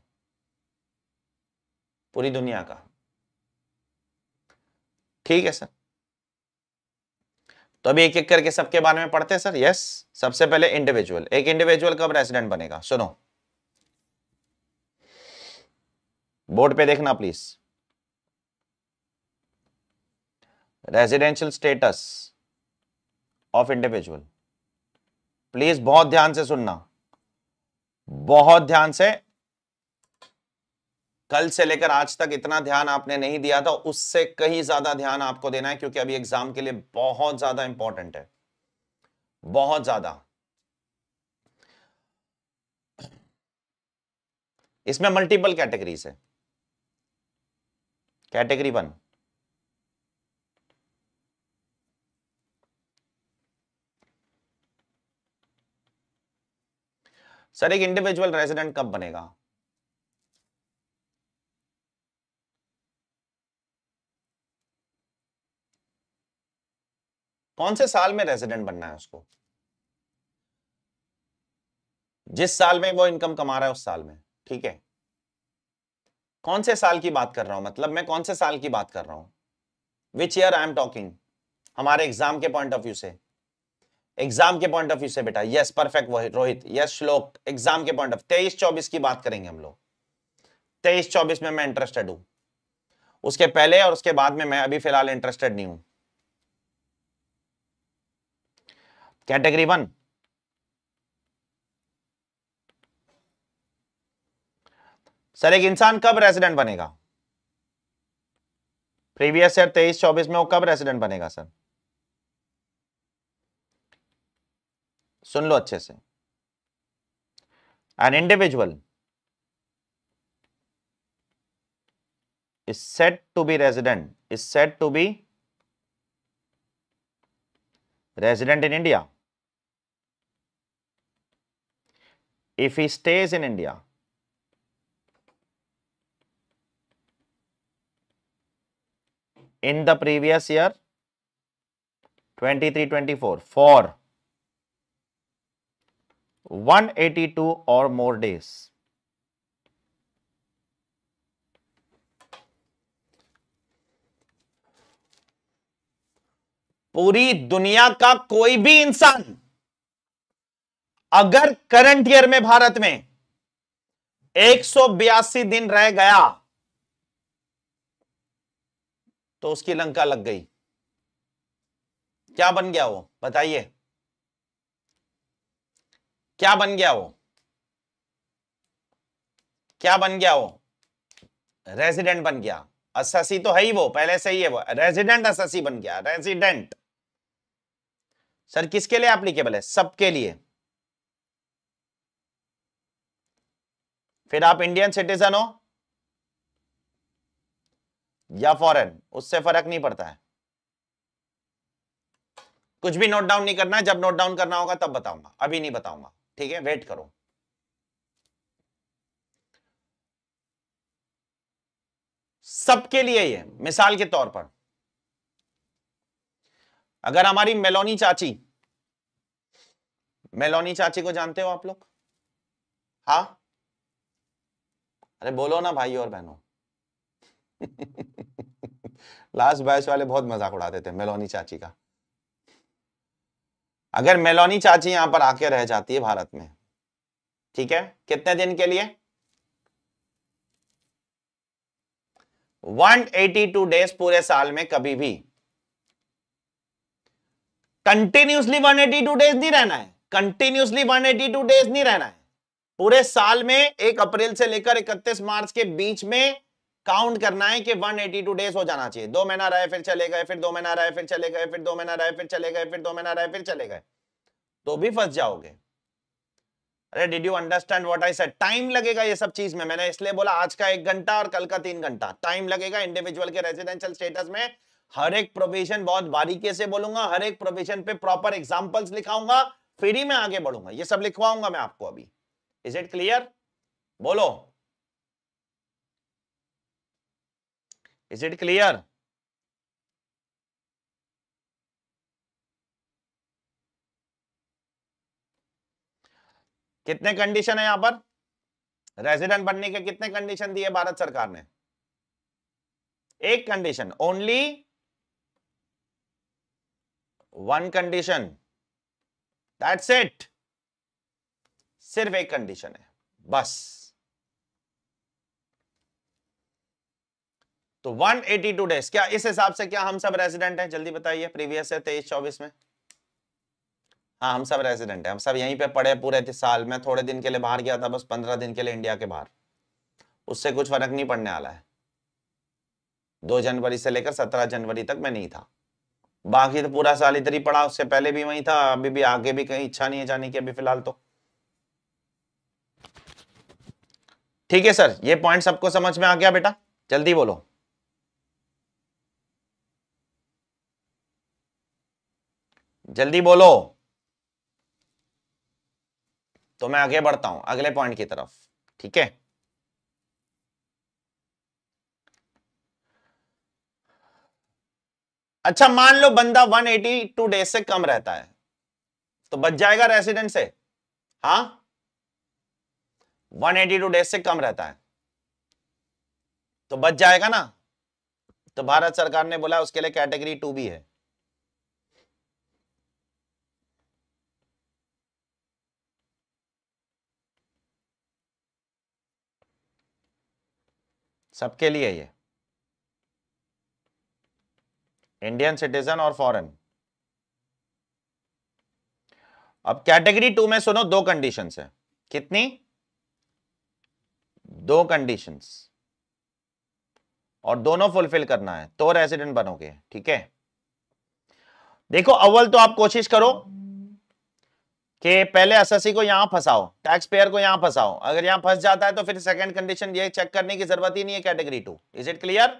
पूरी दुनिया का ठीक है सर तो अभी एक एक करके सबके बारे में पढ़ते हैं सर यस सबसे पहले इंडिविजुअल एक इंडिविजुअल कब रेसिडेंट बनेगा सुनो बोर्ड पे देखना please residential status of individual please बहुत ध्यान से सुनना बहुत ध्यान से कल से लेकर आज तक इतना ध्यान आपने नहीं दिया था उससे कहीं ज्यादा ध्यान आपको देना है क्योंकि अभी एग्जाम के लिए बहुत ज्यादा इंपॉर्टेंट है बहुत ज्यादा इसमें मल्टीपल कैटेगरीज है कैटेगरी वन सर एक इंडिविजुअल रेजिडेंट कब बनेगा कौन से साल में रेजिडेंट बनना है उसको जिस साल में वो इनकम कमा रहा है उस साल में ठीक है कौन से साल की बात कर रहा हूं मतलब मैं कौन से साल की बात कर रहा हूं which year I am talking हमारे एग्जाम के पॉइंट ऑफ व्यू से एग्जाम के पॉइंट ऑफ व्यू से बेटा यस परफेक्ट वही रोहित यस श्लोक एग्जाम के पॉइंट ऑफ तेईस चौबीस की बात करेंगे हम लोग तेईस चौबीस में मैं इंटरेस्टेड हूं उसके पहले और उसके बाद में मैं अभी फिलहाल इंटरेस्टेड नहीं हूं कैटेगरी वन सर एक इंसान कब रेसिडेंट बनेगा प्रीवियस ईयर तेईस चौबीस में वो कब रेसिडेंट बनेगा सर सुन लो अच्छे से an individual is set to be resident is set to be resident in India if he stays in India, in the previous year 23 24 for 182 or more days. पूरी दुनिया का कोई भी इंसान अगर करंट ईयर में भारत में एक दिन रह गया तो उसकी लंका लग गई क्या बन गया वो बताइए क्या बन गया वो क्या बन गया वो रेजिडेंट बन गया अससी तो है ही वो पहले से ही है वो रेजिडेंट अससी बन गया रेजिडेंट सर किसके लिए एप्लीकेबल है सबके लिए फिर आप इंडियन सिटीजन हो या फॉरेन उससे फर्क नहीं पड़ता है कुछ भी नोट डाउन नहीं करना है जब नोट डाउन करना होगा तब बताऊंगा अभी नहीं बताऊंगा ठीक है वेट करो सबके लिए ये मिसाल के तौर पर अगर हमारी मेलोनी चाची मेलोनी चाची को जानते हो आप लोग हाँ अरे बोलो ना भाई और बहनों लास्ट बैच वाले बहुत मजाक उड़ाते थे मेलोनी चाची का अगर मेलोनी चाची यहां पर आके रह जाती है भारत में ठीक है कितने दिन के लिए 182 डेज पूरे साल में कभी भी कंटिन्यूसली 182 डेज नहीं रहना है कंटिन्यूसली 182 डेज नहीं रहना है पूरे साल में एक अप्रैल से लेकर इकतीस मार्च के बीच में काउंट करना है कि 182 डेज हो जाना चाहिए दो महीना रहे फिर चले गए फिर दो महीना रहे फिर चले गए फिर दो महीना रहे फिर चले गए फिर दो महीना रहे फिर चले गए तो भी फंस जाओगे अरे did you understand what I said time लगेगा ये सब चीज में मैंने इसलिए बोला आज का एक घंटा और कल का तीन घंटा टाइम लगेगा इंडिविजुअल के रेजिडेंशियल स्टेटस में हर एक प्रोविजन बहुत बारीकी से बोलूंगा हर एक प्रोविजन पे प्रॉपर एग्जाम्पल्स लिखाऊंगा फिर ही मैं आगे बढ़ूंगा ये सब लिखवाऊंगा मैं आपको अभी इज इट क्लियर बोलो इज इट क्लियर कितने कंडीशन है यहां पर रेजिडेंट बनने के कितने कंडीशन दिए भारत सरकार ने एक condition only one condition that's it सिर्फ एक कंडीशन है बस तो 182 एटी डेज क्या इस हिसाब से क्या हम सब रेजिडेंट हैं जल्दी बताइए प्रीवियस है तेईस चौबीस में हाँ हम सब रेजिडेंट हैं हम सब यहीं पे पढ़े पूरे साल में थोड़े दिन के लिए बाहर गया था बस पंद्रह दिन के लिए इंडिया के बाहर उससे कुछ फर्क नहीं पड़ने वाला है दो जनवरी से लेकर सत्रह जनवरी तक मैं नहीं था बाकी तो पूरा साल इधर ही पढ़ा उससे पहले भी वहीं था अभी भी आगे भी कहीं इच्छा नहीं है जाने की अभी फिलहाल तो ठीक है सर ये पॉइंट सबको समझ में आ गया बेटा जल्दी बोलो जल्दी बोलो तो मैं आगे बढ़ता हूं अगले पॉइंट की तरफ ठीक है अच्छा मान लो बंदा 182 डेज से कम रहता है तो बच जाएगा रेसिडेंट से हाँ 182 डेज से कम रहता है तो बच जाएगा ना तो भारत सरकार ने बोला उसके लिए कैटेगरी टू भी है सबके लिए ये इंडियन सिटीजन और फॉरेन अब कैटेगरी टू में सुनो दो कंडीशन है कितनी दो कंडीशंस और दोनों फुलफिल करना है तो रेसिडेंट बनोगे ठीक है देखो अव्वल तो आप कोशिश करो कि पहले एसएससी को यहां फंसाओ टैक्स पेयर को यहां फंसाओ अगर यहां फंस जाता है तो फिर सेकंड कंडीशन ये चेक करने की जरूरत ही नहीं है category two is it clear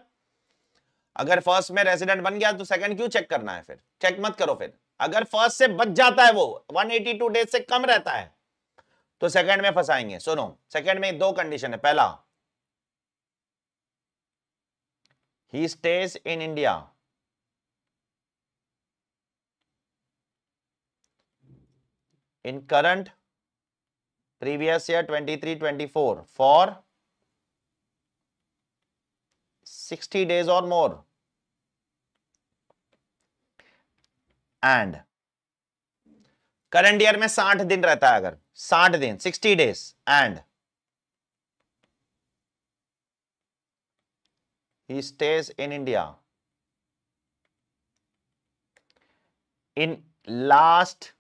अगर फर्स्ट में रेसिडेंट बन गया तो सेकंड क्यों चेक करना है फिर चेक मत करो फिर अगर फर्स्ट से बच जाता है वो 182 डेज से कम रहता है तो सेकंड में फंसाएंगे सुनो सेकंड में दो कंडीशन है पहला he stays in India in current previous year 23 24 for 60 days or more and current year में 60 दिन रहता है अगर साठ दिन sixty days and he stays in India in last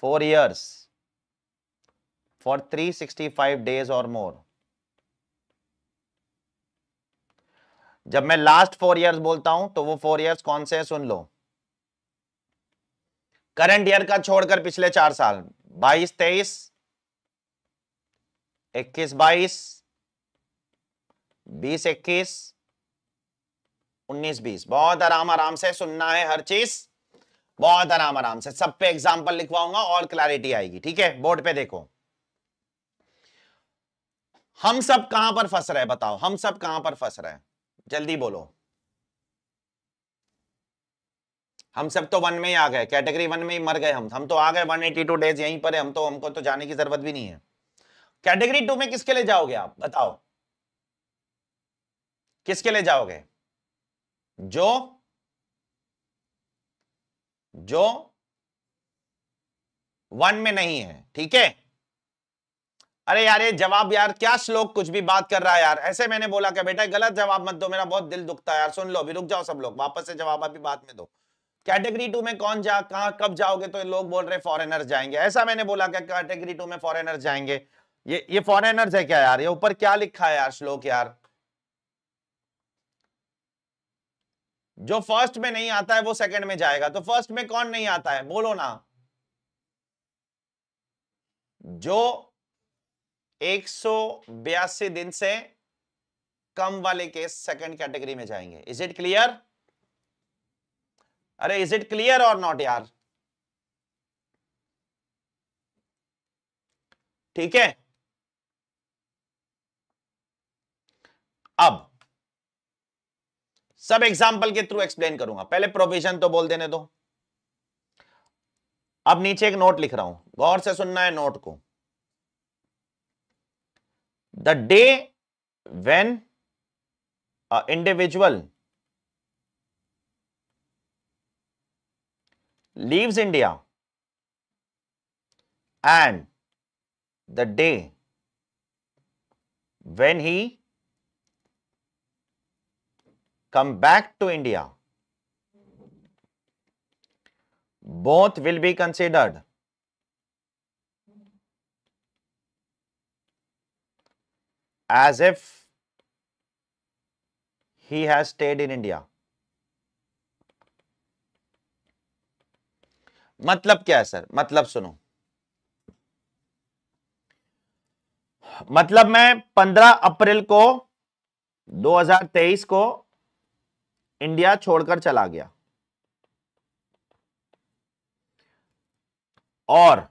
four years for three sixty five days or more जब मैं last four years बोलता हूं तो वो फोर इयर्स कौन से है सुन लो करंट ईयर का छोड़कर पिछले चार साल बाईस तेईस इक्कीस बाईस बीस इक्कीस उन्नीस बीस बहुत आराम आराम से सुनना है हर चीज बहुत आराम आराम से सब पे एग्जाम्पल लिखवाऊंगा और क्लैरिटी आएगी ठीक है बोर्ड पे देखो हम सब कहां पर फंस रहे बताओ हम सब कहां पर फंस रहे हैं जल्दी बोलो हम सब तो वन में ही आ गए कैटेगरी वन में ही मर गए हम हम तो आ गए 182 डेज यहीं पर है हम तो हमको तो जाने की जरूरत भी नहीं है कैटेगरी टू में किसके लिए जाओगे आप बताओ किसके लिए जाओगे जो जो वन में नहीं है ठीक है अरे यार ये जवाब यार क्या श्लोक कुछ भी बात कर रहा है यार ऐसे मैंने बोला क्या बेटा गलत जवाब मत दो मेरा बहुत दिल दुखता है यार सुन लो अभी रुक जाओ सब लोग वापस से जवाब अभी बाद में दो कैटेगरी टू में कौन जा कहा कब जाओगे तो लोग बोल रहे फॉरेनर्स जाएंगे ऐसा मैंने बोला क्या कैटेगरी टू में फॉरेनर्स जाएंगे ये ये फॉरेनर्स है क्या यार ये ऊपर क्या लिखा है यार श्लोक यार जो फर्स्ट में नहीं आता है वो सेकंड में जाएगा तो फर्स्ट में कौन नहीं आता है बोलो ना जो एक दिन से कम वाले केस सेकंड कैटेगरी में जाएंगे इज इट क्लियर अरे is it clear or not यार ठीक है अब सब एग्जाम्पल के थ्रू एक्सप्लेन करूंगा पहले प्रोविजन तो बोल देने दो अब नीचे एक नोट लिख रहा हूं गौर से सुनना है नोट को the day when individual leaves India and the day when he come back to India, both will be considered as if he has stayed in India. मतलब क्या है सर मतलब सुनो मतलब मैं 15 अप्रैल को 2023 को इंडिया छोड़कर चला गया और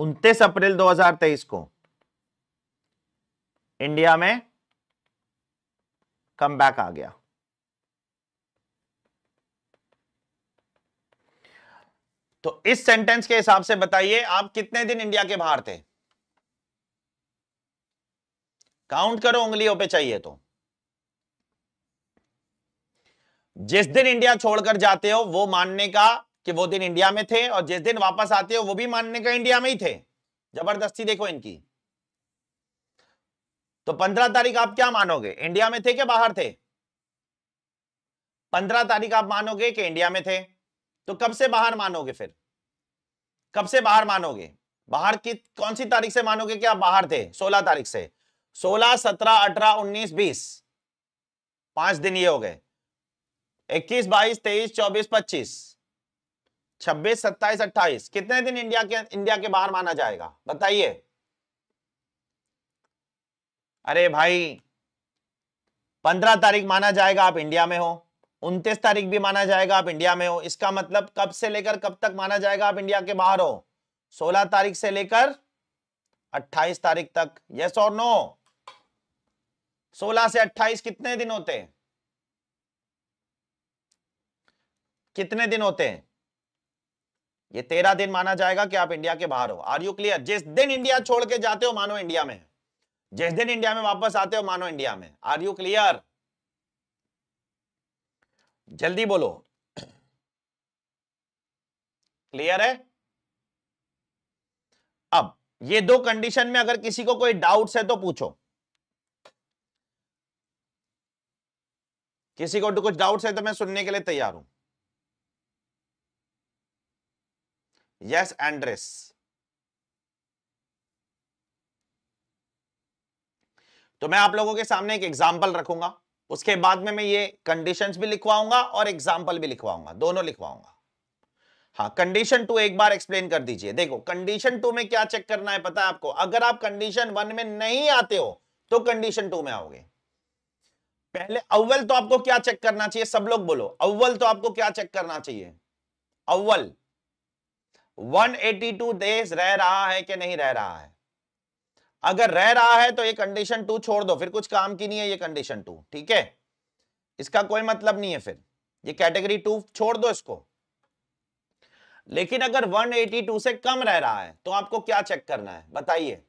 29 अप्रैल 2023 को इंडिया में कम बैक आ गया तो इस सेंटेंस के हिसाब से बताइए आप कितने दिन इंडिया के बाहर थे काउंट करो उंगलियों पे चाहिए तो जिस दिन इंडिया छोड़कर जाते हो वो मानने का कि वो दिन इंडिया में थे और जिस दिन वापस आते हो वो भी मानने का इंडिया में ही थे जबरदस्ती देखो इनकी तो पंद्रह तारीख आप क्या मानोगे इंडिया में थे कि बाहर थे पंद्रह तारीख आप मानोगे कि इंडिया में थे तो कब से बाहर मानोगे फिर कब से बाहर मानोगे बाहर की कौन सी तारीख से मानोगे कि आप बाहर थे 16 तारीख से 16, 17, 18, 19, 20 पांच दिन ये हो गए 21, 22, 23, 24, 25, 26, 27, 28 कितने दिन इंडिया के इंडिया के बाहर माना जाएगा बताइए अरे भाई पंद्रह तारीख माना जाएगा आप इंडिया में हो उनतीस तारीख भी माना जाएगा आप इंडिया में हो इसका मतलब कब से लेकर कब तक माना जाएगा आप इंडिया के बाहर हो सोलह तारीख से लेकर अट्ठाईस तारीख तक यस और नो सोलह से अट्ठाईस कितने दिन होते कितने दिन होते हैं ये तेरह दिन माना जाएगा कि आप इंडिया के बाहर हो आर यू क्लियर जिस दिन इंडिया छोड़ के जाते हो मानो इंडिया में जिस दिन इंडिया में वापस आते हो मानो इंडिया में आर यू क्लियर जल्दी बोलो क्लियर है अब ये दो कंडीशन में अगर किसी को कोई डाउट्स है तो पूछो किसी को कुछ डाउट्स है तो मैं सुनने के लिए तैयार हूं यस एंड्रेस तो मैं आप लोगों के सामने एक एग्जाम्पल रखूंगा उसके बाद में मैं ये कंडीशंस भी लिखवाऊंगा और एग्जाम्पल भी लिखवाऊंगा दोनों लिखवाऊंगा हाँ कंडीशन टू एक बार एक्सप्लेन कर दीजिए देखो कंडीशन टू में क्या चेक करना है पता है आपको अगर आप कंडीशन वन में नहीं आते हो तो कंडीशन टू में आओगे पहले अव्वल तो आपको क्या चेक करना चाहिए सब लोग बोलो अव्वल तो आपको क्या चेक करना चाहिए अव्वल 182 डेज रह रहा है कि नहीं रह रहा है अगर रह रहा है तो ये कंडीशन टू छोड़ दो फिर कुछ काम की नहीं है ये कंडीशन टू ठीक है इसका कोई मतलब नहीं है फिर ये कैटेगरी टू छोड़ दो इसको लेकिन अगर 182 से कम रह रहा है तो आपको क्या चेक करना है बताइए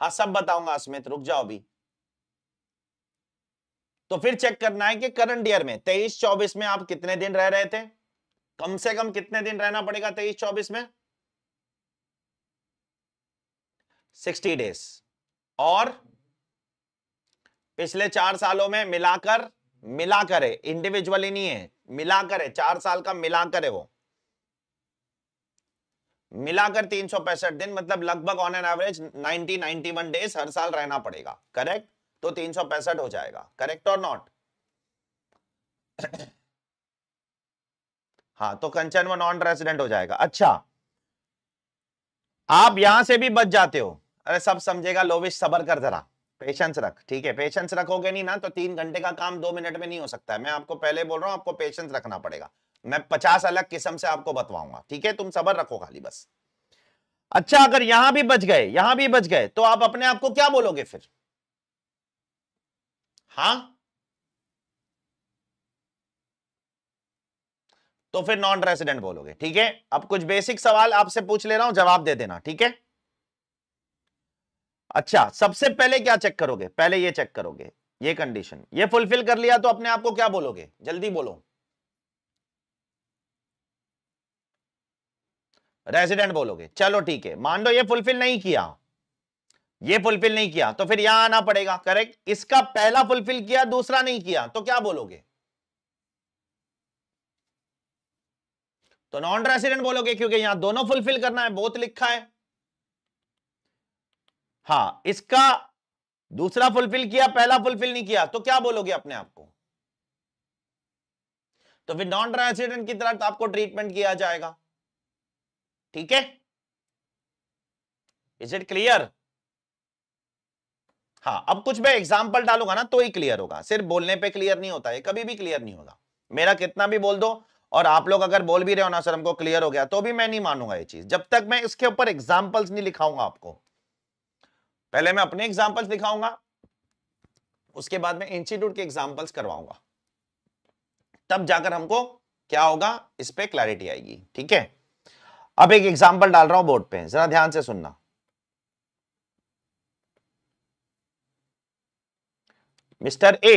हाँ सब बताऊंगा अस्मित रुक जाओ अभी तो फिर चेक करना है कि करंट ईयर में तेईस चौबीस में आप कितने दिन रह रहे थे कम से कम कितने दिन रहना पड़ेगा तेईस चौबीस में सिक्सटी डेज और पिछले चार सालों में मिलाकर मिलाकर है इंडिविजुअली नहीं है मिलाकर है चार साल का मिलाकर है वो मिलाकर तीन सौ पैंसठ दिन मतलब लगभग ऑन एन एवरेज 90 91 डेज हर साल रहना पड़ेगा करेक्ट तो तीन सौ पैंसठ हो जाएगा करेक्ट और नॉट हाँ तो कंचन में नॉन रेसिडेंट हो जाएगा अच्छा आप यहां से भी बच जाते हो अरे सब समझेगा लोविश सबर कर जरा पेशेंस रख ठीक है पेशेंस रखोगे नहीं ना तो तीन घंटे का काम दो मिनट में नहीं हो सकता है मैं आपको पहले बोल रहा हूँ आपको पेशेंस रखना पड़ेगा मैं पचास अलग किस्म से आपको बतवाऊंगा ठीक है तुम सबर रखो खाली बस अच्छा अगर यहां भी बच गए यहां भी बच गए तो आप अपने आप को क्या बोलोगे फिर हाँ तो फिर नॉन रेसिडेंट बोलोगे ठीक है अब कुछ बेसिक सवाल आपसे पूछ ले रहा हूं जवाब दे देना ठीक है अच्छा सबसे पहले क्या चेक करोगे पहले ये चेक करोगे ये कंडीशन ये फुलफिल कर लिया तो अपने आप को क्या बोलोगे जल्दी बोलो रेजिडेंट बोलोगे चलो ठीक है मान लो ये फुलफिल नहीं किया ये फुलफिल नहीं किया तो फिर यहां आना पड़ेगा करेक्ट इसका पहला फुलफिल किया दूसरा नहीं किया तो क्या बोलोगे तो नॉन रेसिडेंट बोलोगे क्योंकि यहां दोनों फुलफिल करना है बहुत लिखा है हाँ इसका दूसरा फुलफिल किया पहला फुलफिल नहीं किया तो क्या बोलोगे अपने आप को तो फिर नॉन रेसिडेंट की तरह तो आपको ट्रीटमेंट किया जाएगा ठीक है इज इट क्लियर हाँ अब कुछ मैं एग्जाम्पल डालूंगा ना तो ही क्लियर होगा सिर्फ बोलने पे क्लियर नहीं होता है कभी भी क्लियर नहीं होगा मेरा कितना भी बोल दो और आप लोग अगर बोल भी रहे हो ना सर हमको क्लियर हो गया तो भी मैं नहीं मानूंगा ये चीज जब तक मैं इसके ऊपर एग्जाम्पल्स नहीं लिखाऊंगा आपको पहले मैं अपने एग्जाम्पल्स दिखाऊंगा उसके बाद में इंस्टीट्यूट के एग्जाम्पल्स करवाऊंगा तब जाकर हमको क्या होगा इस पर क्लैरिटी आएगी ठीक है अब एक एग्जाम्पल डाल रहा हूं बोर्ड पे जरा ध्यान से सुनना mister A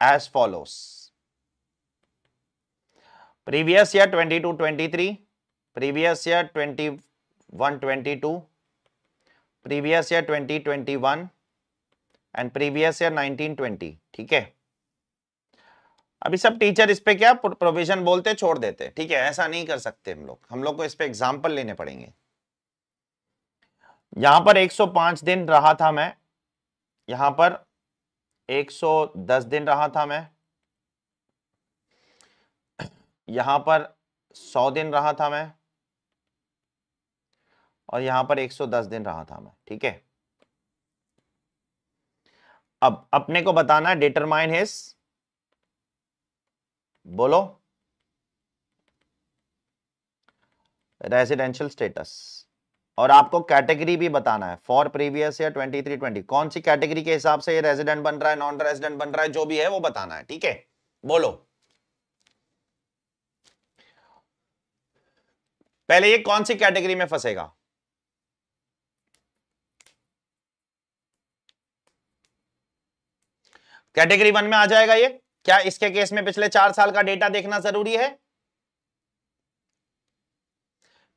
as follows. Previous year 22 23, previous year 21 22, previous year 20 21 and previous year 20 ठीक है अभी सब टीचर इस पे क्या प्रोविजन बोलते छोड़ देते ठीक है ऐसा नहीं कर सकते हम लोग हम लोग को इस पे एग्जाम्पल लेने पड़ेंगे यहां पर 105 दिन रहा था मैं यहां पर 110 दिन रहा था मैं यहां पर 100 दिन रहा था मैं और यहां पर 110 दिन रहा था मैं ठीक है अब अपने को बताना डिटरमाइन हिस बोलो रेजिडेंशियल स्टेटस और आपको कैटेगरी भी बताना है फॉर प्रीवियस ईयर ट्वेंटी कौन सी कैटेगरी के हिसाब से ये रेजिडेंट बन रहा है नॉन रेजिडेंट बन रहा है जो भी है वो बताना है ठीक है बोलो पहले ये कौन सी कैटेगरी में फंसेगा कैटेगरी वन में आ जाएगा ये क्या इसके केस में पिछले चार साल का डेटा देखना जरूरी है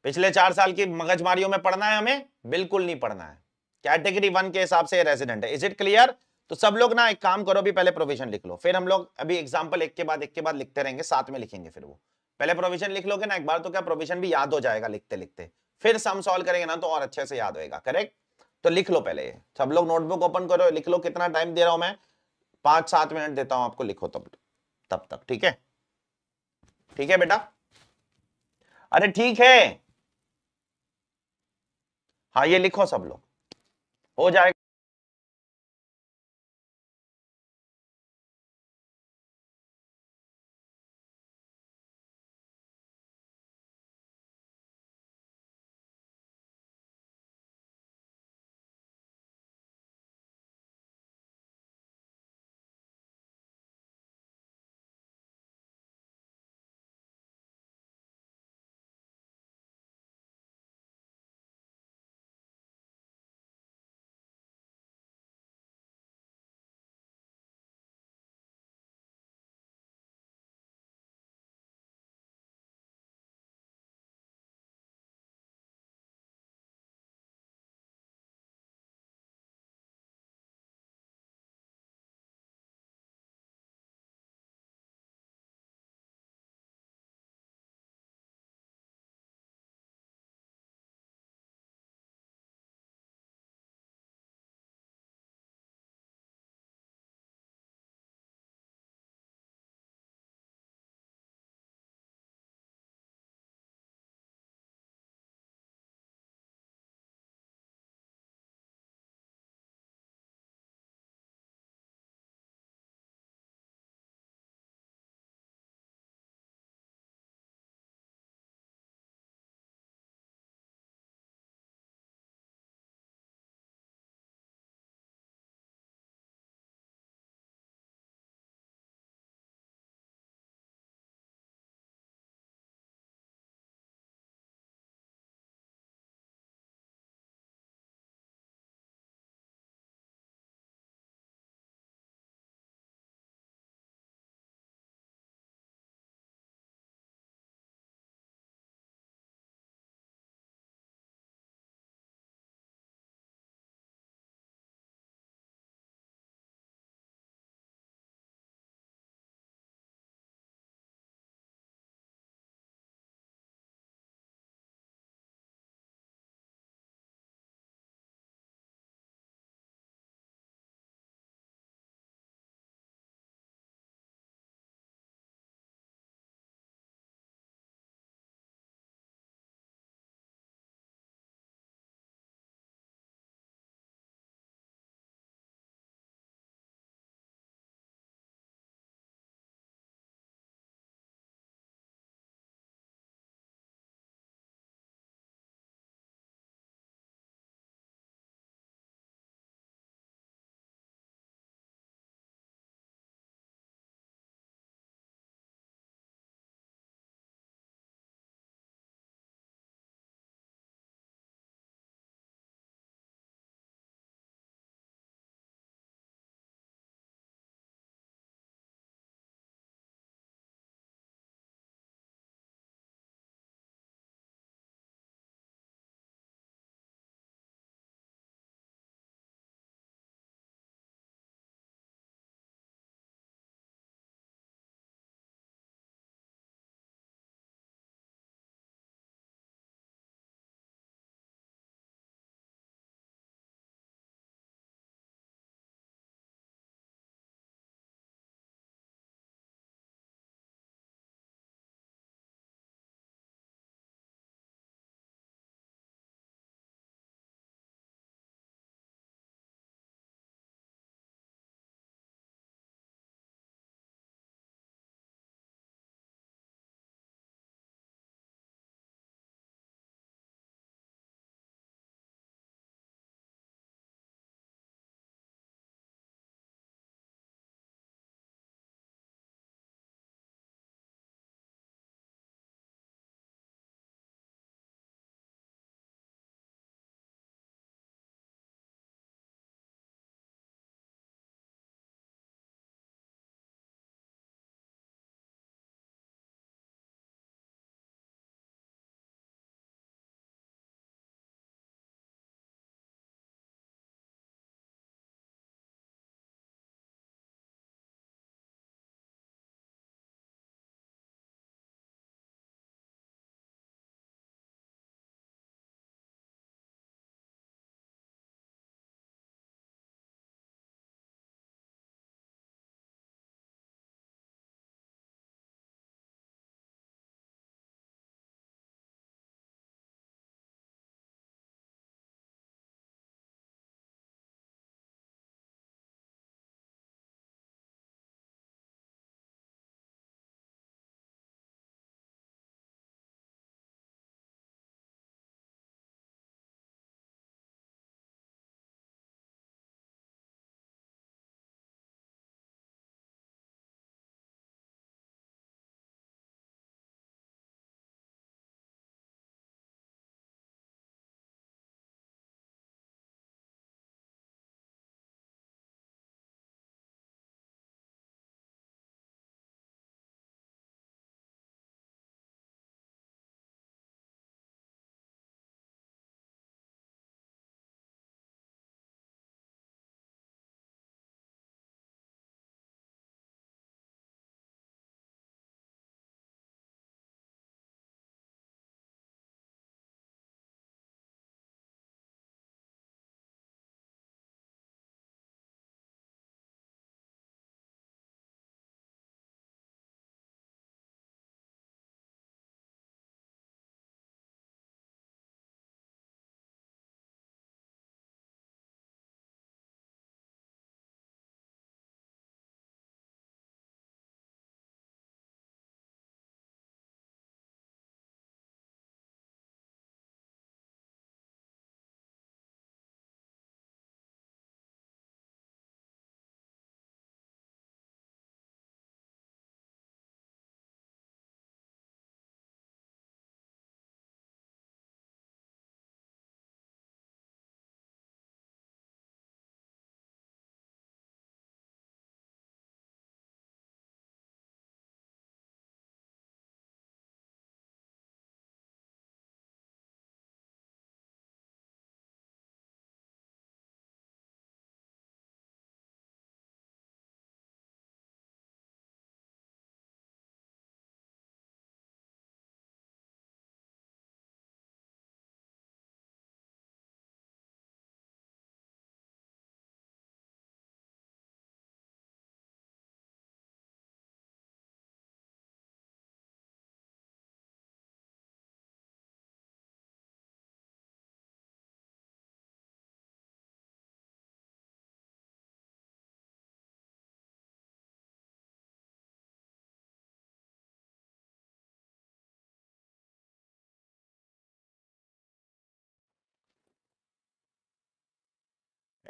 पिछले चार साल की मगजमारियों में पढ़ना है हमें बिल्कुल नहीं पढ़ना है कैटेगरी वन के हिसाब से रेजिडेंट है इज इट क्लियर तो सब लोग ना एक काम करो भी पहले प्रोविजन लिख लो फिर हम लोग अभी एग्जाम्पल एक के बाद एक के बाद लिखते रहेंगे साथ में लिखेंगे फिर वो पहले प्रोविजन लिख लोगे ना एक बार तो क्या प्रोविजन भी याद हो जाएगा लिखते लिखते फिर सम सॉल्व करेंगे ना तो और अच्छे से याद होगा करेक्ट तो लिख लो पहले ये सब लोग नोटबुक ओपन करो लिख लो कितना टाइम दे रहा हूं मैं पांच सात मिनट देता हूं आपको लिखो तब तब तक ठीक है ठीक है बेटा अरे ठीक है हाँ ये लिखो सब लोग हो जाएगा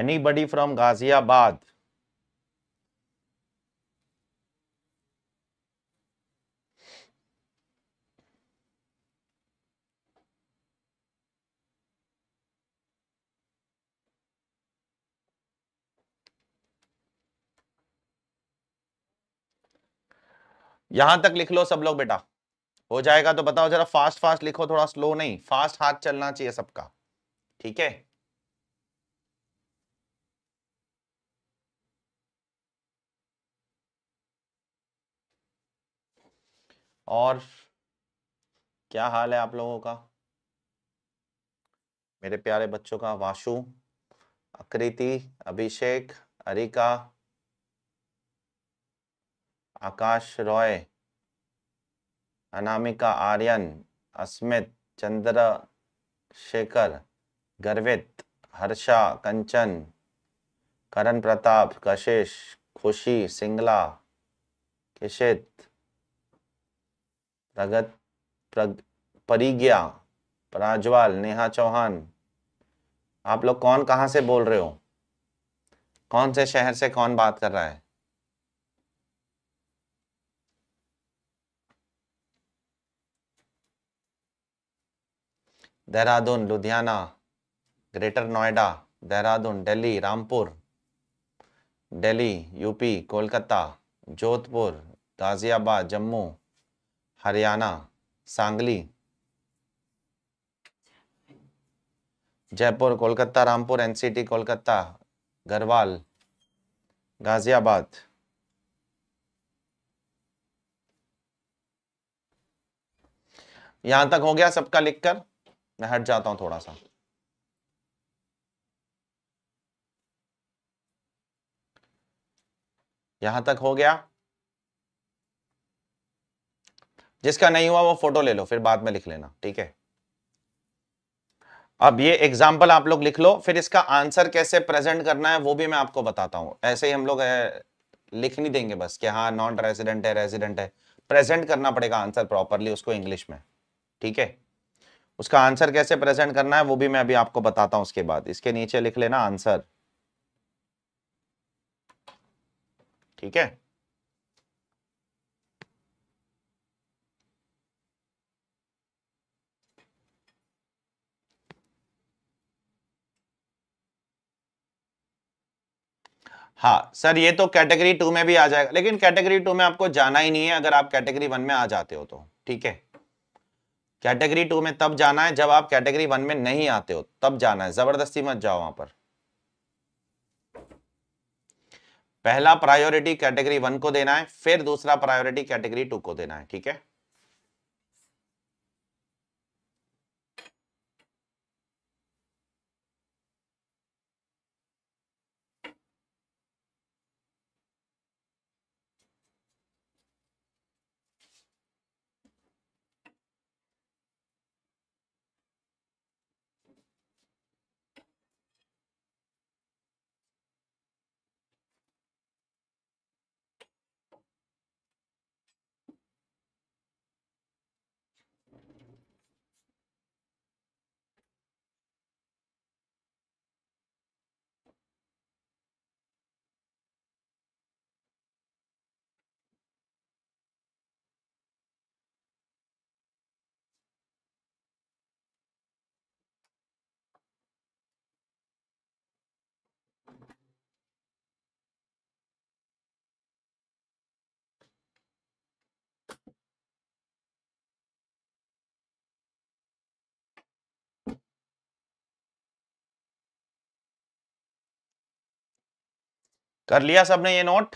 Anybody from Ghaziabad? यहां तक लिख लो सब लोग बेटा हो जाएगा तो बताओ जरा फास्ट फास्ट लिखो थोड़ा स्लो नहीं फास्ट हाथ चलना चाहिए सबका ठीक है और क्या हाल है आप लोगों का मेरे प्यारे बच्चों का वाशु आकृति अभिषेक अरिका आकाश रॉय अनामिका आर्यन अस्मित चंद्र शेखर गर्वित हर्षा कंचन करण प्रताप कशिश खुशी सिंगला किशित प्रगत प्रग, परिज्ञा प्राजवाल नेहा चौहान आप लोग कौन कहाँ से बोल रहे हो कौन से शहर से कौन बात कर रहा है Dehradun Ludhiana Greater Noida Dehradun Delhi Rampur Delhi UP Kolkata Jodhpur Ghaziabad Jammu Haryana Sangli Jaipur Kolkata Rampur NCT Kolkata Garhwal Ghaziabad यहां तक हो गया सबका लिखकर मैं हट जाता हूं थोड़ा सा यहां तक हो गया जिसका नहीं हुआ वो फोटो ले लो फिर बाद में लिख लेना ठीक है अब ये एग्जाम्पल आप लोग लिख लो फिर इसका आंसर कैसे प्रेजेंट करना है वो भी मैं आपको बताता हूँ ऐसे ही हम लोग लिख नहीं देंगे बस कि हाँ नॉन रेजिडेंट है रेजिडेंट है प्रेजेंट करना पड़ेगा आंसर प्रॉपरली उसको इंग्लिश में ठीक है उसका आंसर कैसे प्रेजेंट करना है वो भी मैं अभी आपको बताता हूँ उसके बाद इसके नीचे लिख लेना आंसर ठीक है हाँ सर ये तो कैटेगरी टू में भी आ जाएगा लेकिन कैटेगरी टू में आपको जाना ही नहीं है अगर आप कैटेगरी वन में आ जाते हो तो ठीक है कैटेगरी टू में तब जाना है जब आप कैटेगरी वन में नहीं आते हो तब जाना है जबरदस्ती मत जाओ वहां पर पहला प्रायोरिटी कैटेगरी वन को देना है फिर दूसरा प्रायोरिटी कैटेगरी टू को देना है ठीक है कर लिया सबने ये नोट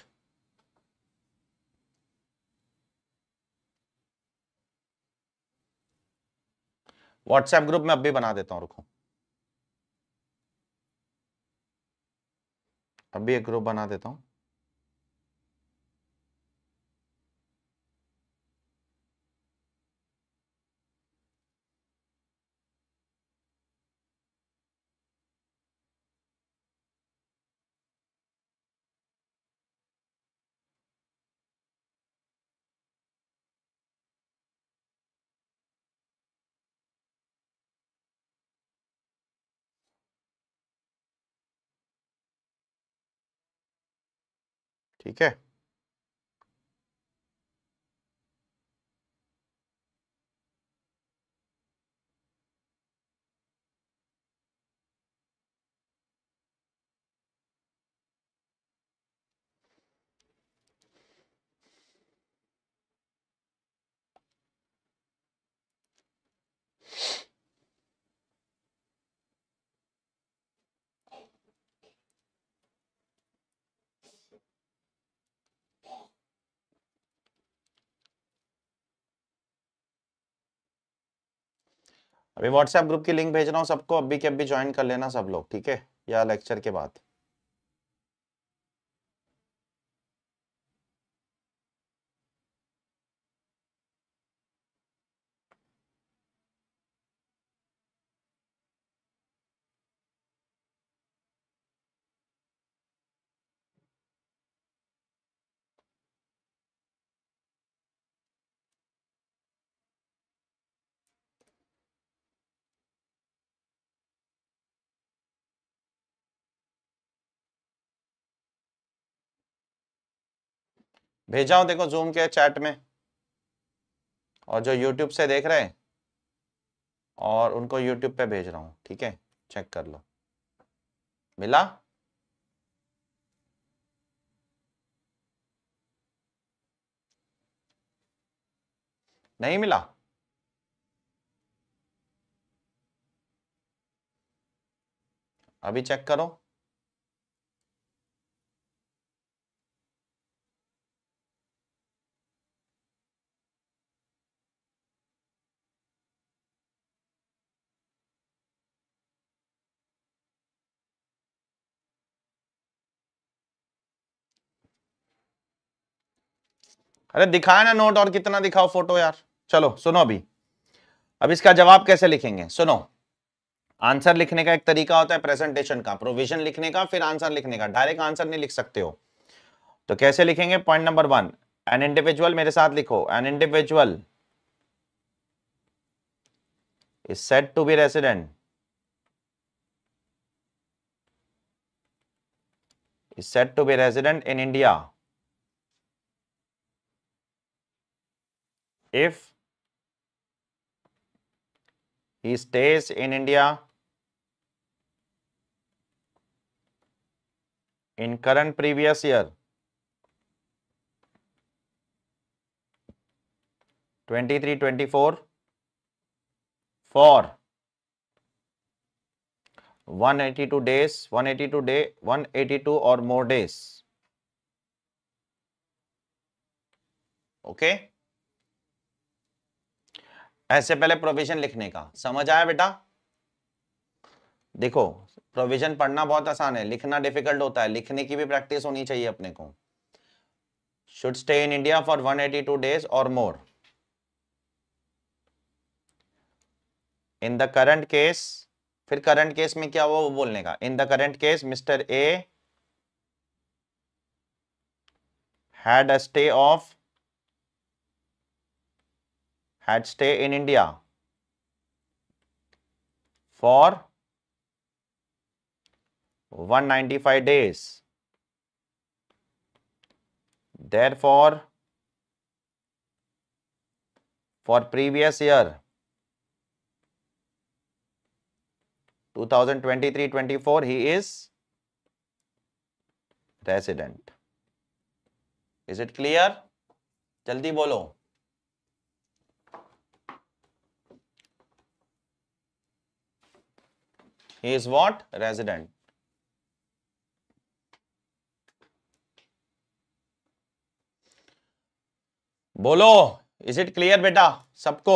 व्हाट्सएप ग्रुप में अब भी बना देता हूं रुको अब भी एक ग्रुप बना देता हूं ठीक है अभी व्हाट्सएप ग्रुप की लिंक भेज रहा हूँ सबको अभी के अभी ज्वाइन कर लेना सब लोग ठीक है या लेक्चर के बाद भेजा हूं देखो जूम के चैट में और जो यूट्यूब से देख रहे हैं और उनको यूट्यूब पे भेज रहा हूँ ठीक है चेक कर लो मिला नहीं मिला अभी चेक करो अरे दिखाए ना नोट और कितना दिखाओ फोटो यार चलो सुनो अभी अब इसका जवाब कैसे लिखेंगे सुनो आंसर लिखने का एक तरीका होता है प्रेजेंटेशन का प्रोविजन लिखने का फिर आंसर लिखने का डायरेक्ट आंसर नहीं लिख सकते हो तो कैसे लिखेंगे point number one an individual मेरे साथ लिखो an individual is set to be resident is set to be resident in India if he stays in India in current previous year 23 24 for 182 days 182 day 182 or more days okay ऐसे पहले provision लिखने का समझ आया बेटा देखो provision पढ़ना बहुत आसान है लिखना डिफिकल्ट होता है लिखने की भी प्रैक्टिस होनी चाहिए अपने को should stay in India for one eighty two days or more in the current case फिर करंट केस में क्या हुआ वो बोलने का in the current case mister A had a stay of had stay in India for 195 days. Therefore, for previous year 2023-24 he is resident. Is it clear? जल्दी बोलो he is what resident बोलो is it clear बेटा सबको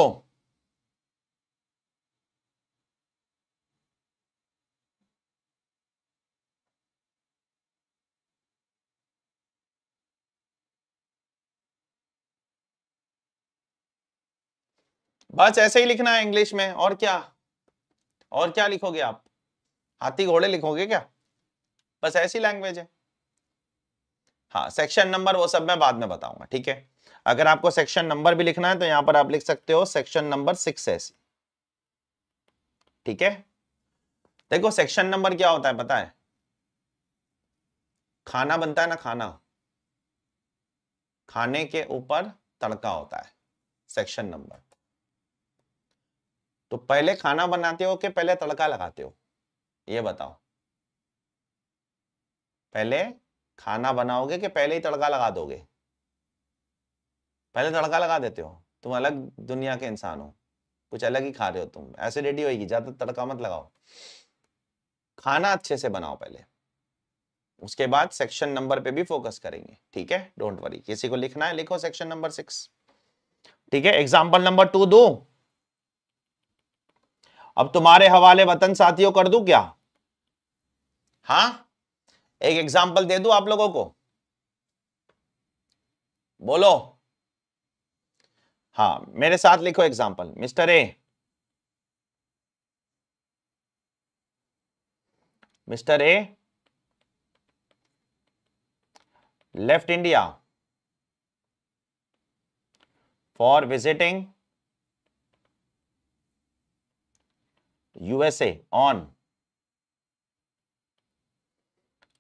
बस ऐसे ही लिखना है English में और क्या और क्या लिखोगे आप हाथी घोड़े लिखोगे क्या बस ऐसी लैंग्वेज है हाँ सेक्शन नंबर वो सब मैं बाद में बताऊंगा ठीक है अगर आपको सेक्शन नंबर भी लिखना है तो यहां पर आप लिख सकते हो सेक्शन नंबर सिक्स ऐसी ठीक है देखो सेक्शन नंबर क्या होता है पता है खाना बनता है ना खाना खाने के ऊपर तड़का होता है सेक्शन नंबर तो पहले खाना बनाते हो कि पहले तड़का लगाते हो ये बताओ पहले खाना बनाओगे कि पहले ही तड़का लगा दोगे पहले तड़का लगा देते हो तुम अलग दुनिया के इंसान हो कुछ अलग ही खा रहे हो तुम एसिडिटी होगी ज्यादा तड़का मत लगाओ खाना अच्छे से बनाओ पहले उसके बाद सेक्शन नंबर पे भी फोकस करेंगे ठीक है डोंट वरी किसी को लिखना है लिखो सेक्शन नंबर सिक्स ठीक है एग्जाम्पल नंबर टू दो अब तुम्हारे हवाले वतन साथियों कर दू क्या हाँ एक एग्जाम्पल दे दू आप लोगों को बोलो हाँ मेरे साथ लिखो example mister A mister A left India for visiting USA on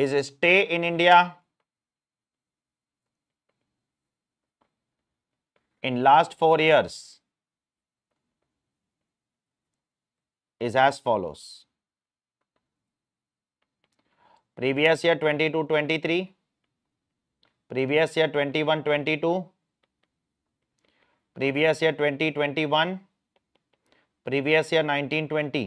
his stay in India in last 4 years is as follows. Previous year 22-23, previous year 21-22, previous year 2021, previous year 1920.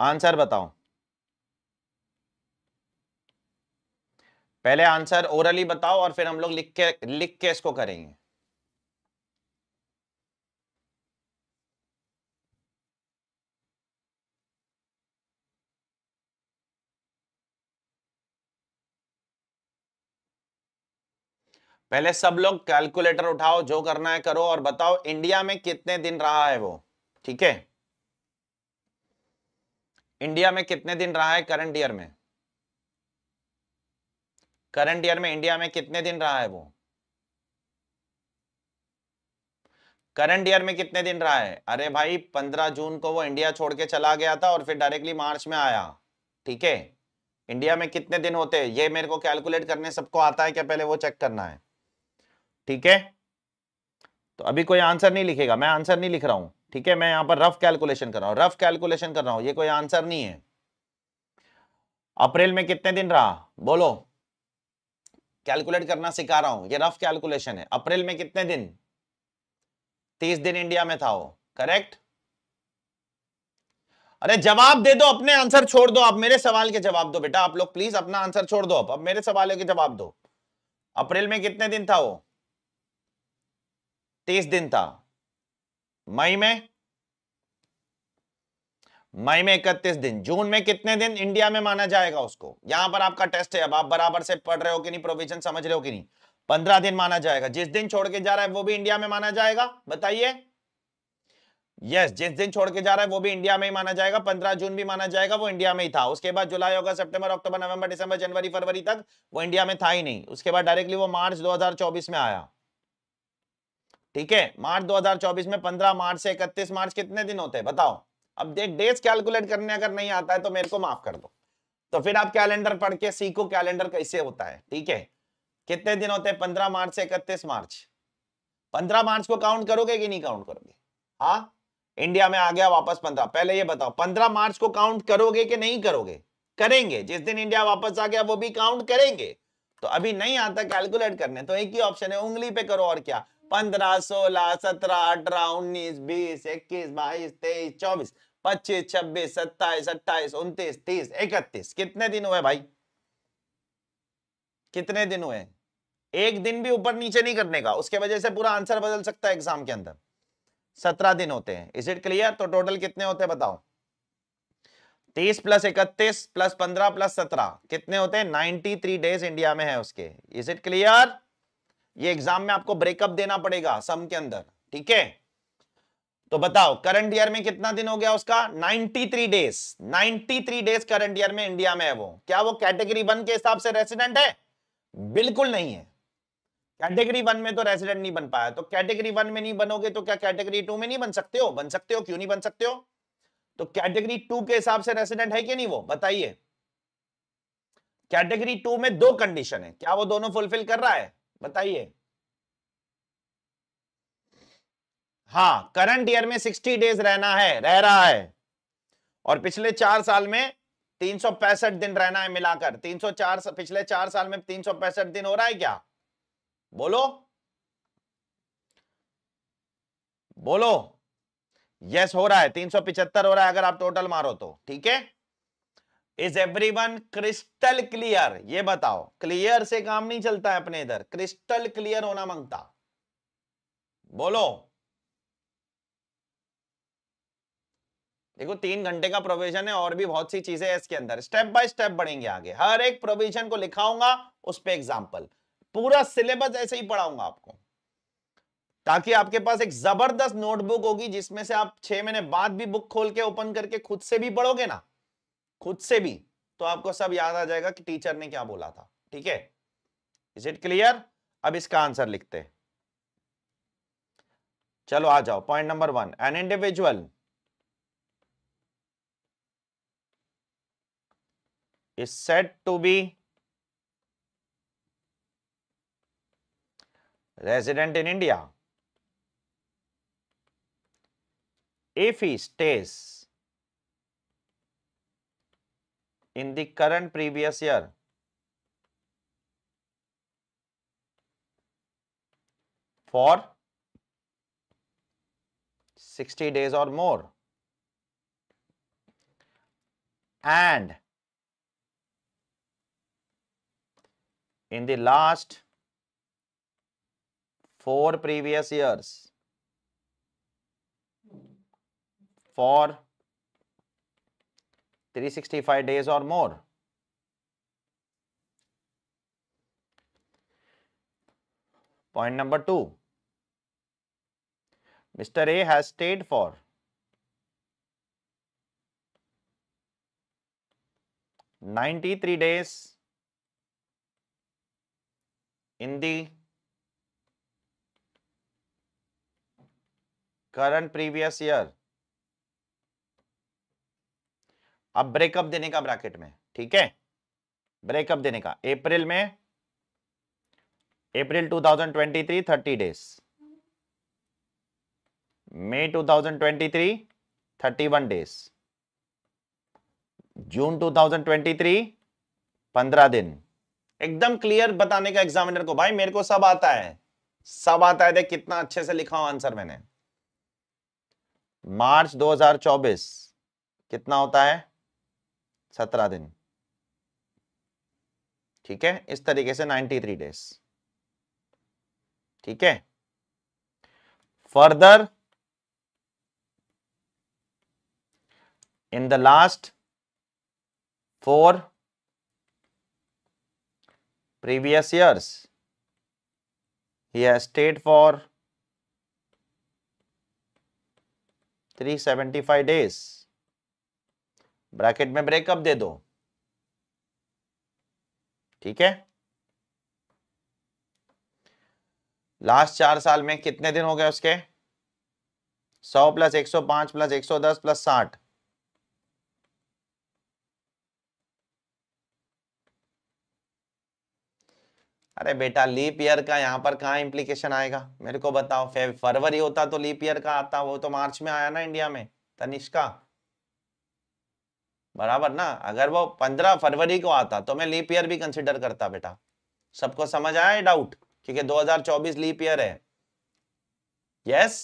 Answer बताओ पहले आंसर ओरली बताओ और फिर हम लोग लिख के लिख के इसको करेंगे पहले सब लोग कैलकुलेटर उठाओ जो करना है करो और बताओ इंडिया में कितने दिन रहा है वो ठीक है इंडिया में कितने दिन रहा है करंट ईयर में करंट ईयर में इंडिया में कितने दिन रहा है वो करंट ईयर में कितने दिन रहा है अरे भाई पंद्रह जून को वो इंडिया छोड़ के चला गया था और फिर डायरेक्टली मार्च में आया ठीक है इंडिया में कितने दिन होते हैं ये मेरे को कैलकुलेट करने सबको आता है क्या पहले वो चेक करना है ठीक है तो अभी कोई आंसर नहीं लिखेगा मैं आंसर नहीं लिख रहा हूं ठीक है मैं यहां पर रफ कैलकुलेशन कर रहा हूं रफ कैलकुलेशन कर रहा हूं ये कोई आंसर नहीं है अप्रैल में कितने दिन रहा बोलो कैलकुलेट करना सिखा रहा हूं ये रफ कैलकुलेशन है अप्रैल में कितने दिन तीस दिन इंडिया में था वो करेक्ट अरे जवाब दे दो अपने आंसर छोड़ दो आप मेरे सवाल के जवाब दो बेटा आप लोग प्लीज अपना आंसर छोड़ दो आप अब मेरे सवालों के जवाब दो अप्रैल में कितने दिन था वो तीस दिन था मई में मई में इकतीस दिन जून में कितने दिन इंडिया में माना जाएगा उसको यहां पर आपका टेस्ट है अब आप बराबर से पढ़ रहे हो कि नहीं प्रोविजन समझ रहे हो कि नहीं पंद्रह दिन माना जाएगा जिस दिन छोड़ के जा रहा है वो भी इंडिया में माना जाएगा बताइए यस जिस दिन छोड़ के जा रहा है वो भी इंडिया में ही माना जाएगा पंद्रह जून भी माना जाएगा वो इंडिया में ही था उसके बाद जुलाई अगस्त सितंबर अक्टूबर नवंबर दिसंबर जनवरी फरवरी तक वो इंडिया में था ही नहीं उसके बाद डायरेक्टली वो मार्च दो में आया ठीक है मार्च 2024 में 15 मार्च से 31 मार्च कितने दिन होते हैं बताओ अब देख डेज कैलकुलेट करने अगर नहीं आता है तो मेरे को माफ कर दो तो फिर आप कैलेंडर पढ़ के सीखो कैलेंडर कैसे होता है ठीक है कितने दिन होते हैं पंद्रह मार्च से इकतीस मार्च पंद्रह मार्च को काउंट करोगे कि नहीं काउंट करोगे हाँ इंडिया में आ गया वापस पंद्रह पहले ये बताओ पंद्रह मार्च को काउंट करोगे कि नहीं करोगे करेंगे जिस दिन इंडिया वापस आ गया वो भी काउंट करेंगे तो अभी नहीं आता कैलकुलेट करने तो एक ही ऑप्शन है उंगली पे करो और क्या पंद्रह सोलह सत्रह अठारह उन्नीस बीस इक्कीस बाईस तेईस चौबीस पच्चीस छब्बीस सत्ताईस अट्ठाईस उनतीस तीस इकतीस कितने दिन हुए भाई कितने दिन हुए एक दिन भी ऊपर नीचे नहीं करने का उसके वजह से पूरा आंसर बदल सकता है एग्जाम के अंदर सत्रह दिन होते हैं इज इट क्लियर तो टोटल कितने होते हैं बताओ तीस प्लस इकतीस प्लस पंद्रह प्लस सत्रह कितने होते हैं नाइनटी थ्री डेज इंडिया में है उसके इज इट क्लियर ये एग्जाम में आपको ब्रेकअप देना पड़ेगा सम के अंदर ठीक है तो बताओ करंट ईयर में कितना दिन हो गया उसका 93 डेज 93 डेज करंट ईयर में इंडिया में है वो क्या वो कैटेगरी वन के हिसाब से रेसिडेंट है बिल्कुल नहीं है कैटेगरी वन में तो रेसिडेंट नहीं बन पाया तो कैटेगरी वन में नहीं बनोगे तो क्या कैटेगरी टू में नहीं बन सकते हो बन सकते हो क्यों नहीं बन सकते हो तो कैटेगरी टू के हिसाब से रेसिडेंट है कि नहीं वो बताइए कैटेगरी टू में दो कंडीशन है क्या वो दोनों फुलफिल कर रहा है बताइए हाँ करंट ईयर में 60 डेज रहना है रह रहा है और पिछले चार साल में तीन दिन रहना है मिलाकर 304 पिछले चार साल में तीन दिन हो रहा है क्या बोलो बोलो यस हो रहा है तीन हो रहा है अगर आप टोटल मारो तो ठीक है is every everyone crystal clear ये बताओ क्लियर से काम नहीं चलता है अपने इधर क्रिस्टल क्लियर होना मांगता बोलो देखो तीन घंटे का प्रोविजन है और भी बहुत सी चीजें है इसके अंदर स्टेप बाय स्टेप बढ़ेंगे आगे हर एक प्रोविजन को लिखाऊंगा उस पर एग्जाम्पल पूरा सिलेबस ऐसे ही पढ़ाऊंगा आपको ताकि आपके पास एक जबरदस्त नोटबुक होगी जिसमें से आप छह महीने बाद भी बुक खोल के ओपन करके खुद से भी पढ़ोगे ना खुद से भी तो आपको सब याद आ जाएगा कि टीचर ने क्या बोला था ठीक है इज इट क्लियर अब इसका आंसर लिखते हैं चलो आ जाओ point number one an individual is set to be resident in India if he stays in the current previous year. for 60 days or more and in the last four previous years for 365 days or more. Point number 2. Mr. A has stayed for Ninety-three days in the current previous year. अब breakup देने का bracket में ठीक है breakup देने का अप्रैल में अप्रैल 2023 30 days मई 2023 31 days जून 2023 15 दिन एकदम क्लियर बताने का एग्जामिनर को भाई मेरे को सब आता है सब आता है देख कितना अच्छे से लिखा हुआ आंसर मैंने मार्च 2024 कितना होता है सत्रह दिन ठीक है इस तरीके से नाइन्टी थ्री डेज ठीक है further in the last four previous years he has stayed for three seventy five days bracket में ब्रेकअप दे दो ठीक है लास्ट चार साल में कितने दिन हो गए उसके सौ प्लस एक सौ पांच प्लस एक सौ दस प्लस साठ अरे बेटा लीप ईयर का यहां पर कहा इंप्लीकेशन आएगा मेरे को बताओ फरवरी होता तो लीप ईयर का आता वो तो मार्च में आया ना इंडिया में तनिष्का बराबर ना अगर वो पंद्रह फरवरी को आता तो मैं लीप ईयर भी कंसिडर करता बेटा सबको समझ आया डाउट क्योंकि 2024 लीप ईयर है यस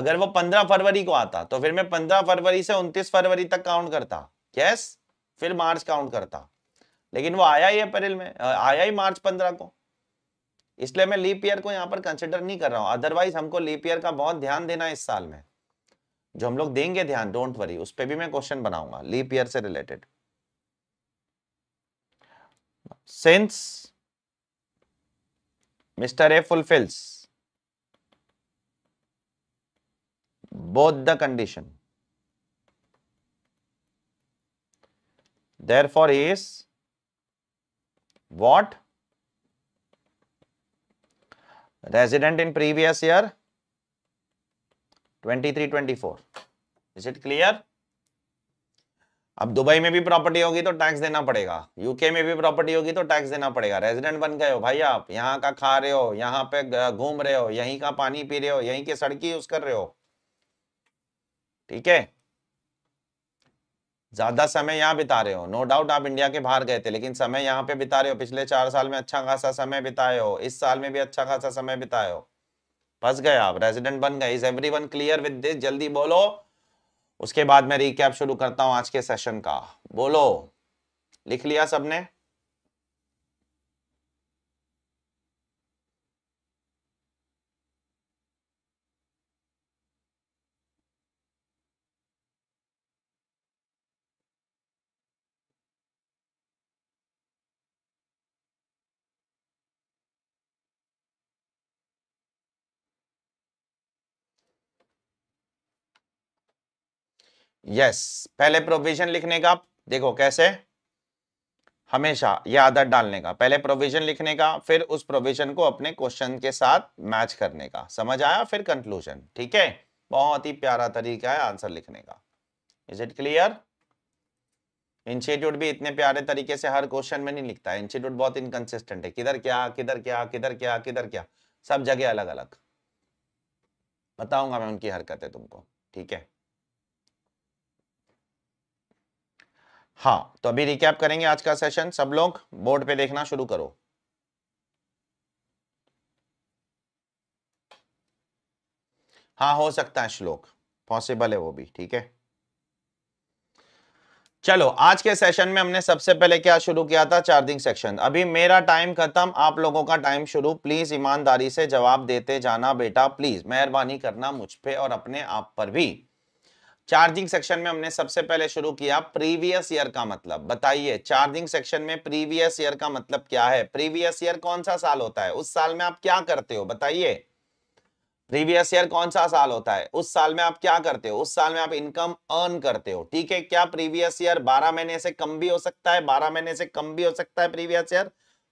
अगर वो पंद्रह फरवरी को आता तो फिर मैं पंद्रह फरवरी से उन्तीस फरवरी तक काउंट करता यस फिर मार्च काउंट करता लेकिन वो आया ही अप्रैल में आया ही मार्च पंद्रह को इसलिए मैं लीप ईयर को यहां पर कंसिडर नहीं कर रहा हूं अदरवाइज हमको लीप ईयर का बहुत ध्यान देना है इस साल में जो हम लोग देंगे ध्यान डोंट वरी उस पर भी मैं क्वेश्चन बनाऊंगा लीप ईयर से related since mister A fulfils both the condition therefore is what resident in previous year 23, 24. Is it clear? अब दुबई में भी प्रॉपर्टी होगी तो टैक्स देना पड़ेगा यूके में भी प्रॉपर्टी होगी तो टैक्स देना पड़ेगा रेजिडेंट बन गए हो भाई आप यहाँ का खा रहे हो यहाँ पे घूम रहे हो यहीं का पानी पी रहे हो यहीं की सड़क यूज कर रहे हो ठीक है ज्यादा समय यहाँ बिता रहे हो नो डाउट आप इंडिया के बाहर गए थे लेकिन समय यहाँ पे बिता रहे हो पिछले चार साल में अच्छा खासा समय बिताए हो इस साल में भी अच्छा खासा समय बिताए हो फंस गए आप रेजिडेंट बन गए is every one clear with this जल्दी बोलो उसके बाद मैं रिकैप शुरू करता हूं आज के सेशन का बोलो लिख लिया सबने यस पहले प्रोविजन लिखने का देखो कैसे हमेशा यह आदत डालने का पहले प्रोविजन लिखने का फिर उस प्रोविजन को अपने क्वेश्चन के साथ मैच करने का समझ आया फिर कंक्लूजन ठीक है बहुत ही प्यारा तरीका है आंसर लिखने का इज इट क्लियर इंस्टीट्यूट भी इतने प्यारे तरीके से हर क्वेश्चन में नहीं लिखता है इंस्टीट्यूट बहुत इनकंसिस्टेंट है किधर क्या किधर क्या किधर क्या किधर क्या सब जगह अलग अलग बताऊंगा मैं उनकी हरकतें तुमको ठीक है हाँ तो अभी रिकैप करेंगे आज का सेशन सब लोग बोर्ड पे देखना शुरू करो हाँ हो सकता है श्लोक पॉसिबल है वो भी ठीक है चलो आज के सेशन में हमने सबसे पहले क्या शुरू किया था चार्जिंग सेक्शन अभी मेरा टाइम खत्म आप लोगों का टाइम शुरू प्लीज ईमानदारी से जवाब देते जाना बेटा प्लीज मेहरबानी करना मुझ पे और अपने आप पर भी चार्जिंग सेक्शन में हमने सबसे पहले शुरू किया प्रीवियस ईयर का मतलब बताइए चार्जिंग सेक्शन में प्रीवियस ईयर का मतलब क्या है प्रीवियस ईयर कौन सा साल होता है उस साल में आप क्या करते हो बताइए प्रीवियस ईयर कौन सा साल होता है उस साल में आप क्या करते हो उस साल में आप इनकम अर्न करते हो ठीक है क्या प्रीवियस ईयर 12 महीने से कम भी हो सकता है 12 महीने से कम भी हो सकता है प्रीवियस ईयर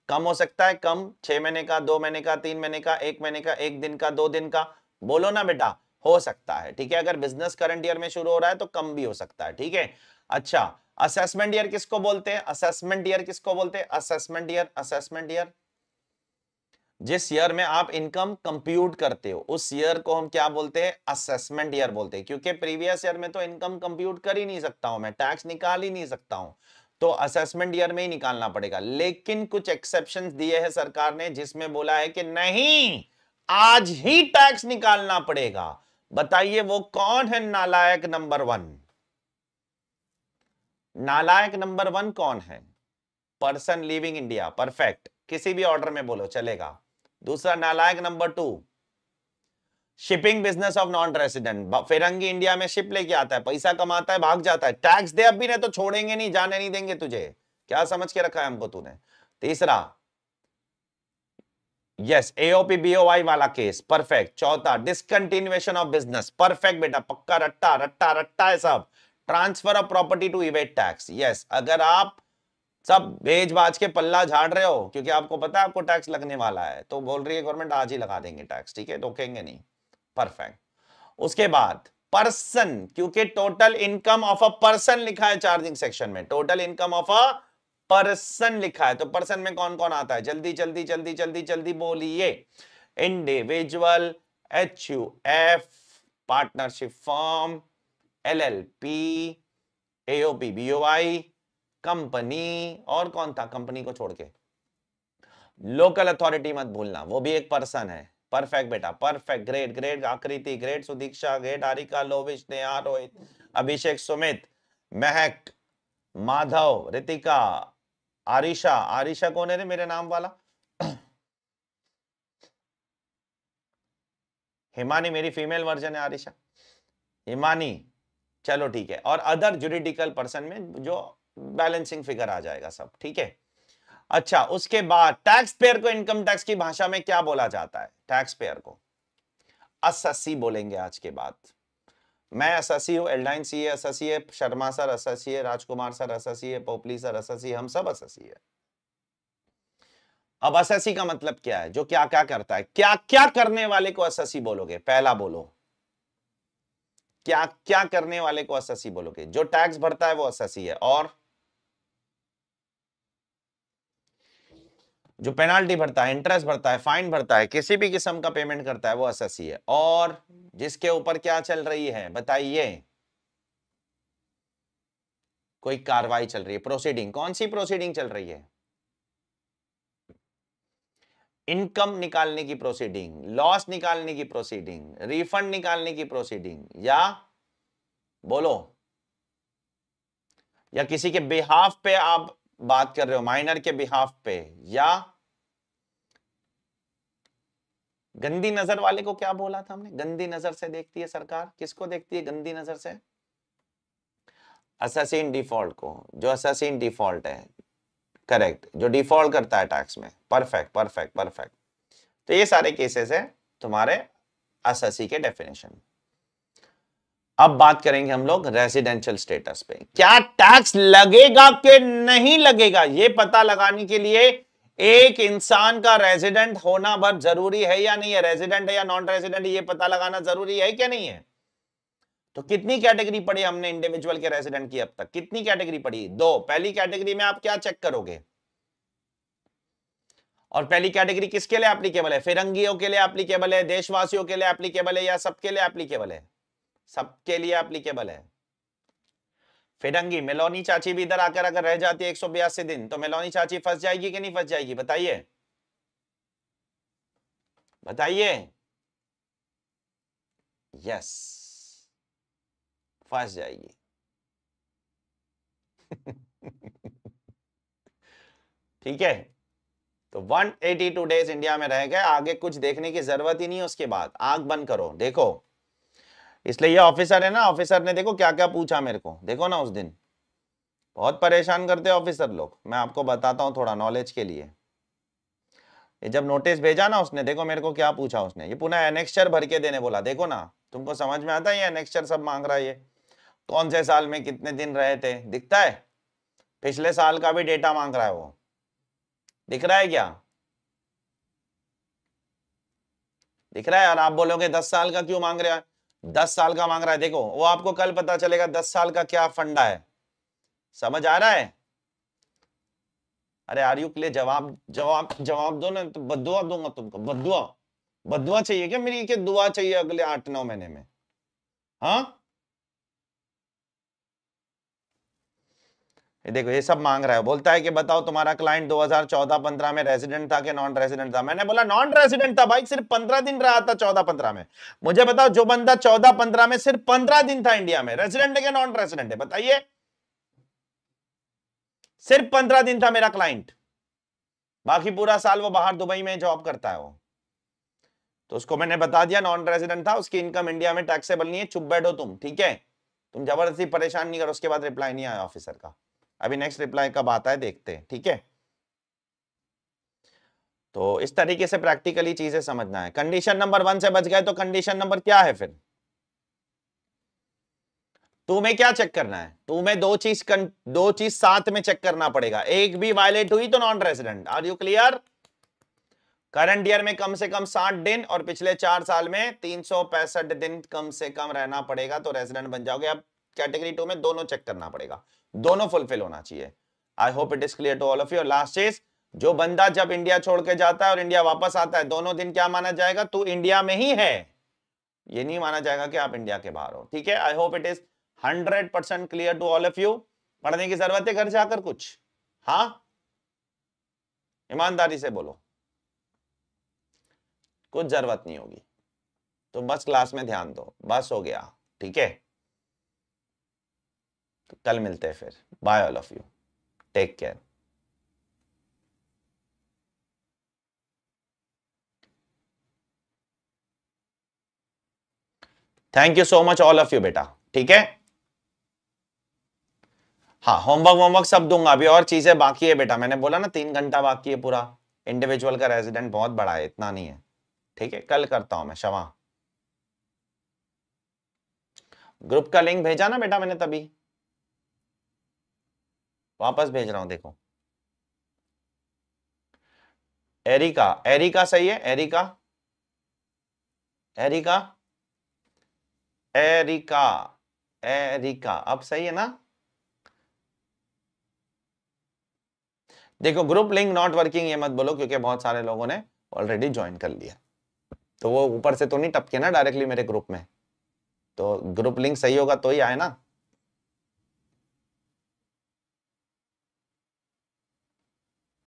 कम हो सकता है कम छह महीने का दो महीने का तीन महीने का एक महीने का एक दिन का दो दिन का बोलो ना बेटा हो सकता है ठीक है अगर बिजनेस करंट ईयर में शुरू हो रहा है तो कम भी हो सकता है ठीक है अच्छा असेसमेंट ईयर किसको बोलते हैं असेसमेंट ईयर किसको बोलते हैं असेसमेंट ईयर असेसमेंट ईयर जिस ईयर में आप इनकम कंप्यूट करते हो उस ईयर को हम क्या बोलते हैं असेसमेंट ईयर बोलते हैं क्योंकि प्रीवियस ईयर में तो इनकम कंप्यूट कर ही नहीं सकता हूं मैं टैक्स निकाल ही नहीं सकता हूं तो असेसमेंट ईयर में ही निकालना पड़ेगा लेकिन कुछ एक्सेप्शन दिए हैं सरकार ने जिसमें बोला है कि नहीं आज ही टैक्स निकालना पड़ेगा बताइए वो कौन है नालायक नंबर वन नालायक नंबर वन कौन है पर्सन लिविंग इंडिया परफेक्ट किसी भी ऑर्डर में बोलो चलेगा दूसरा नालायक number two shipping business of non resident फिरंगी इंडिया में शिप लेके आता है पैसा कमाता है भाग जाता है टैक्स दे अब भी नहीं तो छोड़ेंगे नहीं जाने नहीं देंगे तुझे क्या समझ के रखा है हमको तूने तीसरा यस एओपी बीओवाई वाला केस परफेक्ट चौथा डिसकंटिन्यूएशन ऑफ बिजनेस परफेक्ट बेटा पक्का रट्टा रट्टा रट्टा है सब transfer of property to evade tax yes अगर आप सब भेज बाज के पल्ला झाड़ रहे हो क्योंकि आपको पता है आपको टैक्स लगने वाला है तो बोल रही है गवर्नमेंट आज ही लगा देंगे टैक्स ठीक है तो रोकेंगे नहीं परफेक्ट उसके बाद पर्सन क्योंकि total income of a person लिखा है चार्जिंग सेक्शन में total income of a person लिखा है तो पर्सन में कौन कौन आता है जल्दी जल्दी जल्दी जल्दी जल्दी बोलिए individual H U F partnership firm L L P AOP I company और कौन था कंपनी को छोड़ के लोकल अथॉरिटी मत भूलना वो भी एक पर्सन है परफेक्ट बेटा perfect great great Aakriti great Sudiksha great Arika Lovish ने रोहित अभिषेक सुमित महक माधव रितिका आरिशा आरिशा कौन है रे मेरे नाम वाला हिमानी मेरी फीमेल वर्जन है आरिशा हिमानी चलो ठीक है और अदर जुडिटिकल पर्सन में जो बैलेंसिंग फिगर आ जाएगा सब ठीक है अच्छा उसके बाद टैक्स पेयर को इनकम टैक्स की भाषा में क्या बोला जाता है टैक्स पेयर को असस्सी बोलेंगे आज के बाद मैं सी हूँ एलडाइन सी एस सी है शर्मा सर सी है राजकुमार सर सी है पोपली सर सी हम सब सी है अब सी का मतलब क्या है जो क्या क्या करता है क्या क्या करने वाले को सी बोलोगे पहला बोलो क्या क्या करने वाले को सी बोलोगे जो टैक्स भरता है वो सी है और जो पेनाल्टी भरता है इंटरेस्ट भरता है फाइन भरता है किसी भी किस्म का पेमेंट करता है वो अससी है और जिसके ऊपर क्या चल रही है बताइए कोई कार्रवाई चल रही है प्रोसीडिंग कौन सी प्रोसीडिंग चल रही है इनकम निकालने की प्रोसीडिंग लॉस निकालने की प्रोसीडिंग रिफंड निकालने की प्रोसीडिंग या बोलो या किसी के बिहाफ पे आप बात कर रहे हो माइनर के बिहाफ पे या गंदी नजर वाले को क्या बोला था हमने गंदी नजर से देखती है सरकार किसको देखती है गंदी नजर से असासीन डिफॉल्ट को जो असासीन डिफॉल्ट है करेक्ट जो डिफॉल्ट करता है टैक्स में परफेक्ट परफेक्ट परफेक्ट तो ये सारे केसेस है तुम्हारे असासी के डेफिनेशन अब बात करेंगे हम लोग रेजिडेंशियल स्टेटस पे क्या टैक्स लगेगा कि नहीं लगेगा ये पता लगाने के लिए एक इंसान का रेजिडेंट होना बहुत जरूरी है या नहीं है रेजिडेंट है या नॉन रेजिडेंट ये पता लगाना जरूरी है क्या नहीं है तो कितनी कैटेगरी पड़ी हमने इंडिविजुअल के रेजिडेंट की अब तक कितनी कैटेगरी पड़ी दो पहली कैटेगरी में आप क्या चेक करोगे और पहली कैटेगरी किसके लिए एप्लीकेबल है फिरंगियों के लिए एप्लीकेबल है देशवासियों के लिए एप्लीकेबल है या सबके लिए एप्लीकेबल है सबके लिए एप्लीकेबल है फिडंगी मेलोनी चाची भी इधर आकर अगर रह जाती है एक दिन तो मेलोनी चाची फंस जाएगी कि नहीं फंस जाएगी बताइए बताइए यस फंस जाएगी ठीक है तो 182 डेज इंडिया में रह गए आगे कुछ देखने की जरूरत ही नहीं उसके बाद आग बंद करो देखो इसलिए ये ऑफिसर है ना ऑफिसर ने देखो क्या क्या पूछा मेरे को देखो ना उस दिन बहुत परेशान करते ऑफिसर लोग मैं आपको बताता हूँ थोड़ा नॉलेज के लिए जब नोटिस भेजा ना उसने देखो मेरे को क्या पूछा उसने ये पुनः एनेक्चर भर के देने बोला देखो ना तुमको समझ में आता है ये एनेक्चर सब मांग रहा है ये कौन से साल में कितने दिन रहे थे दिखता है पिछले साल का भी डेटा मांग रहा है वो दिख रहा है क्या दिख रहा है और आप बोलोगे दस साल का क्यों मांग रहा है दस साल का मांग रहा है देखो वो आपको कल पता चलेगा दस साल का क्या फंडा है समझ आ रहा है अरे आर यू क्लियर जवाब जवाब जवाब दो ना तो बदुआ दूंगा तुमको बदुआ बदुआ चाहिए क्या मेरी क्या दुआ चाहिए अगले आठ नौ महीने में हाँ ये देखो ये सब मांग रहा है बोलता है कि बताओ तुम्हारा क्लाइंट 2014-15 में रेजिडेंट था कि नॉन रेजिडेंट था मैंने बोला नॉन रेजिडेंट था भाई सिर्फ 15 दिन रहा था 14-15 में मुझे बताओ जो बंदा 14-15 में सिर्फ 15 दिन था इंडिया में रेजिडेंट है कि नॉन रेजिडेंट है बताइए सिर्फ 15 दिन था मेरा क्लाइंट बाकी पूरा साल वो बाहर दुबई में जॉब करता है वो तो उसको मैंने बता दिया नॉन रेजिडेंट था उसकी इनकम इंडिया में टैक्सेबल नहीं है चुप बैठो तुम ठीक है तुम जबरदस्ती परेशान नहीं करो उसके बाद रिप्लाई नहीं आया ऑफिसर का अभी नेक्स्ट रिप्लाई कब आता है देखते हैं ठीक है तो इस तरीके से प्रैक्टिकली चीजें समझना है कंडीशन नंबर वन से बच गए तो कंडीशन नंबर क्या है फिर टू में क्या चेक करना है तुम्हें दो चीज दो चीज साथ में चेक करना पड़ेगा एक भी वायलेट हुई तो non resident are you clear current year में कम से कम साठ दिन और पिछले चार साल में तीन दिन कम से कम रहना पड़ेगा तो रेजिडेंट बन जाओगे अब कैटेगरी टू में दोनों चेक करना पड़ेगा दोनों फुलफिल होना चाहिए I hope it is clear to all of you last is जो बंदा जब इंडिया छोड़ के जाता है और इंडिया वापस आता है दोनों दिन क्या माना जाएगा तू इंडिया में ही है ये नहीं माना जाएगा कि आप इंडिया के बाहर हो ठीक है I hope it is hundred percent clear to all of you पढ़ने की जरूरत है घर जाकर कुछ हाँ ईमानदारी से बोलो कुछ जरूरत नहीं होगी तो बस क्लास में ध्यान दो बस हो गया ठीक है तो कल मिलते हैं फिर bye all of you take care thank you so much all of you बेटा ठीक है हाँ होमवर्क वोमवर्क सब दूंगा अभी और चीजें बाकी है बेटा मैंने बोला ना तीन घंटा बाकी है पूरा इंडिविजुअल का रेजिडेंट बहुत बड़ा है इतना नहीं है ठीक है कल करता हूं मैं शवा ग्रुप का लिंक भेजा ना बेटा मैंने तभी वापस भेज रहा हूं देखो एरिका एरिका सही है एरिका एरिका एरिका एरिका अब सही है ना देखो ग्रुप लिंक नॉट वर्किंग ये मत बोलो क्योंकि बहुत सारे लोगों ने ऑलरेडी ज्वाइन कर लिया तो वो ऊपर से तो नहीं टपके ना डायरेक्टली मेरे ग्रुप में तो ग्रुप लिंक सही होगा तो ही आए ना